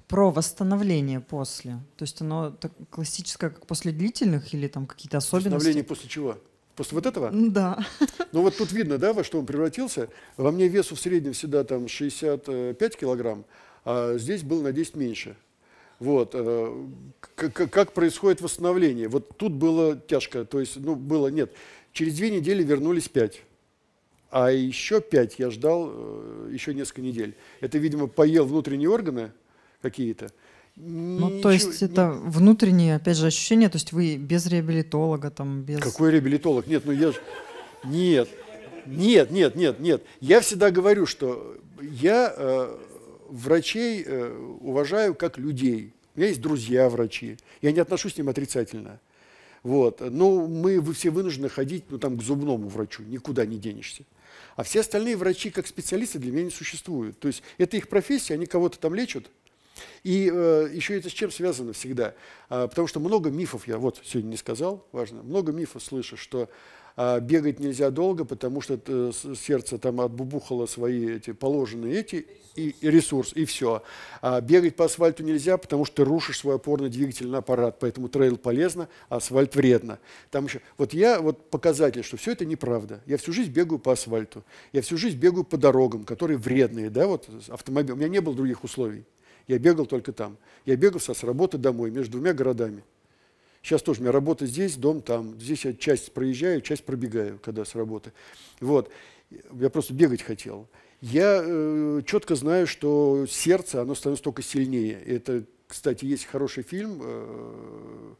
Про восстановление после. То есть оно так классическое, как после длительных или там какие-то особенности? Восстановление после чего? После вот этого? Да. Ну вот тут видно, да, во что он превратился. Во мне весу в среднем всегда там 65 килограмм, а здесь был на 10 меньше. Вот, э, как, происходит восстановление? Вот тут было тяжко, то есть, ну, было, нет. Через две недели вернулись пять. А еще пять я ждал э, еще несколько недель. Это, видимо, поел внутренние органы какие-то. Ну, то есть не... это внутренние, опять же, ощущения, то есть вы без реабилитолога там, без... Какой реабилитолог? Нет, ну я же... Нет, нет, нет, нет, нет. Я всегда говорю, что я э, врачей э, уважаю как людей. У меня есть друзья врачи. Я не отношусь к ним отрицательно. Вот. Но ну, мы все вынуждены ходить ну, там, к зубному врачу, никуда не денешься. А все остальные врачи как специалисты для меня не существуют. То есть это их профессия, они кого-то там лечат. И э, еще это с чем связано всегда? Э, потому что много мифов, я вот сегодня не сказал, важно, много мифов слышу, что а бегать нельзя долго, потому что э, сердце там отбубухало свои эти положенные эти и, ресурс, и все. А бегать по асфальту нельзя, потому что ты рушишь свой опорно-двигательный аппарат, поэтому трейл полезно, а асфальт вредно. Там еще, вот я, вот показатель, что все это неправда. Я всю жизнь бегаю по асфальту, я всю жизнь бегаю по дорогам, которые вредные, да, вот автомобиль. У меня не было других условий. Я бегал только там. Я бегал со, с работы домой, между двумя городами. Сейчас тоже у меня работа здесь, дом там. Здесь я часть проезжаю, часть пробегаю, когда с работы. Вот. Я просто бегать хотел. Я э, четко знаю, что сердце, оно становится только сильнее. Это, кстати, есть хороший фильм э,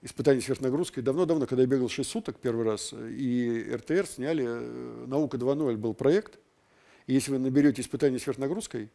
«Испытание сверхнагрузкой». Давно-давно, когда я бегал 6 суток первый раз, и РТР сняли э, «Наука 2.0» был проект. И если вы наберете «Испытание сверхнагрузкой»,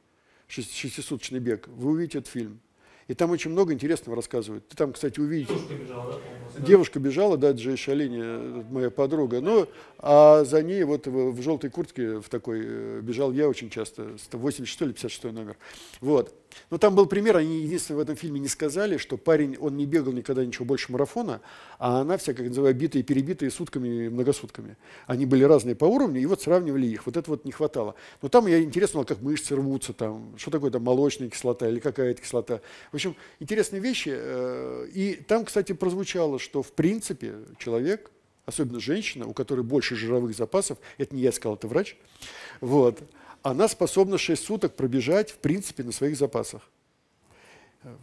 шестисуточный бег, вы увидите этот фильм. И там очень много интересного рассказывают. Ты там, кстати, увидишь. Девушка бежала, да? Девушка бежала, да, Джейша Лини, моя подруга. Но, ну, а за ней вот в, в желтой куртке в такой э, бежал я очень часто, 86 или 56 номер. Вот. Но ну, там был пример, они единственное в этом фильме не сказали, что парень, он не бегал никогда ничего больше марафона, а она вся, как называю, битая и перебитая сутками и многосутками. Они были разные по уровню, и вот сравнивали их. Вот это вот не хватало. Но там я интересно, как мышцы рвутся, там, что такое там молочная кислота или какая-то кислота. В общем, интересные вещи. Э, и там, кстати, прозвучало, что в принципе человек особенно женщина, у которой больше жировых запасов, это не я сказал, это врач, вот, она способна 6 суток пробежать, в принципе, на своих запасах.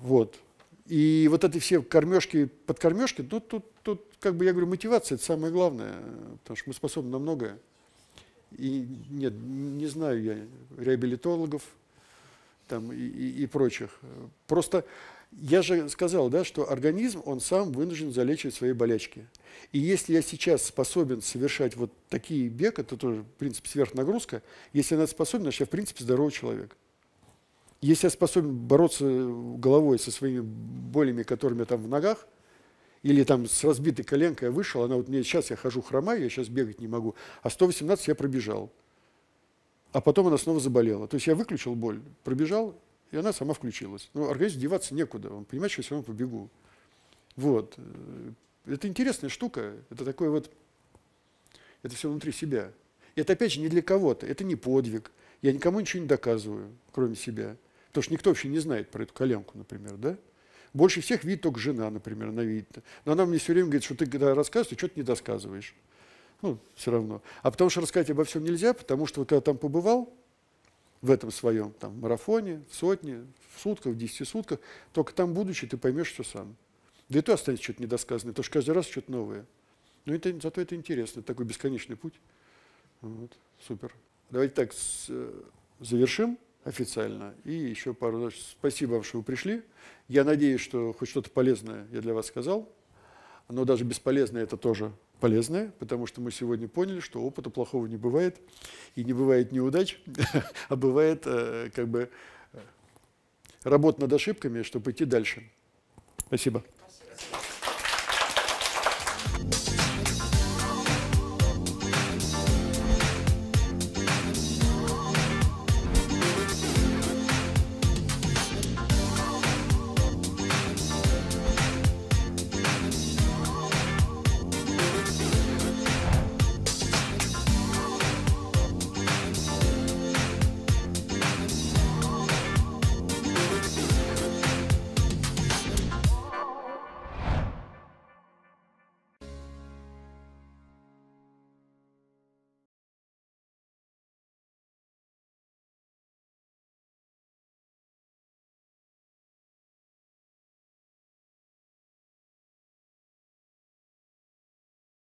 Вот. И вот эти все кормежки, подкормежки, ну, тут, тут, как бы я говорю, мотивация – это самое главное, потому что мы способны на многое. И нет, не знаю я реабилитологов там, и, и, и прочих. Просто я же сказал, да, что организм, он сам вынужден залечивать свои болячки. И если я сейчас способен совершать вот такие бег, это тоже, в принципе, сверхнагрузка, если она способен, значит, я, в принципе, здоровый человек. Если я способен бороться головой со своими болями, которыми там в ногах, или там с разбитой коленкой я вышел, она вот мне сейчас я хожу хромаю, я сейчас бегать не могу, а 118 я пробежал. А потом она снова заболела. То есть я выключил боль, пробежал и она сама включилась. Ну, организм деваться некуда. Он понимает, что я все равно побегу. Вот. Э, это интересная штука. Это такое вот... Это все внутри себя. И это, опять же, не для кого-то. Это не подвиг. Я никому ничего не доказываю, кроме себя. Потому что никто вообще не знает про эту коленку, например, да? Больше всех видит только жена, например, она видит. Но она мне все время говорит, что ты когда рассказываешь, ты что-то не досказываешь. Ну, все равно. А потому что рассказать обо всем нельзя, потому что вот когда там побывал, в этом своем там, марафоне, в сотне, в сутках, в десяти сутках, только там, будучи, ты поймешь все сам. Да и то останется что-то недосказанное, потому что каждый раз что-то новое. Но это, зато это интересно, такой бесконечный путь. Вот, супер. Давайте так с, э, завершим официально. И еще пару раз. Спасибо вам, что вы пришли. Я надеюсь, что хоть что-то полезное я для вас сказал. Но даже бесполезное это тоже полезная, потому что мы сегодня поняли, что опыта плохого не бывает, и не бывает неудач, а бывает э, как бы э, работа над ошибками, чтобы идти дальше. Спасибо.